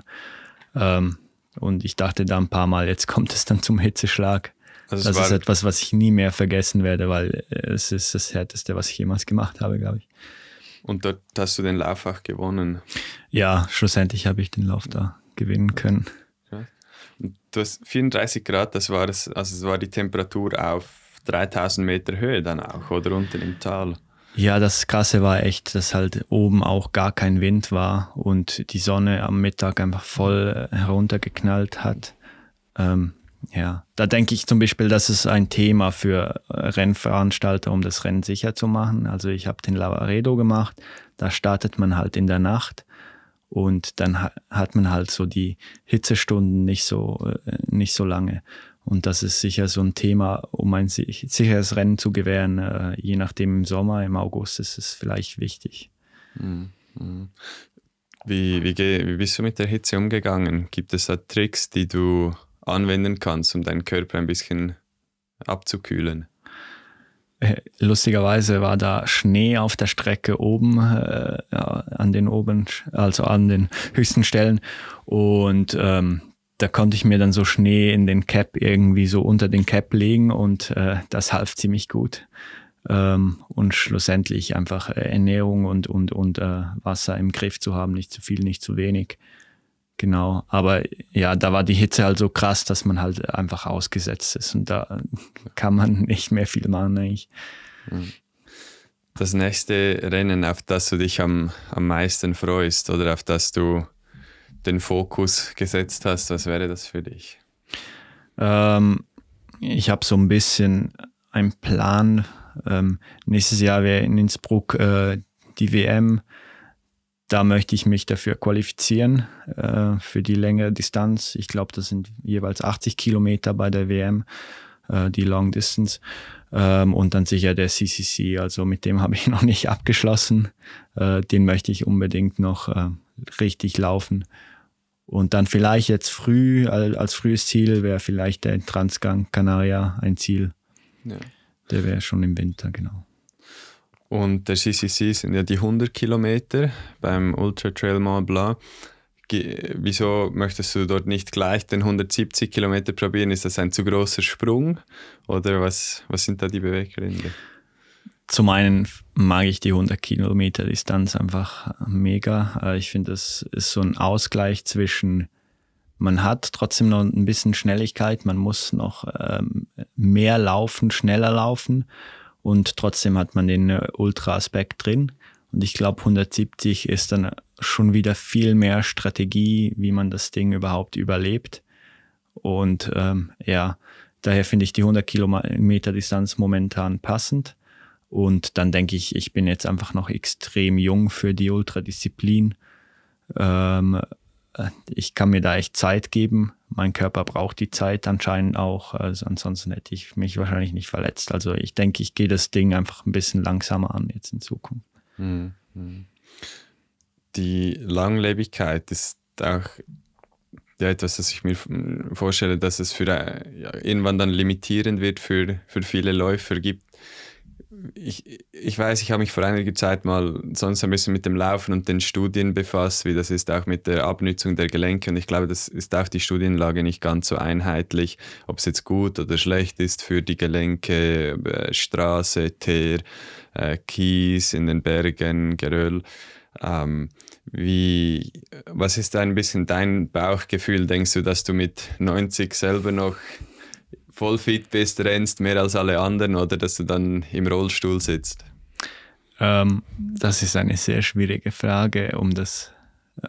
ähm, und ich dachte da ein paar Mal, jetzt kommt es dann zum Hitzeschlag. Also das ist etwas, was ich nie mehr vergessen werde, weil äh, es ist das Härteste, was ich jemals gemacht habe, glaube ich. Und dort hast du den Lauf auch gewonnen. Ja, schlussendlich habe ich den Lauf da gewinnen können. Ja. du hast 34 Grad, das war, das, also das war die Temperatur auf 3000 Meter Höhe dann auch, oder unten im Tal. Ja, das Krasse war echt, dass halt oben auch gar kein Wind war und die Sonne am Mittag einfach voll heruntergeknallt hat. Ähm, ja, da denke ich zum Beispiel, das ist ein Thema für Rennveranstalter, um das Rennen sicher zu machen. Also ich habe den Lavaredo gemacht, da startet man halt in der Nacht und dann hat man halt so die Hitzestunden nicht so, äh, nicht so lange. Und das ist sicher so ein Thema, um ein sicheres Rennen zu gewähren. Äh, je nachdem im Sommer, im August ist es vielleicht wichtig. Mhm. Mhm. Wie, wie, wie bist du mit der Hitze umgegangen? Gibt es da Tricks, die du anwenden kannst, um deinen Körper ein bisschen abzukühlen? Äh, lustigerweise war da Schnee auf der Strecke oben, äh, an den oben, also an den höchsten Stellen. Und ähm, da konnte ich mir dann so Schnee in den Cap irgendwie so unter den Cap legen und äh, das half ziemlich gut. Ähm, und schlussendlich einfach äh, Ernährung und, und, und äh, Wasser im Griff zu haben, nicht zu viel, nicht zu wenig. Genau, aber ja, da war die Hitze halt so krass, dass man halt einfach ausgesetzt ist und da kann man [LAUGHS] nicht mehr viel machen eigentlich. Mhm. Das nächste Rennen, auf das du dich am, am meisten freust oder auf das du den Fokus gesetzt hast, was wäre das für dich? Ähm, ich habe so ein bisschen einen Plan. Ähm, nächstes Jahr wäre in Innsbruck äh, die WM. Da möchte ich mich dafür qualifizieren, äh, für die längere Distanz. Ich glaube, das sind jeweils 80 Kilometer bei der WM, äh, die Long Distance. Ähm, und dann sicher der CCC, also mit dem [LAUGHS] habe ich noch nicht abgeschlossen. Äh, den möchte ich unbedingt noch äh, richtig laufen. Und dann vielleicht jetzt früh, als frühes Ziel wäre vielleicht der Transgang Canaria ein Ziel. Ja. Der wäre schon im Winter, genau. Und der CCC sind ja die 100 Kilometer beim Ultra Trail Mont Blanc. Ge Wieso möchtest du dort nicht gleich den 170 Kilometer probieren? Ist das ein zu großer Sprung? Oder was, was sind da die Beweggründe? zum einen mag ich die 100 Kilometer Distanz einfach mega. Äh, ich finde, das ist so ein Ausgleich zwischen, man hat trotzdem noch ein bisschen Schnelligkeit, man muss noch ähm, mehr laufen, schneller laufen und trotzdem hat man den äh, Ultra-Aspekt drin. Und ich glaube, 170 ist dann schon wieder viel mehr Strategie, wie man das Ding überhaupt überlebt. Und ähm, ja, daher finde ich die 100 Kilometer Distanz momentan passend. Und dann denke ich, ich bin jetzt einfach noch extrem jung für die Ultradisziplin. Ähm, äh, ich kann mir da echt Zeit geben. Mein Körper braucht die Zeit anscheinend auch. Also ansonsten hätte ich mich wahrscheinlich nicht verletzt. Also ich denke, ich gehe das Ding einfach ein bisschen langsamer an jetzt in Zukunft. Hm, hm. Die Langlebigkeit ist auch ja, etwas, das ich mir hm, vorstelle, dass es für äh, ja, irgendwann dann limitierend wird für, für viele Läufer. Gibt ich, ich weiß, ich habe mich vor einiger Zeit mal sonst ein bisschen mit dem Laufen und den Studien befasst, wie das ist auch mit der Abnützung der Gelenke. Und ich glaube, das ist auch die Studienlage nicht ganz so einheitlich, ob es jetzt gut oder schlecht ist für die Gelenke, äh, Straße, Teer, äh, Kies in den Bergen, Geröll. Ähm, wie, was ist da ein bisschen dein Bauchgefühl? Denkst du, dass du mit 90 selber noch voll fit bist, rennst, mehr als alle anderen oder dass du dann im Rollstuhl sitzt? Ähm, das ist eine sehr schwierige Frage, um das.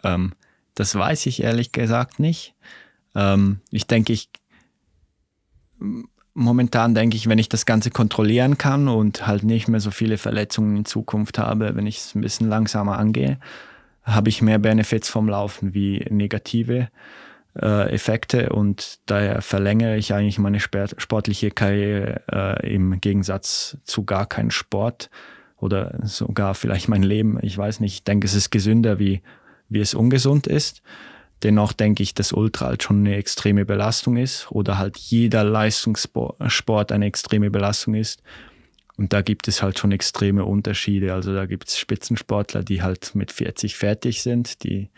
Ähm, das weiß ich ehrlich gesagt nicht. Ähm, ich denke, ich momentan denke ich, wenn ich das Ganze kontrollieren kann und halt nicht mehr so viele Verletzungen in Zukunft habe, wenn ich es ein bisschen langsamer angehe, habe ich mehr Benefits vom Laufen wie negative äh, Effekte und daher verlängere ich eigentlich meine sportliche Karriere äh, im Gegensatz zu gar keinem Sport oder sogar vielleicht mein Leben. Ich weiß nicht, ich denke, es ist gesünder, wie, wie es ungesund ist. Dennoch denke ich, dass Ultra halt schon eine extreme Belastung ist oder halt jeder Leistungssport eine extreme Belastung ist. Und da gibt es halt schon extreme Unterschiede. Also da gibt es Spitzensportler, die halt mit 40 fertig sind, die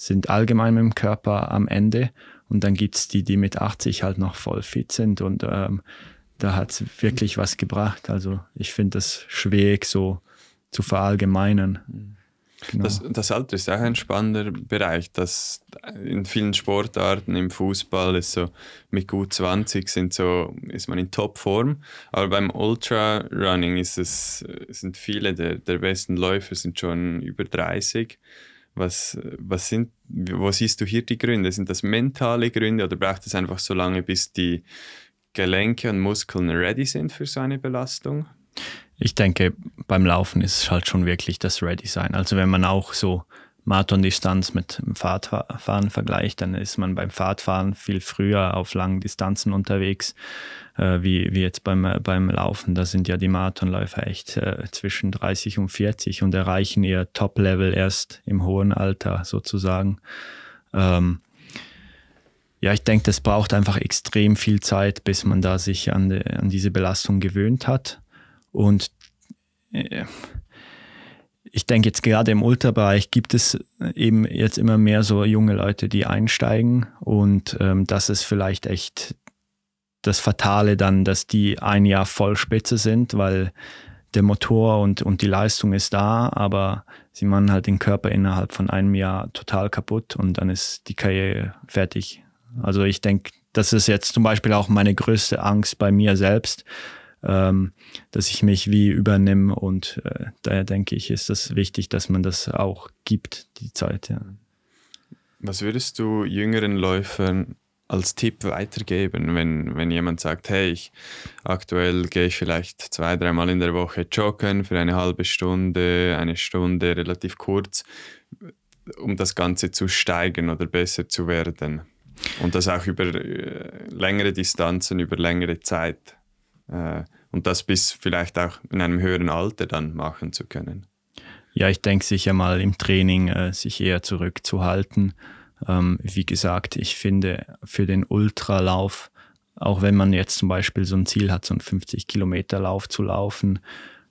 sind allgemein mit dem Körper am Ende. Und dann gibt es die, die mit 80 halt noch voll fit sind. Und ähm, da es wirklich was gebracht. Also ich finde das schwierig so zu verallgemeinern. Genau. Das, das, Alter ist auch ein spannender Bereich. Das in vielen Sportarten, im Fußball ist so mit gut 20 sind so, ist man in Topform. Aber beim Ultra Running ist es, sind viele der, der besten Läufer sind schon über 30 was, was sind, wo siehst du hier die Gründe? Sind das mentale Gründe oder braucht es einfach so lange, bis die Gelenke und Muskeln ready sind für so eine Belastung? Ich denke, beim Laufen ist es halt schon wirklich das Ready-Sein. Also wenn man auch so Marathondistanz mit Fahrtfahren vergleicht, dann ist man beim Fahrtfahren viel früher auf langen Distanzen unterwegs äh, wie, wie jetzt beim, beim Laufen. Da sind ja die Marathonläufer echt äh, zwischen 30 und 40 und erreichen ihr Top-Level erst im hohen Alter sozusagen. Ähm, ja, ich denke, das braucht einfach extrem viel Zeit, bis man da sich an, de, an diese Belastung gewöhnt hat. Und äh, ich denke jetzt gerade im Ultrabereich gibt es eben jetzt immer mehr so junge Leute, die einsteigen und ähm, das ist vielleicht echt das Fatale dann, dass die ein Jahr Vollspitze sind, weil der Motor und, und die Leistung ist da, aber sie machen halt den Körper innerhalb von einem Jahr total kaputt und dann ist die Karriere fertig. Also ich denke, das ist jetzt zum Beispiel auch meine größte Angst bei mir selbst, ähm, dass ich mich wie übernehme und äh, daher denke ich, ist das wichtig, dass man das auch gibt, die Zeit. Ja. Was würdest du jüngeren Läufern als Tipp weitergeben, wenn, wenn jemand sagt, hey, ich, aktuell gehe ich vielleicht zwei, dreimal in der Woche joggen für eine halbe Stunde, eine Stunde, relativ kurz, um das Ganze zu steigern oder besser zu werden. Und das auch über äh, längere Distanzen, über längere Zeit. Äh, und das bis vielleicht auch in einem höheren Alter dann machen zu können. Ja, ich denke sicher mal im Training, äh, sich eher zurückzuhalten ähm, wie gesagt, ich finde für den Ultralauf, auch wenn man jetzt zum Beispiel so ein Ziel hat, so einen 50 Kilometer Lauf zu laufen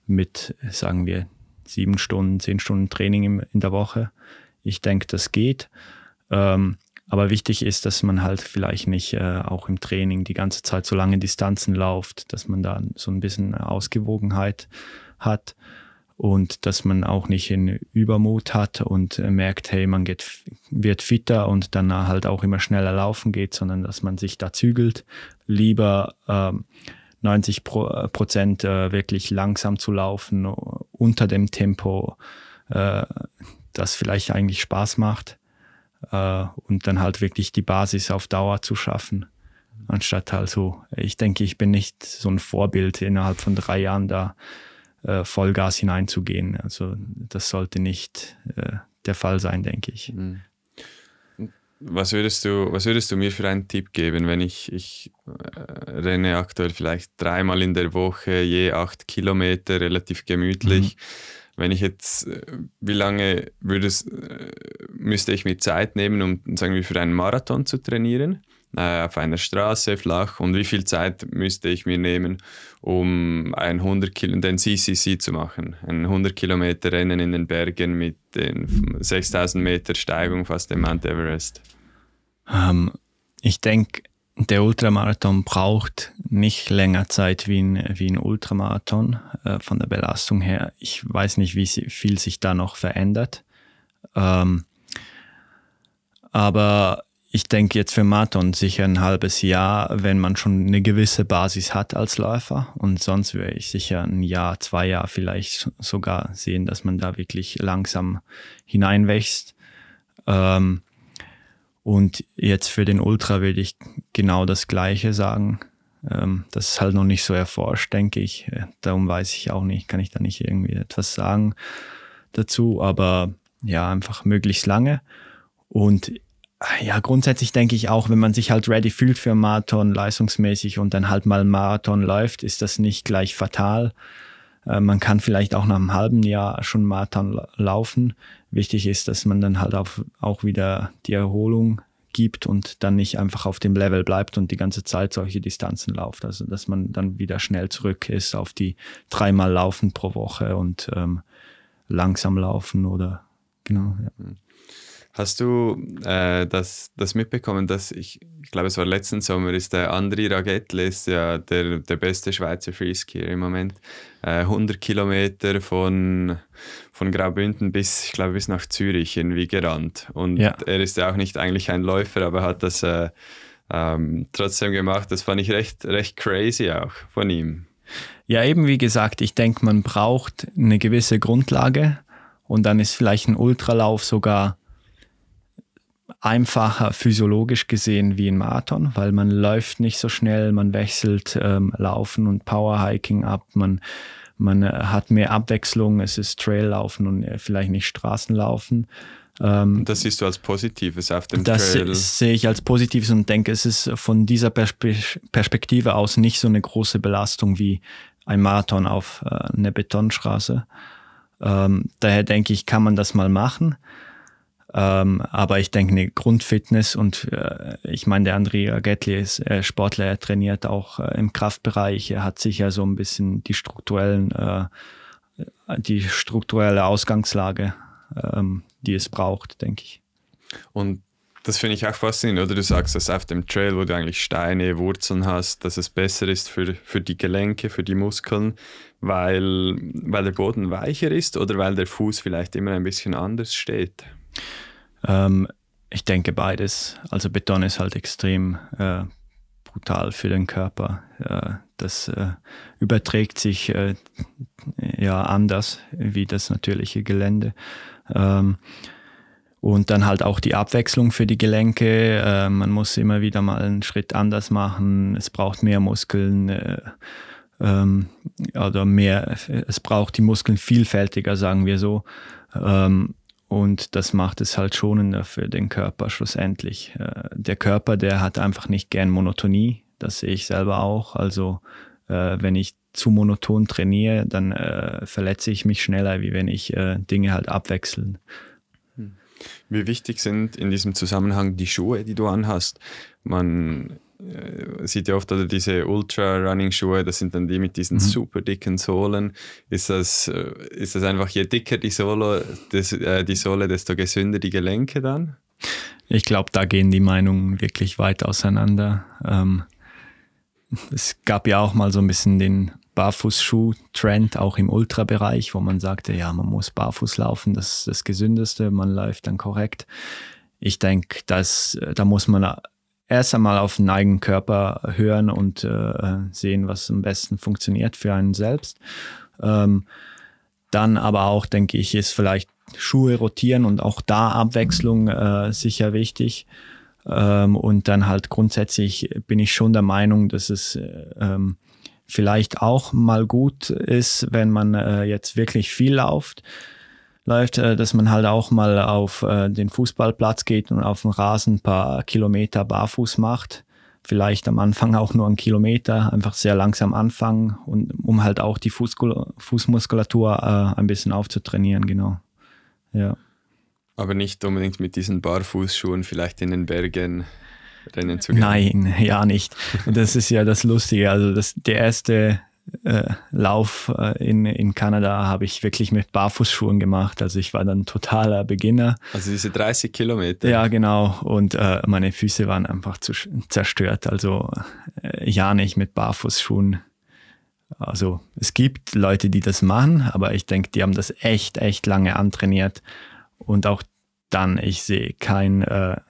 mit, sagen wir, sieben Stunden, zehn Stunden Training im, in der Woche. Ich denke, das geht. Ähm, aber wichtig ist, dass man halt vielleicht nicht äh, auch im Training die ganze Zeit so lange Distanzen läuft, dass man da so ein bisschen Ausgewogenheit hat und dass man auch nicht in Übermut hat und äh, merkt, hey, man geht, wird fitter und dann halt auch immer schneller laufen geht, sondern dass man sich da zügelt, lieber ähm, 90 Pro äh, Prozent äh, wirklich langsam zu laufen, äh, unter dem Tempo, äh, das vielleicht eigentlich Spaß macht äh, und dann halt wirklich die Basis auf Dauer zu schaffen. Anstatt halt so, ich denke, ich bin nicht so ein Vorbild innerhalb von drei Jahren da äh, Vollgas hineinzugehen. Also das sollte nicht äh, der Fall sein, denke ich. Mhm. Was würdest, du, was würdest du mir für einen Tipp geben, wenn ich, ich äh, renne aktuell vielleicht dreimal in der Woche, je acht Kilometer, relativ gemütlich. Mhm. Wenn ich jetzt, äh, wie lange würdest, äh, müsste ich mir Zeit nehmen, um sagen wir, für einen Marathon zu trainieren? äh, auf einer Straße flach und wie viel Zeit müsste ich mir nehmen, um ein 100 den CCC zu machen, ein 100 Kilometer Rennen in den Bergen mit den 6000 Meter Steigung fast dem Mount Everest? Ähm, ich denke, der Ultramarathon braucht nicht länger Zeit wie ein, wie ein Ultramarathon äh, von der Belastung her. Ich weiß nicht, wie viel sich da noch verändert. Ähm, aber ich denke jetzt für Marathon sicher ein halbes Jahr, wenn man schon eine gewisse Basis hat als Läufer. Und sonst wäre ich sicher ein Jahr, zwei Jahr vielleicht sogar sehen, dass man da wirklich langsam hineinwächst. Ähm, und jetzt für den Ultra würde ich genau das Gleiche sagen. Ähm, das ist halt noch nicht so erforscht, denke ich. Äh, darum weiß ich auch nicht, kann ich da nicht irgendwie etwas sagen dazu. Aber ja, einfach möglichst lange. Und ja, grundsätzlich denke ich auch, wenn man sich halt ready fühlt für einen Marathon leistungsmäßig und dann halt mal einen Marathon läuft, ist das nicht gleich fatal. Äh, man kann vielleicht auch nach einem halben Jahr schon Marathon laufen. Wichtig ist, dass man dann halt auch wieder die Erholung gibt und dann nicht einfach auf dem Level bleibt und die ganze Zeit solche Distanzen läuft. Also dass man dann wieder schnell zurück ist auf die dreimal Laufen pro Woche und ähm, langsam laufen oder genau. Ja. Mhm. Hast du äh, das, das mitbekommen, dass ich, ich glaube, es war letzten Sommer, ist der Andri Ragetli, ist ja der, der beste Schweizer Freeskier im Moment. Äh, 100 Kilometer von, von Graubünden bis, ich glaube, bis nach Zürich irgendwie gerannt. Und ja. er ist ja auch nicht eigentlich ein Läufer, aber hat das äh, ähm, trotzdem gemacht. Das fand ich recht, recht crazy auch von ihm. Ja, eben wie gesagt, ich denke, man braucht eine gewisse Grundlage und dann ist vielleicht ein Ultralauf sogar einfacher physiologisch gesehen wie ein Marathon, weil man läuft nicht so schnell, man wechselt ähm, Laufen und Powerhiking ab, man, man äh, hat mehr Abwechslung, es ist Traillaufen und äh, vielleicht nicht Straßenlaufen. Ähm, das siehst du als Positives auf dem das Trail. Das sehe ich als Positives und denke, es ist von dieser Perspektive aus nicht so eine große Belastung wie ein Marathon auf äh, einer Betonstraße. Ähm, daher denke ich, kann man das mal machen. Ähm, aber ich denke, eine Grundfitness und äh, ich meine, der Andrea Gettli ist äh, Sportler, er trainiert auch äh, im Kraftbereich. Er hat sicher so ein bisschen die strukturellen, äh, die strukturelle Ausgangslage, ähm, die es braucht, denke ich. Und das finde ich auch faszinierend, oder? Du sagst, dass auf dem Trail, wo du eigentlich Steine, Wurzeln hast, dass es besser ist für, für die Gelenke, für die Muskeln, weil, weil der Boden weicher ist oder weil der Fuß vielleicht immer ein bisschen anders steht. Ähm, ich denke beides. Also Beton ist halt extrem äh, brutal für den Körper. Äh, das äh, überträgt sich äh, ja anders wie das natürliche Gelände. Ähm, und dann halt auch die Abwechslung für die Gelenke. Äh, man muss immer wieder mal einen Schritt anders machen. Es braucht mehr Muskeln äh, ähm, oder mehr. Es braucht die Muskeln vielfältiger, sagen wir so. Ähm, und das macht es halt schonender für den Körper schlussendlich. Äh, der Körper, der hat einfach nicht gern Monotonie. Das sehe ich selber auch. Also äh, wenn ich zu monoton trainiere, dann äh, verletze ich mich schneller, wie wenn ich Dinge halt abwechseln. Wie hm. wichtig sind in diesem Zusammenhang die Schuhe, die du anhast? Man äh, sieht ja oft oder diese Ultra-Running-Schuhe, das sind dann die mit diesen mhm. super dicken Sohlen. Ist das, äh, ist das einfach, je dicker die Sohle, des, äh, die Sohle, desto gesünder die Gelenke dann? Ich glaube, da gehen die Meinungen wirklich weit auseinander. Ähm, es gab ja auch mal so ein bisschen den Barfußschuh-Trend, auch im Ultra-Bereich, wo man sagte, ja, man muss barfuß laufen, das ist das Gesündeste, man läuft dann korrekt. Ich denke, äh, da muss man erst einmal auf den eigenen Körper hören und äh, sehen, was am besten funktioniert für einen selbst. Ähm, dann aber auch, denke ich, ist vielleicht Schuhe rotieren und auch da Abwechslung äh, sicher wichtig. Ähm, und dann halt grundsätzlich bin ich schon der Meinung, dass es ähm, vielleicht auch mal gut ist, wenn man äh, jetzt wirklich viel läuft läuft, äh, dass man halt auch mal auf äh, den Fußballplatz geht und auf dem Rasen ein paar Kilometer barfuß macht. Vielleicht am Anfang auch nur einen Kilometer, einfach sehr langsam anfangen, und, um halt auch die Fußgul Fußmuskulatur äh, ein bisschen aufzutrainieren, genau. Ja. Aber nicht unbedingt mit diesen Barfußschuhen, vielleicht in den Bergen rennen zu gehen. Nein, ja nicht. Das ist ja das Lustige. Also das, der erste äh, Lauf äh, in, in Kanada habe ich wirklich mit Barfußschuhen gemacht. Also ich war dann totaler Beginner. Also diese 30 Kilometer. Ja, genau. Und äh, meine Füße waren einfach zu, zerstört. Also äh, ja nicht mit Barfußschuhen. Also es gibt Leute, die das machen, aber ich denke, die haben das echt, echt lange antrainiert. Und auch dann, ich sehe keinen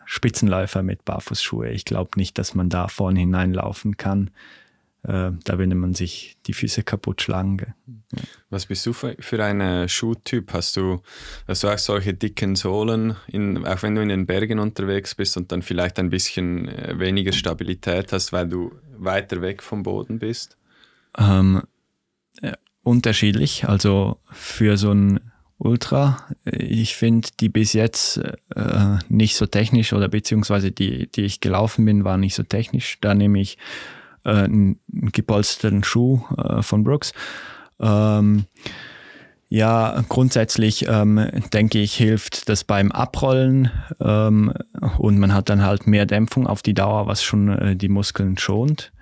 Spitzenläufer mit Barfußschuhe. Ich glaube nicht, dass man da vorne hineinlaufen kann äh, da würde man sich die Füße kaputt schlagen. Ja. Was bist du für, ein Schuhtyp? Hast du, hast du auch solche dicken Sohlen, in, auch wenn du in den Bergen unterwegs bist und dann vielleicht ein bisschen äh, weniger Stabilität hast, weil du weiter weg vom Boden bist? Ähm, äh, unterschiedlich. Also für so ein Ultra. Äh, ich finde die bis jetzt äh, nicht so technisch oder beziehungsweise die, die ich gelaufen bin, waren nicht so technisch. Da nehme ich äh, einen gepolsterten Schuh äh, von Brooks. Ähm, ja, grundsätzlich ähm, denke ich, hilft das beim Abrollen ähm, und man hat dann halt mehr Dämpfung auf die Dauer, was schon äh, die Muskeln schont.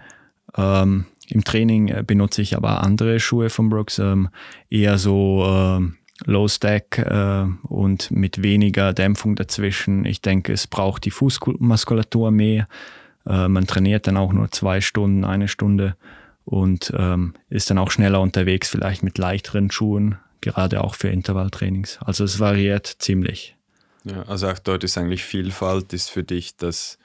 Ähm, Im Training äh, benutze ich aber andere Schuhe von Brooks, ähm, eher so äh, Low Stack äh, und mit weniger Dämpfung dazwischen. Ich denke, es braucht die Fußmuskulatur mehr. Äh, man trainiert dann auch nur zwei Stunden, eine Stunde und ähm, ist dann auch schneller unterwegs, vielleicht mit leichteren Schuhen, gerade auch für Intervalltrainings. Also es variiert ziemlich. Ja, also auch dort ist eigentlich Vielfalt ist für dich das,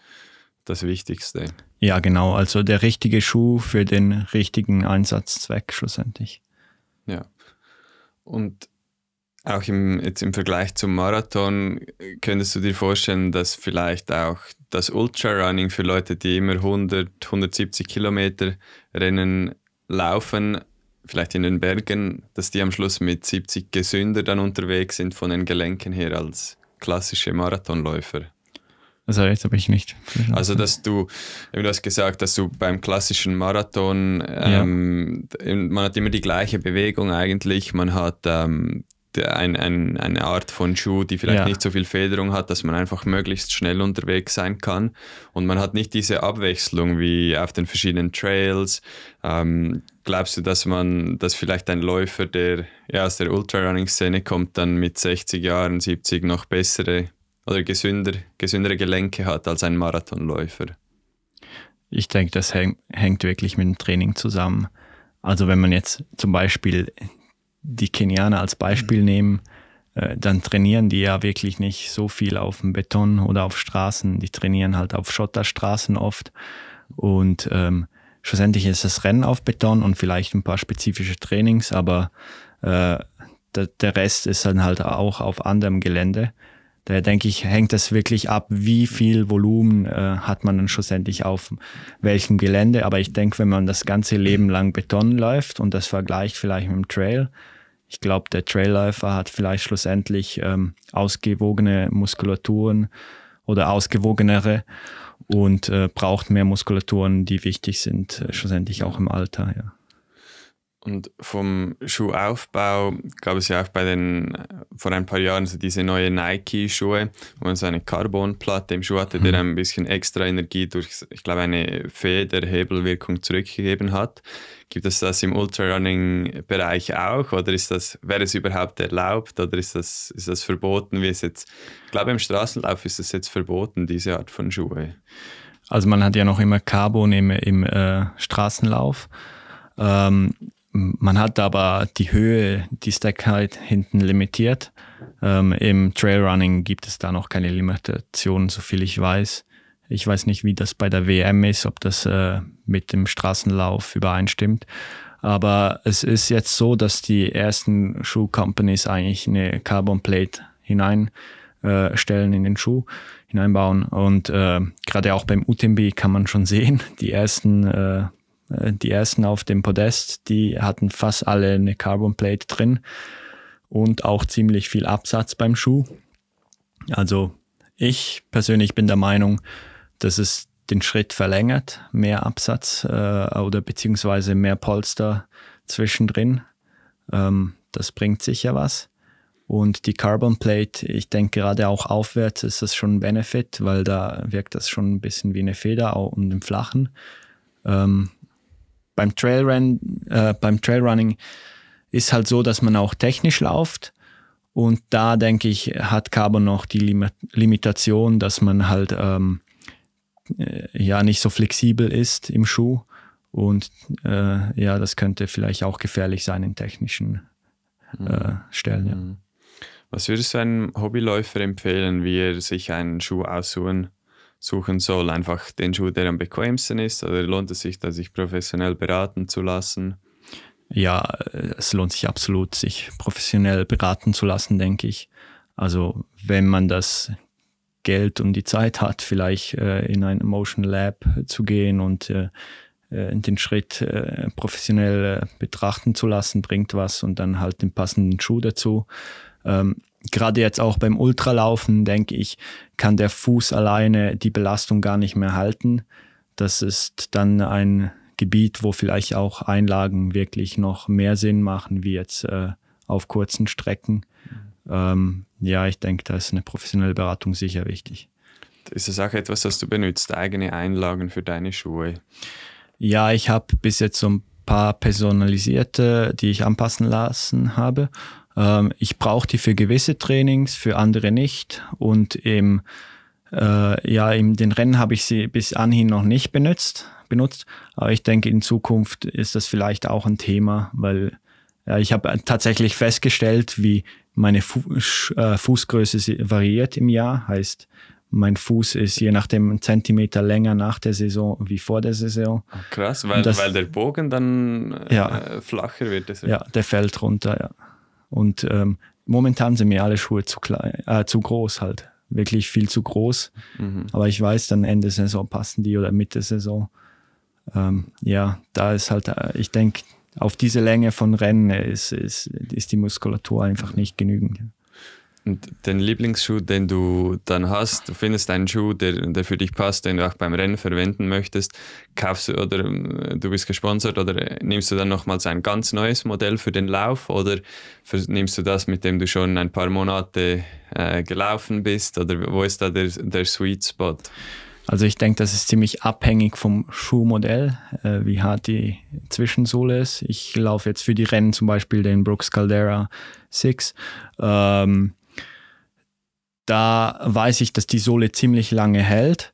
das Wichtigste. Ja, genau. Also der richtige Schuh für den richtigen Einsatzzweck schlussendlich. Ja. Und auch im, jetzt im Vergleich zum Marathon, äh, könntest du dir vorstellen, dass vielleicht auch das Ultrarunning für Leute, die immer 100, 170 Kilometer Rennen laufen, vielleicht in den Bergen, dass die am Schluss mit 70 gesünder dann unterwegs sind von den Gelenken her als klassische Marathonläufer? Also jetzt habe ich nicht. Also dass du, du hast gesagt, dass du beim klassischen Marathon, ähm, ja. man hat immer die gleiche Bewegung eigentlich, man hat ähm, ein, ein, eine Art von Schuh, die vielleicht ja. nicht so viel Federung hat, dass man einfach möglichst schnell unterwegs sein kann. Und man hat nicht diese Abwechslung wie auf den verschiedenen Trails. Ähm, glaubst du, dass man, dass vielleicht ein Läufer, der ja, aus der Ultrarunning-Szene kommt, dann mit 60 Jahren, 70 noch bessere oder gesünder, gesündere Gelenke hat als ein Marathonläufer? Ich denke, das hängt wirklich mit dem Training zusammen. Also wenn man jetzt zum Beispiel die Kenianer als Beispiel mhm. nehmen, äh, dann trainieren die ja wirklich nicht so viel auf dem Beton oder auf Straßen. Die trainieren halt auf Schotterstraßen oft. Und ähm, schlussendlich ist das Rennen auf Beton und vielleicht ein paar spezifische Trainings, aber äh, der, der Rest ist dann halt auch auf anderem Gelände. Da denke ich, hängt das wirklich ab, wie viel Volumen äh, hat man dann schlussendlich auf welchem Gelände. Aber ich denke, wenn man das ganze Leben lang Beton läuft und das vergleicht vielleicht mit dem Trail, ich glaube, der Trailläufer hat vielleicht schlussendlich ähm, ausgewogene Muskulaturen oder ausgewogenere und äh, braucht mehr Muskulaturen, die wichtig sind, äh, schlussendlich auch im Alter. Ja. Und vom Schuhaufbau gab es ja auch bei den, äh, vor ein paar Jahren so diese neue Nike-Schuhe, wo man so eine Carbonplatte im Schuh hatte, mhm. der ein bisschen extra Energie durch, ich glaube, eine Federhebelwirkung zurückgegeben hat. Gibt es das im Ultrarunning-Bereich auch oder ist das, wäre es überhaupt erlaubt oder ist das, ist das verboten, wie es jetzt, ich glaube, im Straßenlauf ist es jetzt verboten, diese Art von Schuhe. Also man hat ja noch immer Carbon im, im äh, Straßenlauf. Ähm, man hat aber die Höhe, die Stackheit halt hinten limitiert. Ähm, Im Trailrunning gibt es da noch keine Limitationen, soviel ich weiß. Ich weiß nicht, wie das bei der WM ist, ob das äh, mit dem Straßenlauf übereinstimmt. Aber es ist jetzt so, dass die ersten Schuhcompanies eigentlich eine Carbon Plate hineinstellen äh, in den Schuh, hineinbauen. Und äh, gerade auch beim UTMB kann man schon [LAUGHS] sehen, die ersten äh, äh, die ersten auf dem Podest, die hatten fast alle eine Carbon Plate drin und auch ziemlich viel Absatz beim Schuh. Also ich persönlich bin der Meinung, dass es den Schritt verlängert, mehr Absatz äh, oder beziehungsweise mehr Polster zwischendrin. Ähm, das bringt sicher was. Und die Carbon Plate, ich denke gerade auch aufwärts ist das schon ein Benefit, weil da wirkt das schon ein bisschen wie eine Feder auch um den Flachen. Ähm, beim Trailrun, äh, beim Trailrunning ist halt so, dass man auch technisch läuft. Und da denke ich, hat Carbon noch die Lim Limitation, dass man halt ähm, äh, ja nicht so flexibel ist im Schuh. Und äh, ja, das könnte vielleicht auch gefährlich sein in technischen mhm. äh, Stellen. Ja. Mhm. Was würdest du einem Hobbyläufer empfehlen, wie er sich einen Schuh aussuchen suchen soll. Einfach den Schuh, der am bequemsten ist. Oder lohnt es sich, da sich professionell beraten zu lassen? Ja, es lohnt sich absolut, sich professionell beraten zu lassen, denke ich. Also wenn man das Geld und die Zeit hat, vielleicht äh, in ein Motion Lab zu gehen und äh, äh den Schritt äh, professionell äh, betrachten zu lassen, bringt was und dann halt den passenden Schuh dazu. Ähm, gerade jetzt auch beim Ultralaufen, denke ich, kann der Fuß alleine die Belastung gar nicht mehr halten. Das ist dann ein Gebiet, wo vielleicht auch Einlagen wirklich noch mehr Sinn machen, wie jetzt äh, auf kurzen Strecken. Mhm. Ähm, ja, ich denke, da ist eine professionelle Beratung sicher wichtig. Ist das auch etwas, was du benutzt, eigene Einlagen für deine Schuhe? Ja, ich habe bis jetzt so ein paar personalisierte, die ich anpassen lassen habe. Ähm, ich brauche die für gewisse Trainings, für andere nicht. Und im, äh, ja, in den Rennen habe ich sie bis anhin noch nicht benutzt, benutzt. Aber ich denke, in Zukunft ist das vielleicht auch ein Thema, weil ja, ich habe tatsächlich festgestellt, wie meine Fu äh, Fußgröße variiert im Jahr. Heißt, mein Fuß ist je nachdem einen Zentimeter länger nach der Saison wie vor der Saison. Ah, krass, weil, das, weil der Bogen dann äh, ja, flacher wird. Deswegen. Ja, der fällt runter, ja. Und ähm, momentan sind mir alle Schuhe zu klein, äh, zu groß halt. Wirklich viel zu groß. Mhm. Aber ich weiß, dann Ende Saison passen die oder Mitte Saison. Ähm, ja, da ist halt, äh, ich denke, auf diese Länge von Rennen ist, ist, ist die Muskulatur einfach nicht genügend. Und den Lieblingsschuh, den du dann hast, du findest einen Schuh, der, der für dich passt, den du auch beim Rennen verwenden möchtest, kaufst du oder ähm, du bist gesponsert oder nimmst du dann nochmals ein ganz neues Modell für den Lauf oder für, nimmst du das, mit dem du schon ein paar Monate äh, gelaufen bist oder wo ist da der, der Sweet Spot? Also ich denke, das ist ziemlich abhängig vom Schuhmodell, äh, wie hart die Zwischensohle ist. Ich laufe jetzt für die Rennen zum Beispiel den Brooks Caldera 6. Ähm, da weiß ich, dass die Sohle ziemlich lange hält,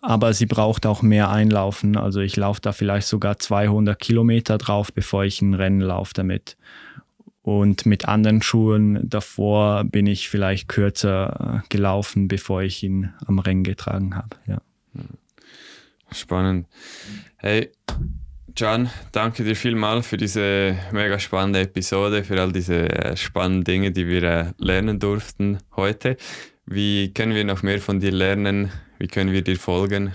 aber sie braucht auch mehr Einlaufen. Also ich laufe da vielleicht sogar 200 Kilometer drauf, bevor ich ein Rennen laufe damit. Und mit anderen Schuhen davor bin ich vielleicht kürzer äh, gelaufen, bevor ich ihn am Rennen getragen habe. Ja. Spannend. Hey, Gian, danke dir vielmal für diese mega spannende Episode, für all diese äh, spannenden Dinge, die wir äh, lernen durften heute. Wie können wir noch mehr von dir lernen? Wie können wir dir folgen?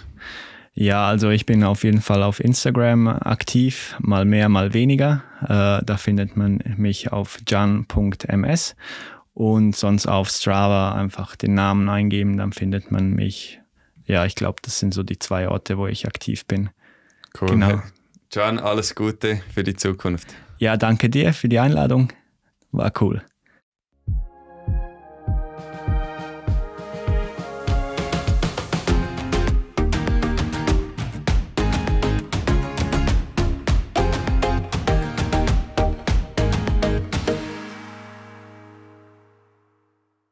Ja, also ich bin auf jeden Fall auf Instagram aktiv, mal mehr, mal weniger. Äh, da findet man mich auf jan.ms und sonst auf Strava einfach den Namen eingeben, dann findet man mich. Ja, ich glaube, das sind so die zwei Orte, wo ich aktiv bin. Cool. Genau. John, alles Gute für die Zukunft. Ja, danke dir für die Einladung. War cool.